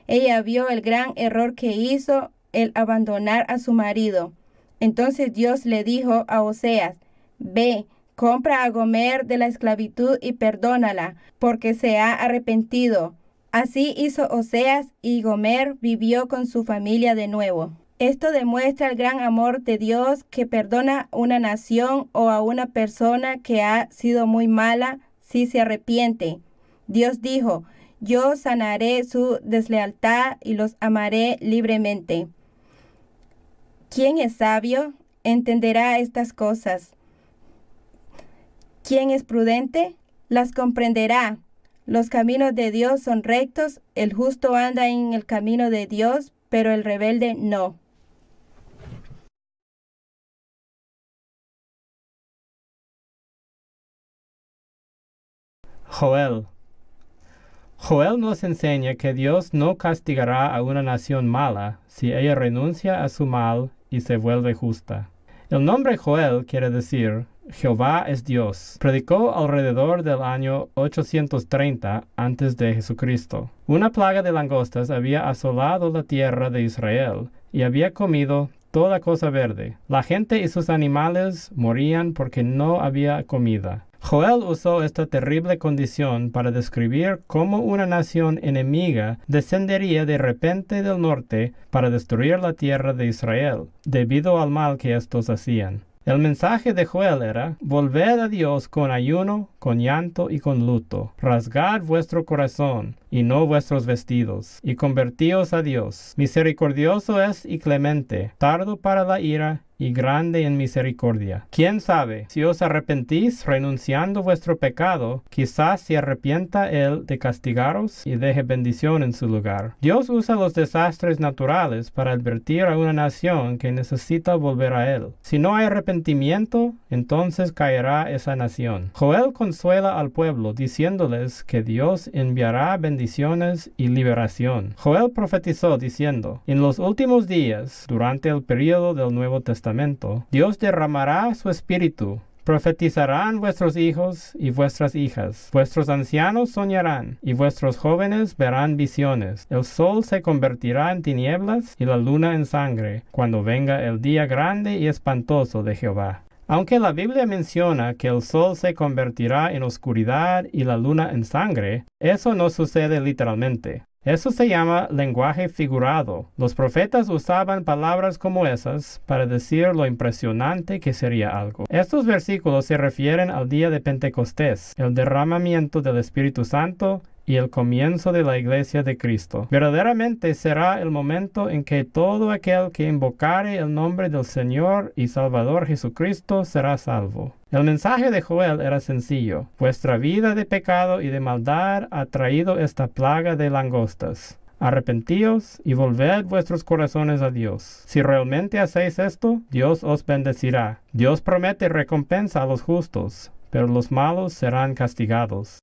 Ella vio el gran error que hizo el abandonar a su marido. Entonces Dios le dijo a Oseas, Ve, compra a Gomer de la esclavitud y perdónala, porque se ha arrepentido. Así hizo Oseas y Gomer vivió con su familia de nuevo. Esto demuestra el gran amor de Dios que perdona a una nación o a una persona que ha sido muy mala si se arrepiente. Dios dijo, yo sanaré su deslealtad y los amaré libremente. ¿Quién es sabio entenderá estas cosas. Quien es prudente las comprenderá. Los caminos de Dios son rectos, el justo anda en el camino de Dios, pero el rebelde no. Joel. Joel nos enseña que Dios no castigará a una nación mala si ella renuncia a su mal y se vuelve justa. El nombre Joel quiere decir Jehová es Dios. Predicó alrededor del año 830 antes de Jesucristo. Una plaga de langostas había asolado la tierra de Israel y había comido toda cosa verde. La gente y sus animales morían porque no había comida. Joel usó esta terrible condición para describir cómo una nación enemiga descendería de repente del norte para destruir la tierra de Israel, debido al mal que estos hacían. El mensaje de Joel era, volved a Dios con ayuno, con llanto y con luto, rasgad vuestro corazón y no vuestros vestidos, y convertíos a Dios. Misericordioso es y clemente, tardo para la ira y grande en misericordia. ¿Quién sabe? Si os arrepentís renunciando vuestro pecado, quizás se arrepienta él de castigaros y deje bendición en su lugar. Dios usa los desastres naturales para advertir a una nación que necesita volver a él. Si no hay arrepentimiento, entonces caerá esa nación. Joel consuela al pueblo diciéndoles que Dios enviará bendiciones y liberación. Joel profetizó diciendo, en los últimos días, durante el período del Nuevo Testamento, Dios derramará su espíritu Profetizarán vuestros hijos y vuestras hijas, vuestros ancianos soñarán, y vuestros jóvenes verán visiones. El sol se convertirá en tinieblas y la luna en sangre, cuando venga el día grande y espantoso de Jehová. Aunque la Biblia menciona que el sol se convertirá en oscuridad y la luna en sangre, eso no sucede literalmente. Eso se llama lenguaje figurado. Los profetas usaban palabras como esas para decir lo impresionante que sería algo. Estos versículos se refieren al día de Pentecostés, el derramamiento del Espíritu Santo y el comienzo de la iglesia de Cristo. Verdaderamente será el momento en que todo aquel que invocare el nombre del Señor y Salvador Jesucristo será salvo. El mensaje de Joel era sencillo. Vuestra vida de pecado y de maldad ha traído esta plaga de langostas. Arrepentíos y volved vuestros corazones a Dios. Si realmente hacéis esto, Dios os bendecirá. Dios promete recompensa a los justos, pero los malos serán castigados.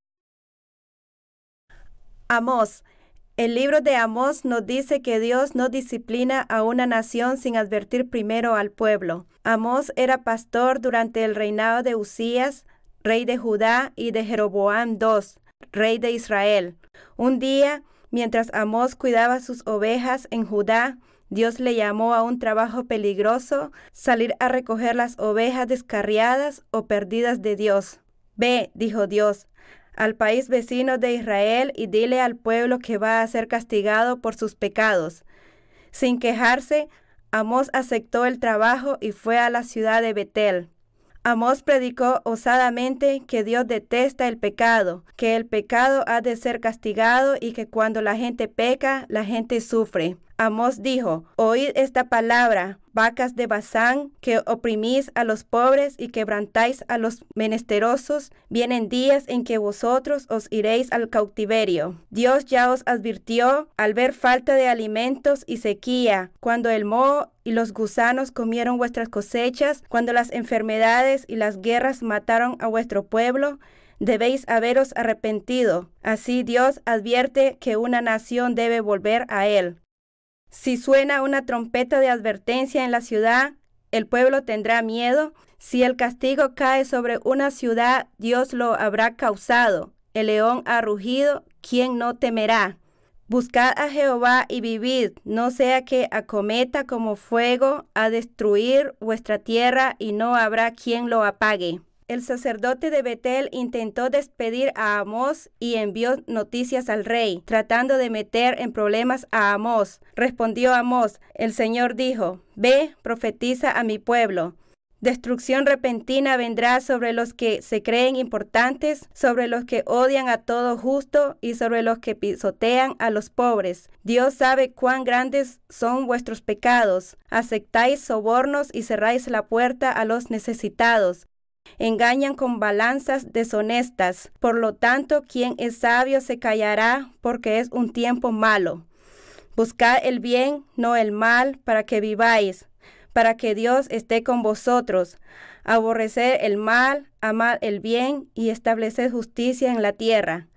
El libro de Amós nos dice que Dios no disciplina a una nación sin advertir primero al pueblo. Amós era pastor durante el reinado de Usías, rey de Judá, y de Jeroboam II, rey de Israel. Un día, mientras Amós cuidaba sus ovejas en Judá, Dios le llamó a un trabajo peligroso, salir a recoger las ovejas descarriadas o perdidas de Dios. Ve, dijo Dios, al país vecino de Israel y dile al pueblo que va a ser castigado por sus pecados. Sin quejarse, Amós aceptó el trabajo y fue a la ciudad de Betel. Amós predicó osadamente que Dios detesta el pecado, que el pecado ha de ser castigado y que cuando la gente peca, la gente sufre. Amós dijo, oíd esta palabra, vacas de Bazán, que oprimís a los pobres y quebrantáis a los menesterosos, vienen días en que vosotros os iréis al cautiverio. Dios ya os advirtió al ver falta de alimentos y sequía, cuando el moho y los gusanos comieron vuestras cosechas, cuando las enfermedades y las guerras mataron a vuestro pueblo, debéis haberos arrepentido. Así Dios advierte que una nación debe volver a Él. Si suena una trompeta de advertencia en la ciudad, el pueblo tendrá miedo. Si el castigo cae sobre una ciudad, Dios lo habrá causado. El león ha rugido, ¿quién no temerá? Buscad a Jehová y vivid, no sea que acometa como fuego a destruir vuestra tierra y no habrá quien lo apague el sacerdote de Betel intentó despedir a Amos y envió noticias al rey, tratando de meter en problemas a Amos. Respondió Amos. el Señor dijo, Ve, profetiza a mi pueblo. Destrucción repentina vendrá sobre los que se creen importantes, sobre los que odian a todo justo y sobre los que pisotean a los pobres. Dios sabe cuán grandes son vuestros pecados. Aceptáis sobornos y cerráis la puerta a los necesitados engañan con balanzas deshonestas. Por lo tanto, quien es sabio se callará porque es un tiempo malo. Buscad el bien, no el mal, para que viváis, para que Dios esté con vosotros. Aborrecer el mal, amad el bien y estableced justicia en la tierra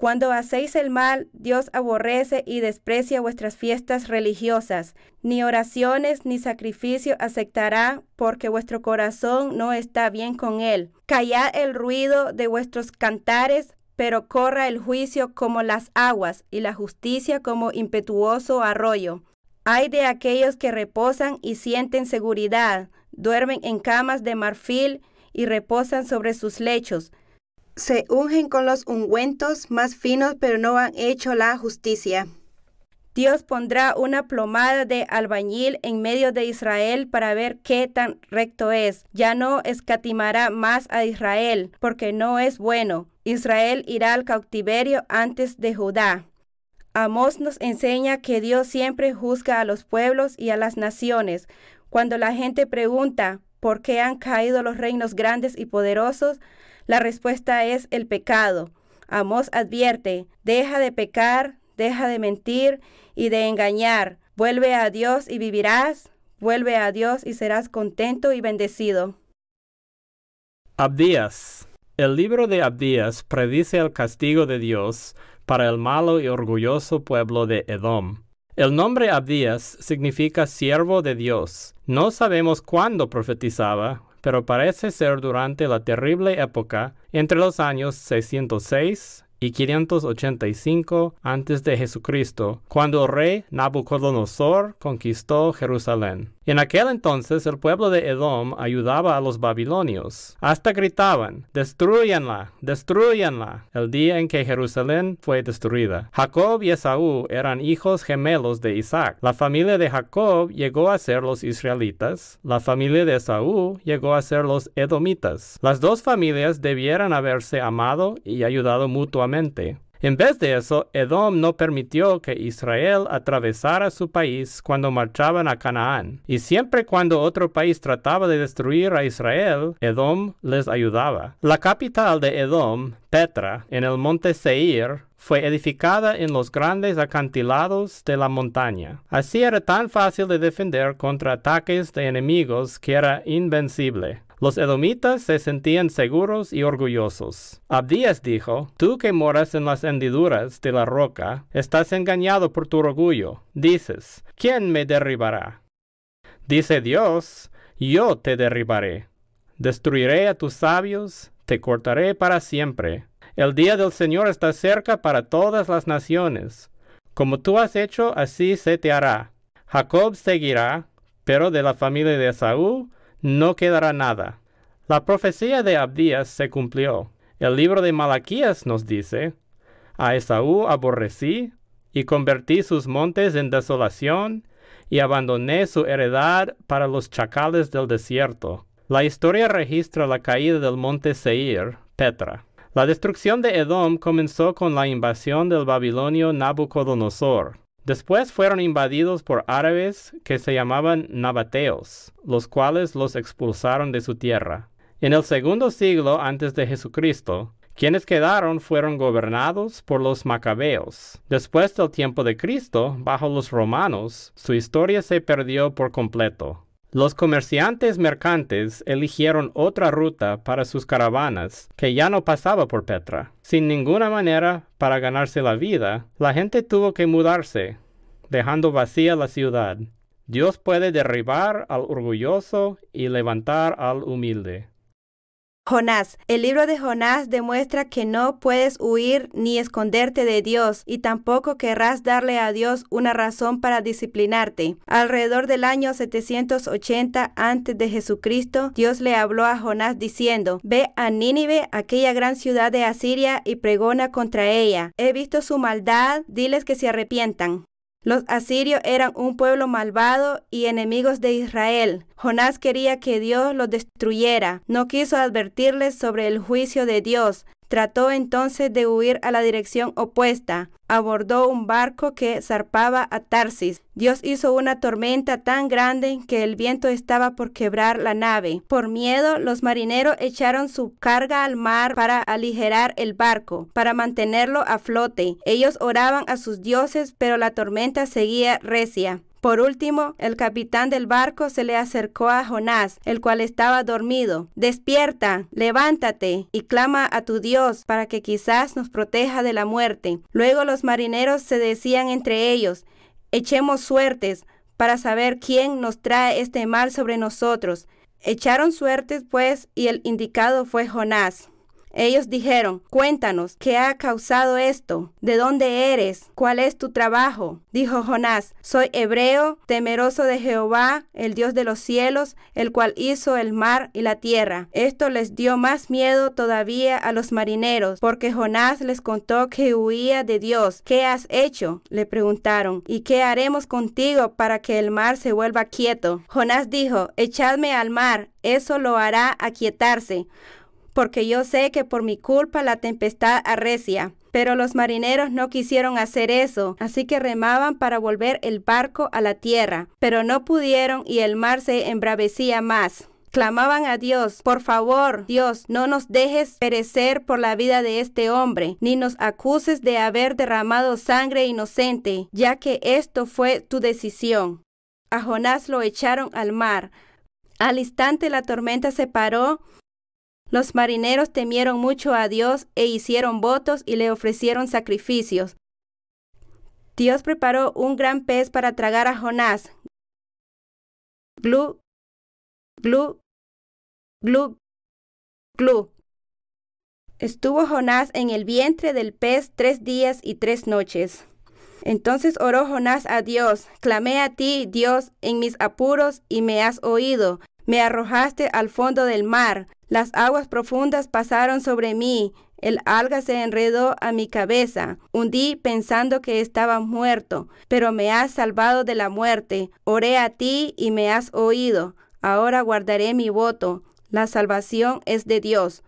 cuando hacéis el mal, Dios aborrece y desprecia vuestras fiestas religiosas. Ni oraciones ni sacrificio aceptará, porque vuestro corazón no está bien con él. Callad el ruido de vuestros cantares, pero corra el juicio como las aguas y la justicia como impetuoso arroyo. Hay de aquellos que reposan y sienten seguridad, duermen en camas de marfil y reposan sobre sus lechos se ungen con los ungüentos más finos, pero no han hecho la justicia. Dios pondrá una plomada de albañil en medio de Israel para ver qué tan recto es. Ya no escatimará más a Israel, porque no es bueno. Israel irá al cautiverio antes de Judá. Amós nos enseña que Dios siempre juzga a los pueblos y a las naciones. Cuando la gente pregunta por qué han caído los reinos grandes y poderosos, la respuesta es el pecado. Amós advierte, deja de pecar, deja de mentir y de engañar. Vuelve a Dios y vivirás. Vuelve a Dios y serás contento y bendecido. Abdías. El libro de Abdías predice el castigo de Dios para el malo y orgulloso pueblo de Edom. El nombre Abdías significa siervo de Dios. No sabemos cuándo profetizaba pero parece ser durante la terrible época entre los años 606 y 585 Jesucristo, cuando el rey Nabucodonosor conquistó Jerusalén. En aquel entonces el pueblo de Edom ayudaba a los babilonios. Hasta gritaban, destruyanla, destruyanla, el día en que Jerusalén fue destruida. Jacob y Esaú eran hijos gemelos de Isaac. La familia de Jacob llegó a ser los israelitas, la familia de Esaú llegó a ser los edomitas. Las dos familias debieran haberse amado y ayudado mutuamente. En vez de eso, Edom no permitió que Israel atravesara su país cuando marchaban a Canaán, y siempre cuando otro país trataba de destruir a Israel, Edom les ayudaba. La capital de Edom, Petra, en el monte Seir, fue edificada en los grandes acantilados de la montaña. Así era tan fácil de defender contra ataques de enemigos que era invencible. Los edomitas se sentían seguros y orgullosos. Abdías dijo, Tú que moras en las hendiduras de la roca, estás engañado por tu orgullo. Dices, ¿quién me derribará? Dice Dios, yo te derribaré. Destruiré a tus sabios, te cortaré para siempre. El día del Señor está cerca para todas las naciones. Como tú has hecho, así se te hará. Jacob seguirá, pero de la familia de Saúl no quedará nada. La profecía de Abdías se cumplió. El libro de Malaquías nos dice, A Esaú aborrecí, y convertí sus montes en desolación, y abandoné su heredad para los chacales del desierto. La historia registra la caída del monte Seir, Petra. La destrucción de Edom comenzó con la invasión del babilonio Nabucodonosor. Después fueron invadidos por árabes que se llamaban nabateos, los cuales los expulsaron de su tierra. En el segundo siglo antes de Jesucristo, quienes quedaron fueron gobernados por los macabeos. Después del tiempo de Cristo, bajo los romanos, su historia se perdió por completo. Los comerciantes mercantes eligieron otra ruta para sus caravanas que ya no pasaba por Petra. Sin ninguna manera para ganarse la vida, la gente tuvo que mudarse, dejando vacía la ciudad. Dios puede derribar al orgulloso y levantar al humilde. Jonás. El libro de Jonás demuestra que no puedes huir ni esconderte de Dios y tampoco querrás darle a Dios una razón para disciplinarte. Alrededor del año 780 antes de Jesucristo, Dios le habló a Jonás diciendo, Ve a Nínive, aquella gran ciudad de Asiria, y pregona contra ella. He visto su maldad, diles que se arrepientan. Los asirios eran un pueblo malvado y enemigos de Israel. Jonás quería que Dios los destruyera. No quiso advertirles sobre el juicio de Dios. Trató entonces de huir a la dirección opuesta. Abordó un barco que zarpaba a Tarsis. Dios hizo una tormenta tan grande que el viento estaba por quebrar la nave. Por miedo, los marineros echaron su carga al mar para aligerar el barco, para mantenerlo a flote. Ellos oraban a sus dioses, pero la tormenta seguía recia. Por último, el capitán del barco se le acercó a Jonás, el cual estaba dormido. Despierta, levántate y clama a tu Dios para que quizás nos proteja de la muerte. Luego los marineros se decían entre ellos, echemos suertes para saber quién nos trae este mal sobre nosotros. Echaron suertes, pues, y el indicado fue Jonás. Ellos dijeron, cuéntanos, ¿qué ha causado esto? ¿De dónde eres? ¿Cuál es tu trabajo? Dijo Jonás, soy hebreo, temeroso de Jehová, el Dios de los cielos, el cual hizo el mar y la tierra. Esto les dio más miedo todavía a los marineros, porque Jonás les contó que huía de Dios. ¿Qué has hecho? Le preguntaron, ¿y qué haremos contigo para que el mar se vuelva quieto? Jonás dijo, echadme al mar, eso lo hará aquietarse porque yo sé que por mi culpa la tempestad arrecia. Pero los marineros no quisieron hacer eso, así que remaban para volver el barco a la tierra, pero no pudieron y el mar se embravecía más. Clamaban a Dios, por favor, Dios, no nos dejes perecer por la vida de este hombre, ni nos acuses de haber derramado sangre inocente, ya que esto fue tu decisión. A Jonás lo echaron al mar. Al instante la tormenta se paró los marineros temieron mucho a Dios e hicieron votos y le ofrecieron sacrificios. Dios preparó un gran pez para tragar a Jonás. Estuvo Jonás en el vientre del pez tres días y tres noches. Entonces oró Jonás a Dios, clamé a ti, Dios, en mis apuros, y me has oído. Me arrojaste al fondo del mar, las aguas profundas pasaron sobre mí, el alga se enredó a mi cabeza, hundí pensando que estaba muerto, pero me has salvado de la muerte, oré a ti y me has oído, ahora guardaré mi voto, la salvación es de Dios.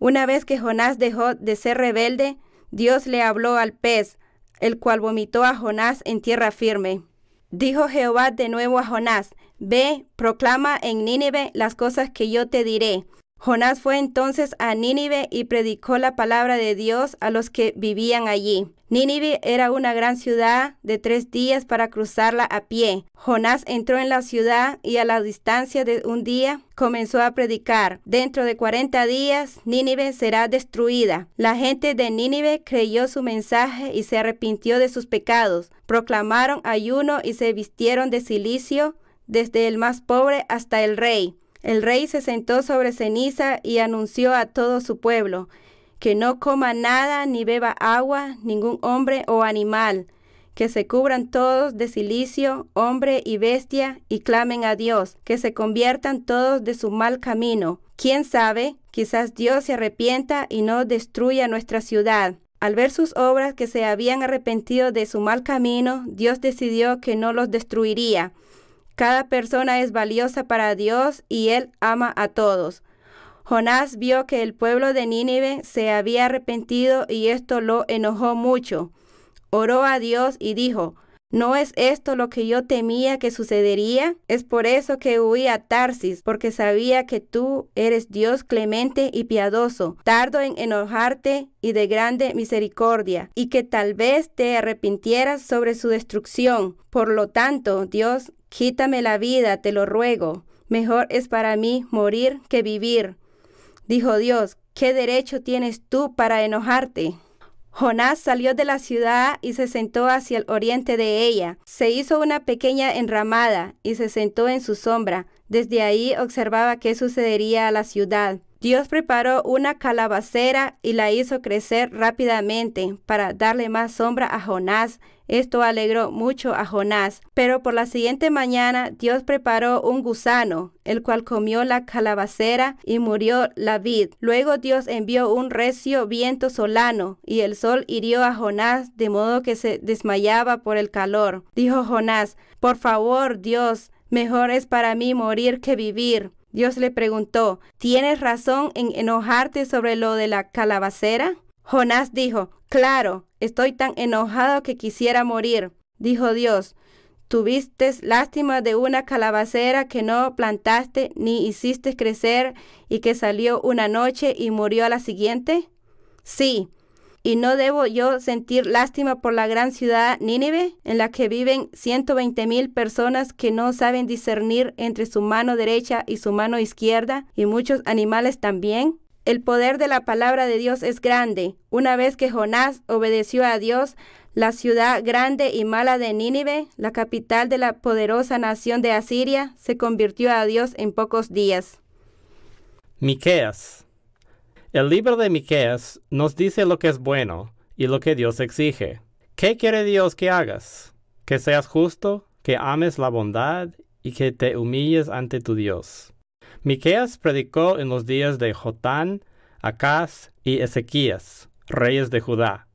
Una vez que Jonás dejó de ser rebelde, Dios le habló al pez, el cual vomitó a Jonás en tierra firme. Dijo Jehová de nuevo a Jonás, Ve, proclama en Nínive las cosas que yo te diré. Jonás fue entonces a Nínive y predicó la palabra de Dios a los que vivían allí. Nínive era una gran ciudad de tres días para cruzarla a pie. Jonás entró en la ciudad y a la distancia de un día comenzó a predicar. Dentro de cuarenta días Nínive será destruida. La gente de Nínive creyó su mensaje y se arrepintió de sus pecados. Proclamaron ayuno y se vistieron de silicio desde el más pobre hasta el rey. El rey se sentó sobre ceniza y anunció a todo su pueblo, que no coma nada ni beba agua ningún hombre o animal, que se cubran todos de silicio, hombre y bestia, y clamen a Dios, que se conviertan todos de su mal camino. ¿Quién sabe? Quizás Dios se arrepienta y no destruya nuestra ciudad. Al ver sus obras que se habían arrepentido de su mal camino, Dios decidió que no los destruiría. Cada persona es valiosa para Dios y Él ama a todos. Jonás vio que el pueblo de Nínive se había arrepentido y esto lo enojó mucho. Oró a Dios y dijo, ¿No es esto lo que yo temía que sucedería? Es por eso que huí a Tarsis, porque sabía que tú eres Dios clemente y piadoso, tardo en enojarte y de grande misericordia, y que tal vez te arrepintieras sobre su destrucción. Por lo tanto, Dios Quítame la vida, te lo ruego. Mejor es para mí morir que vivir. Dijo Dios, ¿qué derecho tienes tú para enojarte? Jonás salió de la ciudad y se sentó hacia el oriente de ella. Se hizo una pequeña enramada y se sentó en su sombra. Desde ahí observaba qué sucedería a la ciudad. Dios preparó una calabacera y la hizo crecer rápidamente para darle más sombra a Jonás esto alegró mucho a Jonás, pero por la siguiente mañana Dios preparó un gusano, el cual comió la calabacera y murió la vid. Luego Dios envió un recio viento solano, y el sol hirió a Jonás, de modo que se desmayaba por el calor. Dijo Jonás, por favor, Dios, mejor es para mí morir que vivir. Dios le preguntó, ¿tienes razón en enojarte sobre lo de la calabacera? Jonás dijo, Claro, estoy tan enojado que quisiera morir. Dijo Dios, Tuviste lástima de una calabacera que no plantaste ni hiciste crecer y que salió una noche y murió a la siguiente? Sí. ¿Y no debo yo sentir lástima por la gran ciudad Nínive, en la que viven veinte mil personas que no saben discernir entre su mano derecha y su mano izquierda, y muchos animales también? El poder de la palabra de Dios es grande. Una vez que Jonás obedeció a Dios, la ciudad grande y mala de Nínive, la capital de la poderosa nación de Asiria, se convirtió a Dios en pocos días. Miqueas. El libro de Miqueas nos dice lo que es bueno y lo que Dios exige. ¿Qué quiere Dios que hagas? Que seas justo, que ames la bondad y que te humilles ante tu Dios. Miqueas predicó en los días de Jotán, Acaz y Ezequías, reyes de Judá.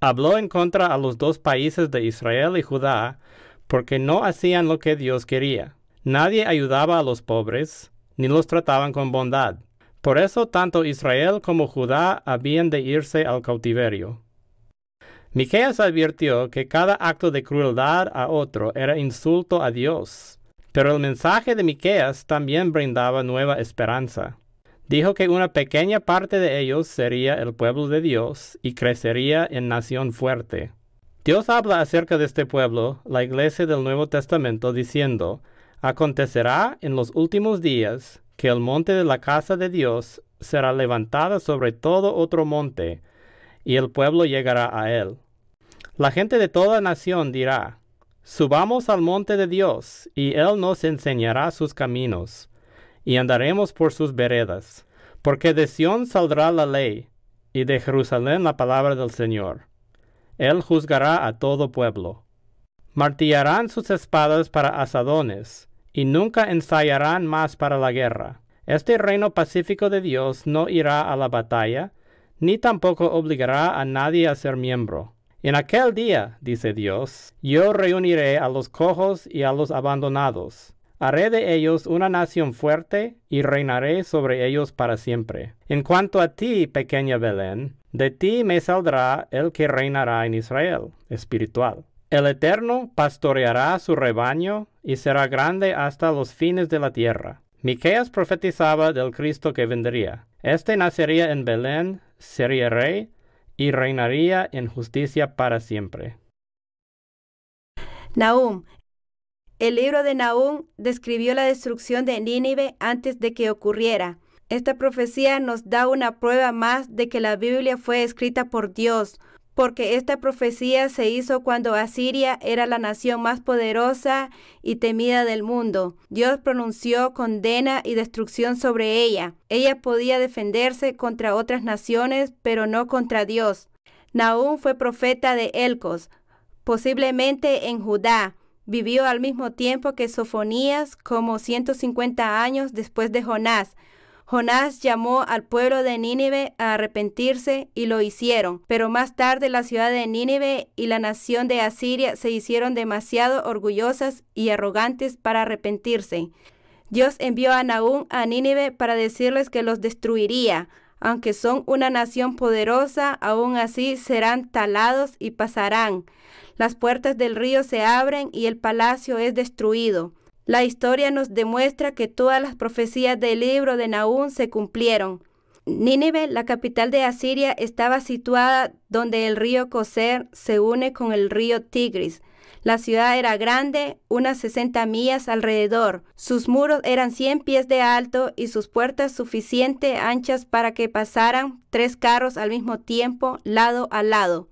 Habló en contra a los dos países de Israel y Judá, porque no hacían lo que Dios quería. Nadie ayudaba a los pobres, ni los trataban con bondad. Por eso tanto Israel como Judá habían de irse al cautiverio. Miqueas advirtió que cada acto de crueldad a otro era insulto a Dios pero el mensaje de Miqueas también brindaba nueva esperanza. Dijo que una pequeña parte de ellos sería el pueblo de Dios y crecería en nación fuerte. Dios habla acerca de este pueblo, la iglesia del Nuevo Testamento, diciendo, Acontecerá en los últimos días que el monte de la casa de Dios será levantado sobre todo otro monte, y el pueblo llegará a él. La gente de toda nación dirá, Subamos al monte de Dios, y Él nos enseñará sus caminos, y andaremos por sus veredas, porque de Sión saldrá la ley, y de Jerusalén la palabra del Señor. Él juzgará a todo pueblo. Martillarán sus espadas para asadones, y nunca ensayarán más para la guerra. Este reino pacífico de Dios no irá a la batalla, ni tampoco obligará a nadie a ser miembro en aquel día, dice Dios, yo reuniré a los cojos y a los abandonados. Haré de ellos una nación fuerte y reinaré sobre ellos para siempre. En cuanto a ti, pequeña Belén, de ti me saldrá el que reinará en Israel, espiritual. El Eterno pastoreará su rebaño y será grande hasta los fines de la tierra. Miqueas profetizaba del Cristo que vendría. Este nacería en Belén, sería rey, y reinaría en justicia para siempre. Nahum. El libro de Nahum describió la destrucción de Nínive antes de que ocurriera. Esta profecía nos da una prueba más de que la Biblia fue escrita por Dios, porque esta profecía se hizo cuando Asiria era la nación más poderosa y temida del mundo. Dios pronunció condena y destrucción sobre ella. Ella podía defenderse contra otras naciones, pero no contra Dios. Naúm fue profeta de Elcos, posiblemente en Judá. Vivió al mismo tiempo que Sofonías, como 150 años después de Jonás. Jonás llamó al pueblo de Nínive a arrepentirse y lo hicieron, pero más tarde la ciudad de Nínive y la nación de Asiria se hicieron demasiado orgullosas y arrogantes para arrepentirse. Dios envió a Naúm a Nínive para decirles que los destruiría. Aunque son una nación poderosa, aún así serán talados y pasarán. Las puertas del río se abren y el palacio es destruido. La historia nos demuestra que todas las profecías del libro de Nahum se cumplieron. Nínive, la capital de Asiria, estaba situada donde el río Coser se une con el río Tigris. La ciudad era grande, unas 60 millas alrededor. Sus muros eran 100 pies de alto y sus puertas suficiente anchas para que pasaran tres carros al mismo tiempo, lado a lado.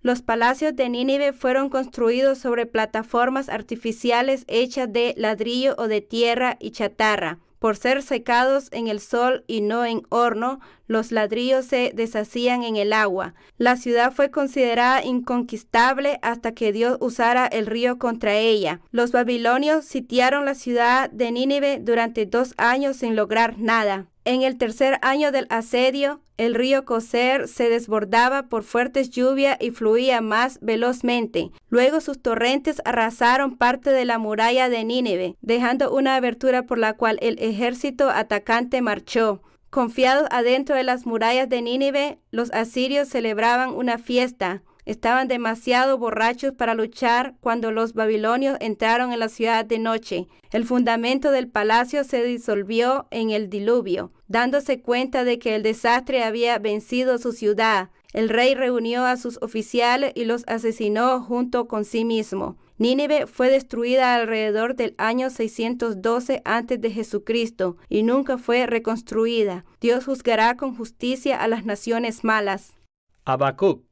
Los palacios de Nínive fueron construidos sobre plataformas artificiales hechas de ladrillo o de tierra y chatarra. Por ser secados en el sol y no en horno, los ladrillos se deshacían en el agua. La ciudad fue considerada inconquistable hasta que Dios usara el río contra ella. Los babilonios sitiaron la ciudad de Nínive durante dos años sin lograr nada. En el tercer año del asedio, el río Coser se desbordaba por fuertes lluvias y fluía más velozmente. Luego sus torrentes arrasaron parte de la muralla de Nínive, dejando una abertura por la cual el ejército atacante marchó. Confiados adentro de las murallas de Nínive, los asirios celebraban una fiesta. Estaban demasiado borrachos para luchar cuando los babilonios entraron en la ciudad de noche. El fundamento del palacio se disolvió en el diluvio. Dándose cuenta de que el desastre había vencido su ciudad, el rey reunió a sus oficiales y los asesinó junto con sí mismo. Nínive fue destruida alrededor del año 612 antes de Jesucristo y nunca fue reconstruida. Dios juzgará con justicia a las naciones malas. Habacuc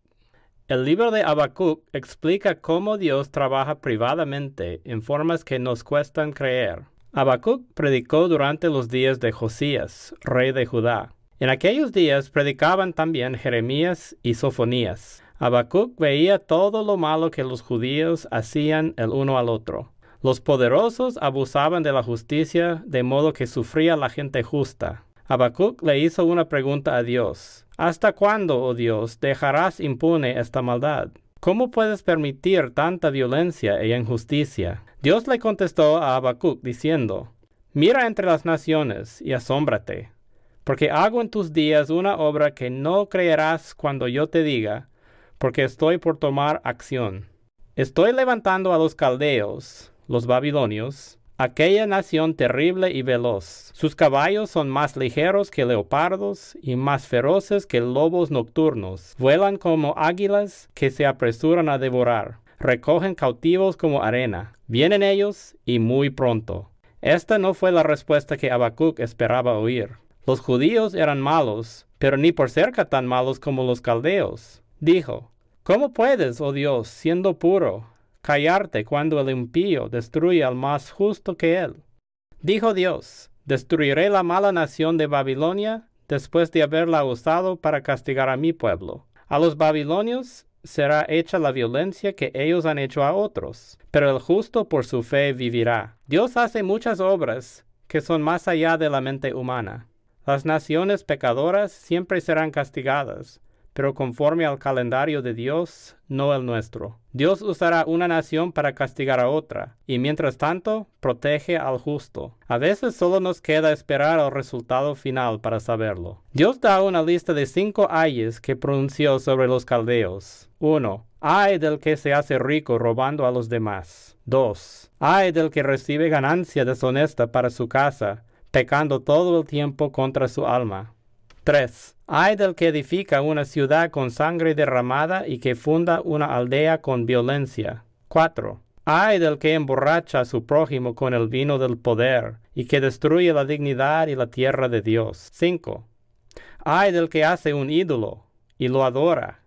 el libro de Habacuc explica cómo Dios trabaja privadamente en formas que nos cuestan creer. Habacuc predicó durante los días de Josías, rey de Judá. En aquellos días predicaban también Jeremías y Sofonías. Habacuc veía todo lo malo que los judíos hacían el uno al otro. Los poderosos abusaban de la justicia de modo que sufría la gente justa. Habacuc le hizo una pregunta a Dios. ¿Hasta cuándo, oh Dios, dejarás impune esta maldad? ¿Cómo puedes permitir tanta violencia e injusticia? Dios le contestó a Habacuc diciendo, Mira entre las naciones y asómbrate, porque hago en tus días una obra que no creerás cuando yo te diga, porque estoy por tomar acción. Estoy levantando a los caldeos, los babilonios, aquella nación terrible y veloz. Sus caballos son más ligeros que leopardos y más feroces que lobos nocturnos. Vuelan como águilas que se apresuran a devorar. Recogen cautivos como arena. Vienen ellos y muy pronto. Esta no fue la respuesta que Habacuc esperaba oír. Los judíos eran malos, pero ni por cerca tan malos como los caldeos. Dijo, ¿Cómo puedes, oh Dios, siendo puro, callarte cuando el impío destruye al más justo que él. Dijo Dios, destruiré la mala nación de Babilonia después de haberla usado para castigar a mi pueblo. A los babilonios será hecha la violencia que ellos han hecho a otros, pero el justo por su fe vivirá. Dios hace muchas obras que son más allá de la mente humana. Las naciones pecadoras siempre serán castigadas, pero conforme al calendario de Dios, no el nuestro. Dios usará una nación para castigar a otra, y mientras tanto, protege al justo. A veces solo nos queda esperar al resultado final para saberlo. Dios da una lista de cinco ayes que pronunció sobre los caldeos. 1. Ay del que se hace rico robando a los demás. 2. Ay del que recibe ganancia deshonesta para su casa, pecando todo el tiempo contra su alma. 3. Hay del que edifica una ciudad con sangre derramada y que funda una aldea con violencia. 4. Hay del que emborracha a su prójimo con el vino del poder y que destruye la dignidad y la tierra de Dios. 5. Hay del que hace un ídolo y lo adora,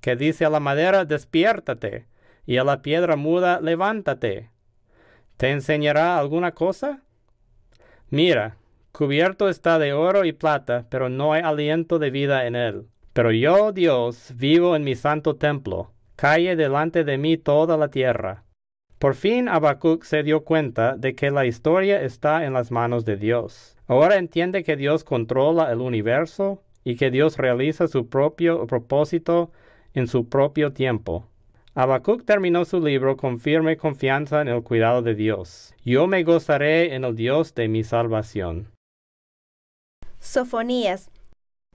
que dice a la madera, despiértate, y a la piedra muda, levántate. ¿Te enseñará alguna cosa? Mira, Cubierto está de oro y plata, pero no hay aliento de vida en él. Pero yo, Dios, vivo en mi santo templo. Calle delante de mí toda la tierra. Por fin Habacuc se dio cuenta de que la historia está en las manos de Dios. Ahora entiende que Dios controla el universo y que Dios realiza su propio propósito en su propio tiempo. Habacuc terminó su libro con firme confianza en el cuidado de Dios. Yo me gozaré en el Dios de mi salvación. Sofonías.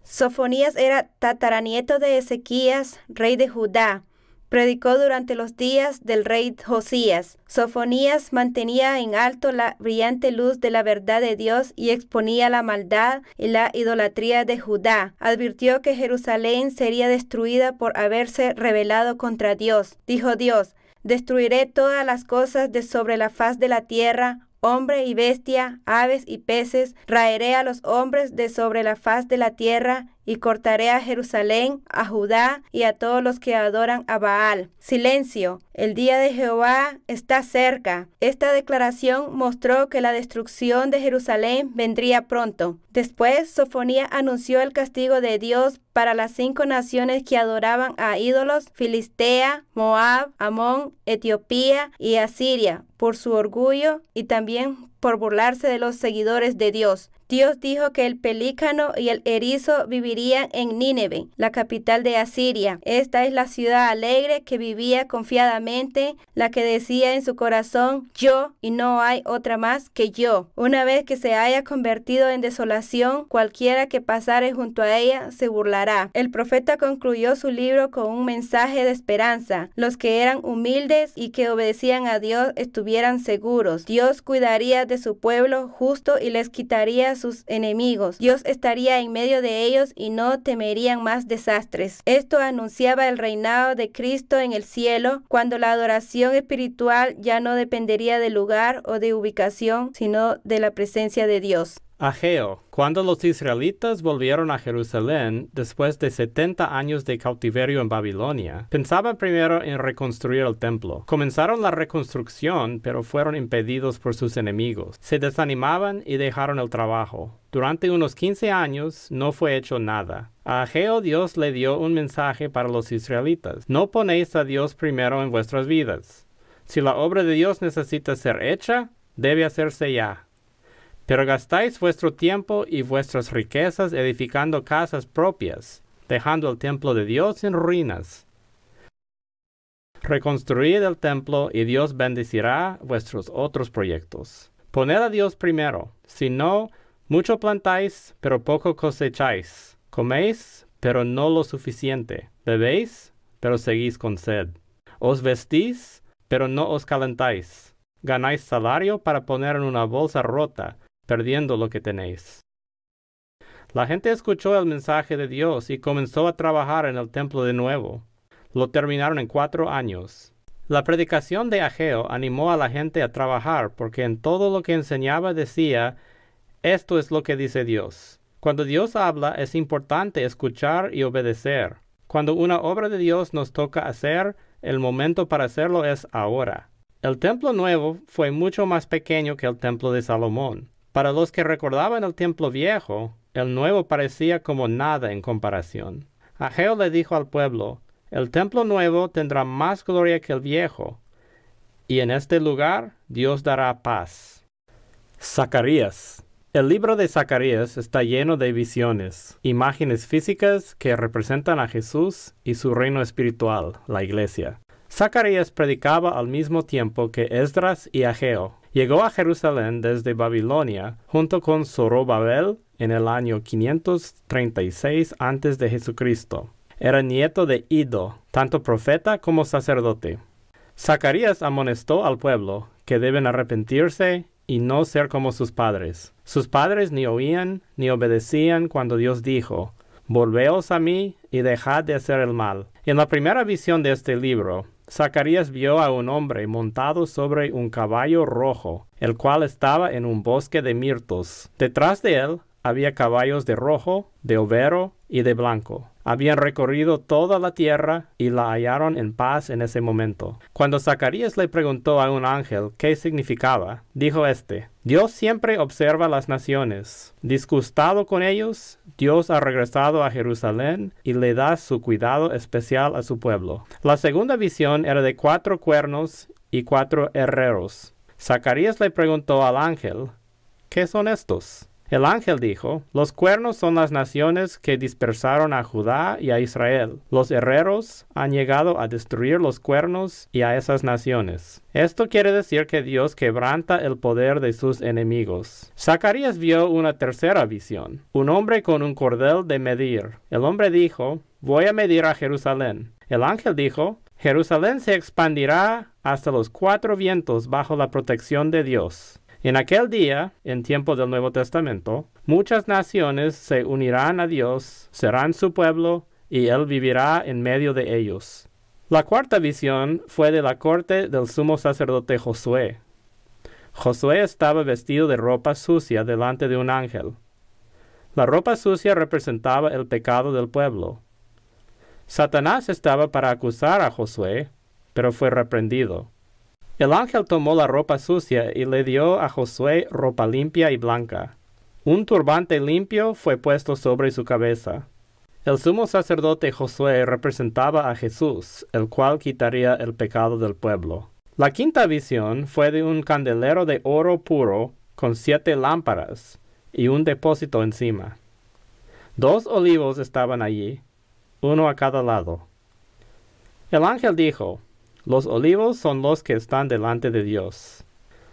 Sofonías era tataranieto de Ezequías, rey de Judá. Predicó durante los días del rey Josías. Sofonías mantenía en alto la brillante luz de la verdad de Dios y exponía la maldad y la idolatría de Judá. Advirtió que Jerusalén sería destruida por haberse rebelado contra Dios. Dijo Dios, Destruiré todas las cosas de sobre la faz de la tierra, hombre y bestia, aves y peces, raeré a los hombres de sobre la faz de la tierra, y cortaré a Jerusalén, a Judá y a todos los que adoran a Baal. Silencio, el día de Jehová está cerca. Esta declaración mostró que la destrucción de Jerusalén vendría pronto. Después, Sofonía anunció el castigo de Dios para las cinco naciones que adoraban a ídolos, Filistea, Moab, Amón, Etiopía y Asiria, por su orgullo y también por burlarse de los seguidores de Dios. Dios dijo que el pelícano y el erizo vivirían en Níneve, la capital de Asiria. Esta es la ciudad alegre que vivía confiadamente, la que decía en su corazón, yo y no hay otra más que yo. Una vez que se haya convertido en desolación, cualquiera que pasare junto a ella se burlará. El profeta concluyó su libro con un mensaje de esperanza. Los que eran humildes y que obedecían a Dios estuvieran seguros. Dios cuidaría de su pueblo justo y les quitaría sus enemigos. Dios estaría en medio de ellos y no temerían más desastres. Esto anunciaba el reinado de Cristo en el cielo, cuando la adoración espiritual ya no dependería del lugar o de ubicación, sino de la presencia de Dios. Ageo. Cuando los israelitas volvieron a Jerusalén después de 70 años de cautiverio en Babilonia, pensaban primero en reconstruir el templo. Comenzaron la reconstrucción, pero fueron impedidos por sus enemigos. Se desanimaban y dejaron el trabajo. Durante unos 15 años no fue hecho nada. A Ageo Dios le dio un mensaje para los israelitas. No ponéis a Dios primero en vuestras vidas. Si la obra de Dios necesita ser hecha, debe hacerse ya. Pero gastáis vuestro tiempo y vuestras riquezas edificando casas propias, dejando el templo de Dios en ruinas. Reconstruid el templo y Dios bendecirá vuestros otros proyectos. Poned a Dios primero, si no, mucho plantáis, pero poco cosecháis. Coméis, pero no lo suficiente. Bebéis, pero seguís con sed. Os vestís, pero no os calentáis. Ganáis salario para poner en una bolsa rota perdiendo lo que tenéis. La gente escuchó el mensaje de Dios y comenzó a trabajar en el templo de nuevo. Lo terminaron en cuatro años. La predicación de Ageo animó a la gente a trabajar porque en todo lo que enseñaba decía, esto es lo que dice Dios. Cuando Dios habla es importante escuchar y obedecer. Cuando una obra de Dios nos toca hacer, el momento para hacerlo es ahora. El templo nuevo fue mucho más pequeño que el templo de Salomón. Para los que recordaban el templo viejo, el nuevo parecía como nada en comparación. Ageo le dijo al pueblo, el templo nuevo tendrá más gloria que el viejo, y en este lugar Dios dará paz. Zacarías. El libro de Zacarías está lleno de visiones, imágenes físicas que representan a Jesús y su reino espiritual, la iglesia. Zacarías predicaba al mismo tiempo que Esdras y Ageo, Llegó a Jerusalén desde Babilonia junto con Zorobabel en el año 536 antes de Jesucristo. Era nieto de Ido, tanto profeta como sacerdote. Zacarías amonestó al pueblo que deben arrepentirse y no ser como sus padres. Sus padres ni oían ni obedecían cuando Dios dijo, Volveos a mí y dejad de hacer el mal. En la primera visión de este libro, Zacarías vio a un hombre montado sobre un caballo rojo, el cual estaba en un bosque de mirtos. Detrás de él había caballos de rojo, de overo y de blanco. Habían recorrido toda la tierra y la hallaron en paz en ese momento. Cuando Zacarías le preguntó a un ángel qué significaba, dijo éste, Dios siempre observa las naciones. Disgustado con ellos, Dios ha regresado a Jerusalén y le da su cuidado especial a su pueblo. La segunda visión era de cuatro cuernos y cuatro herreros. Zacarías le preguntó al ángel, ¿qué son estos? El ángel dijo, Los cuernos son las naciones que dispersaron a Judá y a Israel. Los herreros han llegado a destruir los cuernos y a esas naciones. Esto quiere decir que Dios quebranta el poder de sus enemigos. Zacarías vio una tercera visión, un hombre con un cordel de medir. El hombre dijo, Voy a medir a Jerusalén. El ángel dijo, Jerusalén se expandirá hasta los cuatro vientos bajo la protección de Dios. En aquel día, en tiempo del Nuevo Testamento, muchas naciones se unirán a Dios, serán su pueblo, y Él vivirá en medio de ellos. La cuarta visión fue de la corte del sumo sacerdote Josué. Josué estaba vestido de ropa sucia delante de un ángel. La ropa sucia representaba el pecado del pueblo. Satanás estaba para acusar a Josué, pero fue reprendido. El ángel tomó la ropa sucia y le dio a Josué ropa limpia y blanca. Un turbante limpio fue puesto sobre su cabeza. El sumo sacerdote Josué representaba a Jesús, el cual quitaría el pecado del pueblo. La quinta visión fue de un candelero de oro puro con siete lámparas y un depósito encima. Dos olivos estaban allí, uno a cada lado. El ángel dijo, los olivos son los que están delante de Dios.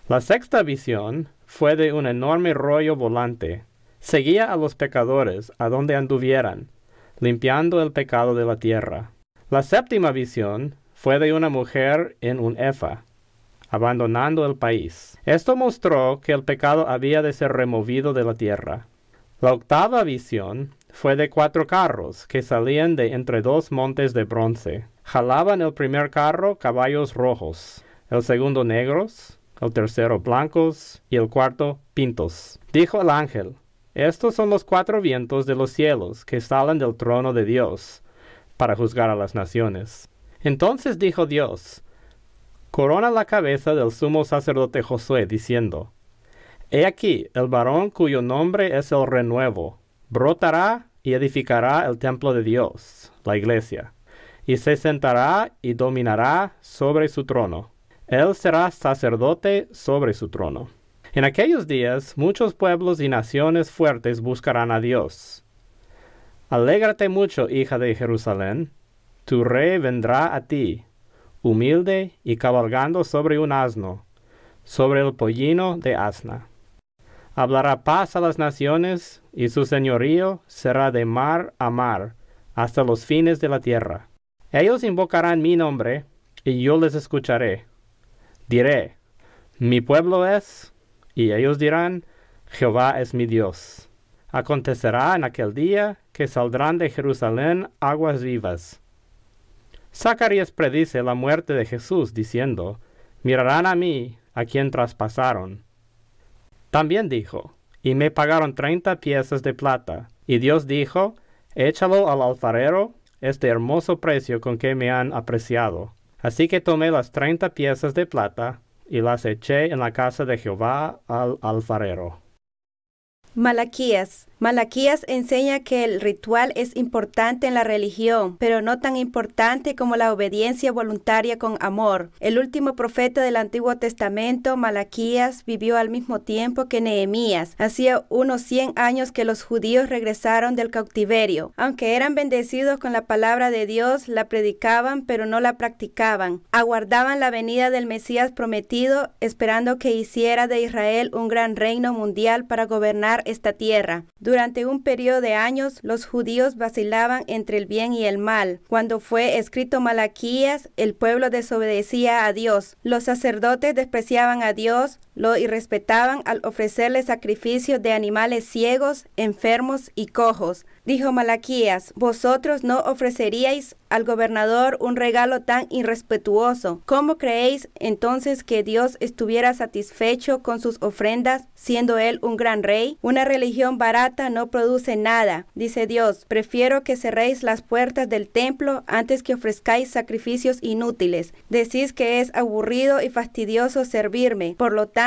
La sexta visión fue de un enorme rollo volante. Seguía a los pecadores a donde anduvieran, limpiando el pecado de la tierra. La séptima visión fue de una mujer en un efa, abandonando el país. Esto mostró que el pecado había de ser removido de la tierra. La octava visión fue de cuatro carros que salían de entre dos montes de bronce. Jalaban el primer carro caballos rojos, el segundo negros, el tercero blancos y el cuarto pintos. Dijo el ángel, estos son los cuatro vientos de los cielos que salen del trono de Dios para juzgar a las naciones. Entonces dijo Dios, corona la cabeza del sumo sacerdote Josué, diciendo, He aquí el varón cuyo nombre es el renuevo, brotará y edificará el templo de Dios, la iglesia y se sentará y dominará sobre su trono. Él será sacerdote sobre su trono. En aquellos días muchos pueblos y naciones fuertes buscarán a Dios. Alégrate mucho, hija de Jerusalén, tu rey vendrá a ti, humilde y cabalgando sobre un asno, sobre el pollino de asna. Hablará paz a las naciones, y su señorío será de mar a mar, hasta los fines de la tierra. Ellos invocarán mi nombre y yo les escucharé. Diré, mi pueblo es, y ellos dirán, Jehová es mi Dios. Acontecerá en aquel día que saldrán de Jerusalén aguas vivas. Zacarías predice la muerte de Jesús diciendo, mirarán a mí, a quien traspasaron. También dijo, y me pagaron treinta piezas de plata. Y Dios dijo, échalo al alfarero este hermoso precio con que me han apreciado. Así que tomé las treinta piezas de plata y las eché en la casa de Jehová al alfarero. Malaquías Malaquías enseña que el ritual es importante en la religión, pero no tan importante como la obediencia voluntaria con amor. El último profeta del Antiguo Testamento, Malaquías, vivió al mismo tiempo que Nehemías. Hacía unos 100 años que los judíos regresaron del cautiverio. Aunque eran bendecidos con la palabra de Dios, la predicaban, pero no la practicaban. Aguardaban la venida del Mesías prometido, esperando que hiciera de Israel un gran reino mundial para gobernar esta tierra. Durante un periodo de años, los judíos vacilaban entre el bien y el mal. Cuando fue escrito Malaquías, el pueblo desobedecía a Dios. Los sacerdotes despreciaban a Dios, lo irrespetaban al ofrecerle sacrificios de animales ciegos, enfermos y cojos. Dijo Malaquías, vosotros no ofreceríais al gobernador un regalo tan irrespetuoso. ¿Cómo creéis entonces que Dios estuviera satisfecho con sus ofrendas, siendo él un gran rey? Una religión barata no produce nada, dice Dios. Prefiero que cerréis las puertas del templo antes que ofrezcáis sacrificios inútiles. Decís que es aburrido y fastidioso servirme. Por lo tanto,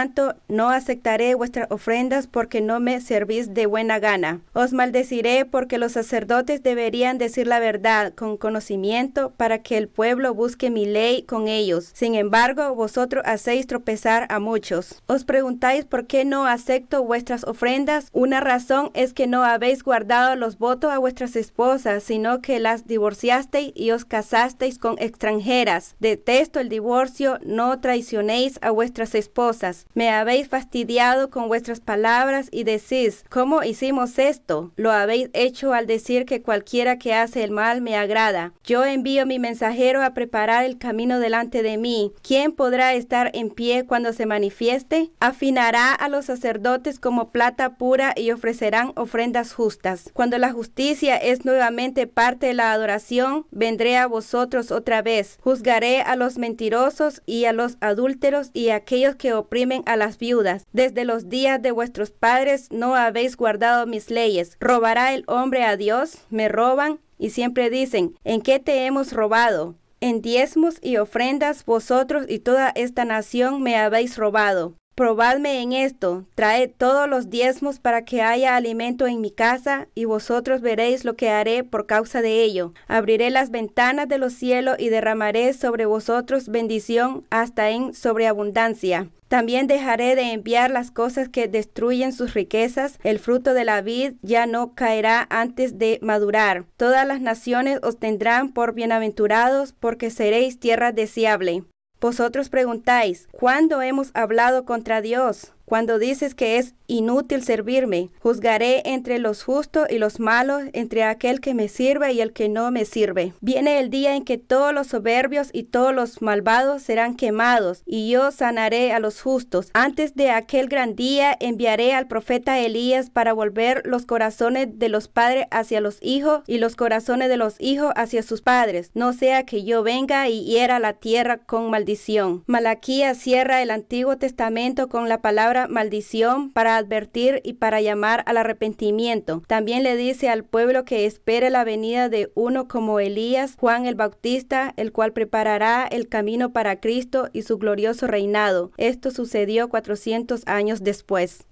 no aceptaré vuestras ofrendas porque no me servís de buena gana. Os maldeciré porque los sacerdotes deberían decir la verdad con conocimiento para que el pueblo busque mi ley con ellos. Sin embargo, vosotros hacéis tropezar a muchos. Os preguntáis por qué no acepto vuestras ofrendas. Una razón es que no habéis guardado los votos a vuestras esposas, sino que las divorciasteis y os casasteis con extranjeras. Detesto el divorcio, no traicionéis a vuestras esposas. Me habéis fastidiado con vuestras palabras y decís, ¿cómo hicimos esto? Lo habéis hecho al decir que cualquiera que hace el mal me agrada. Yo envío mi mensajero a preparar el camino delante de mí. ¿Quién podrá estar en pie cuando se manifieste? Afinará a los sacerdotes como plata pura y ofrecerán ofrendas justas. Cuando la justicia es nuevamente parte de la adoración, vendré a vosotros otra vez. Juzgaré a los mentirosos y a los adúlteros y a aquellos que oprimen a las viudas, desde los días de vuestros padres no habéis guardado mis leyes. ¿Robará el hombre a Dios? Me roban y siempre dicen, ¿en qué te hemos robado? En diezmos y ofrendas vosotros y toda esta nación me habéis robado probadme en esto, traed todos los diezmos para que haya alimento en mi casa, y vosotros veréis lo que haré por causa de ello. Abriré las ventanas de los cielos y derramaré sobre vosotros bendición hasta en sobreabundancia. También dejaré de enviar las cosas que destruyen sus riquezas, el fruto de la vid ya no caerá antes de madurar. Todas las naciones os tendrán por bienaventurados, porque seréis tierra deseable. Vosotros preguntáis, ¿cuándo hemos hablado contra Dios? Cuando dices que es inútil servirme, juzgaré entre los justos y los malos, entre aquel que me sirve y el que no me sirve. Viene el día en que todos los soberbios y todos los malvados serán quemados, y yo sanaré a los justos. Antes de aquel gran día enviaré al profeta Elías para volver los corazones de los padres hacia los hijos y los corazones de los hijos hacia sus padres, no sea que yo venga y hiera la tierra con maldición. malaquía cierra el Antiguo Testamento con la palabra maldición para advertir y para llamar al arrepentimiento. También le dice al pueblo que espere la venida de uno como Elías, Juan el Bautista, el cual preparará el camino para Cristo y su glorioso reinado. Esto sucedió 400 años después.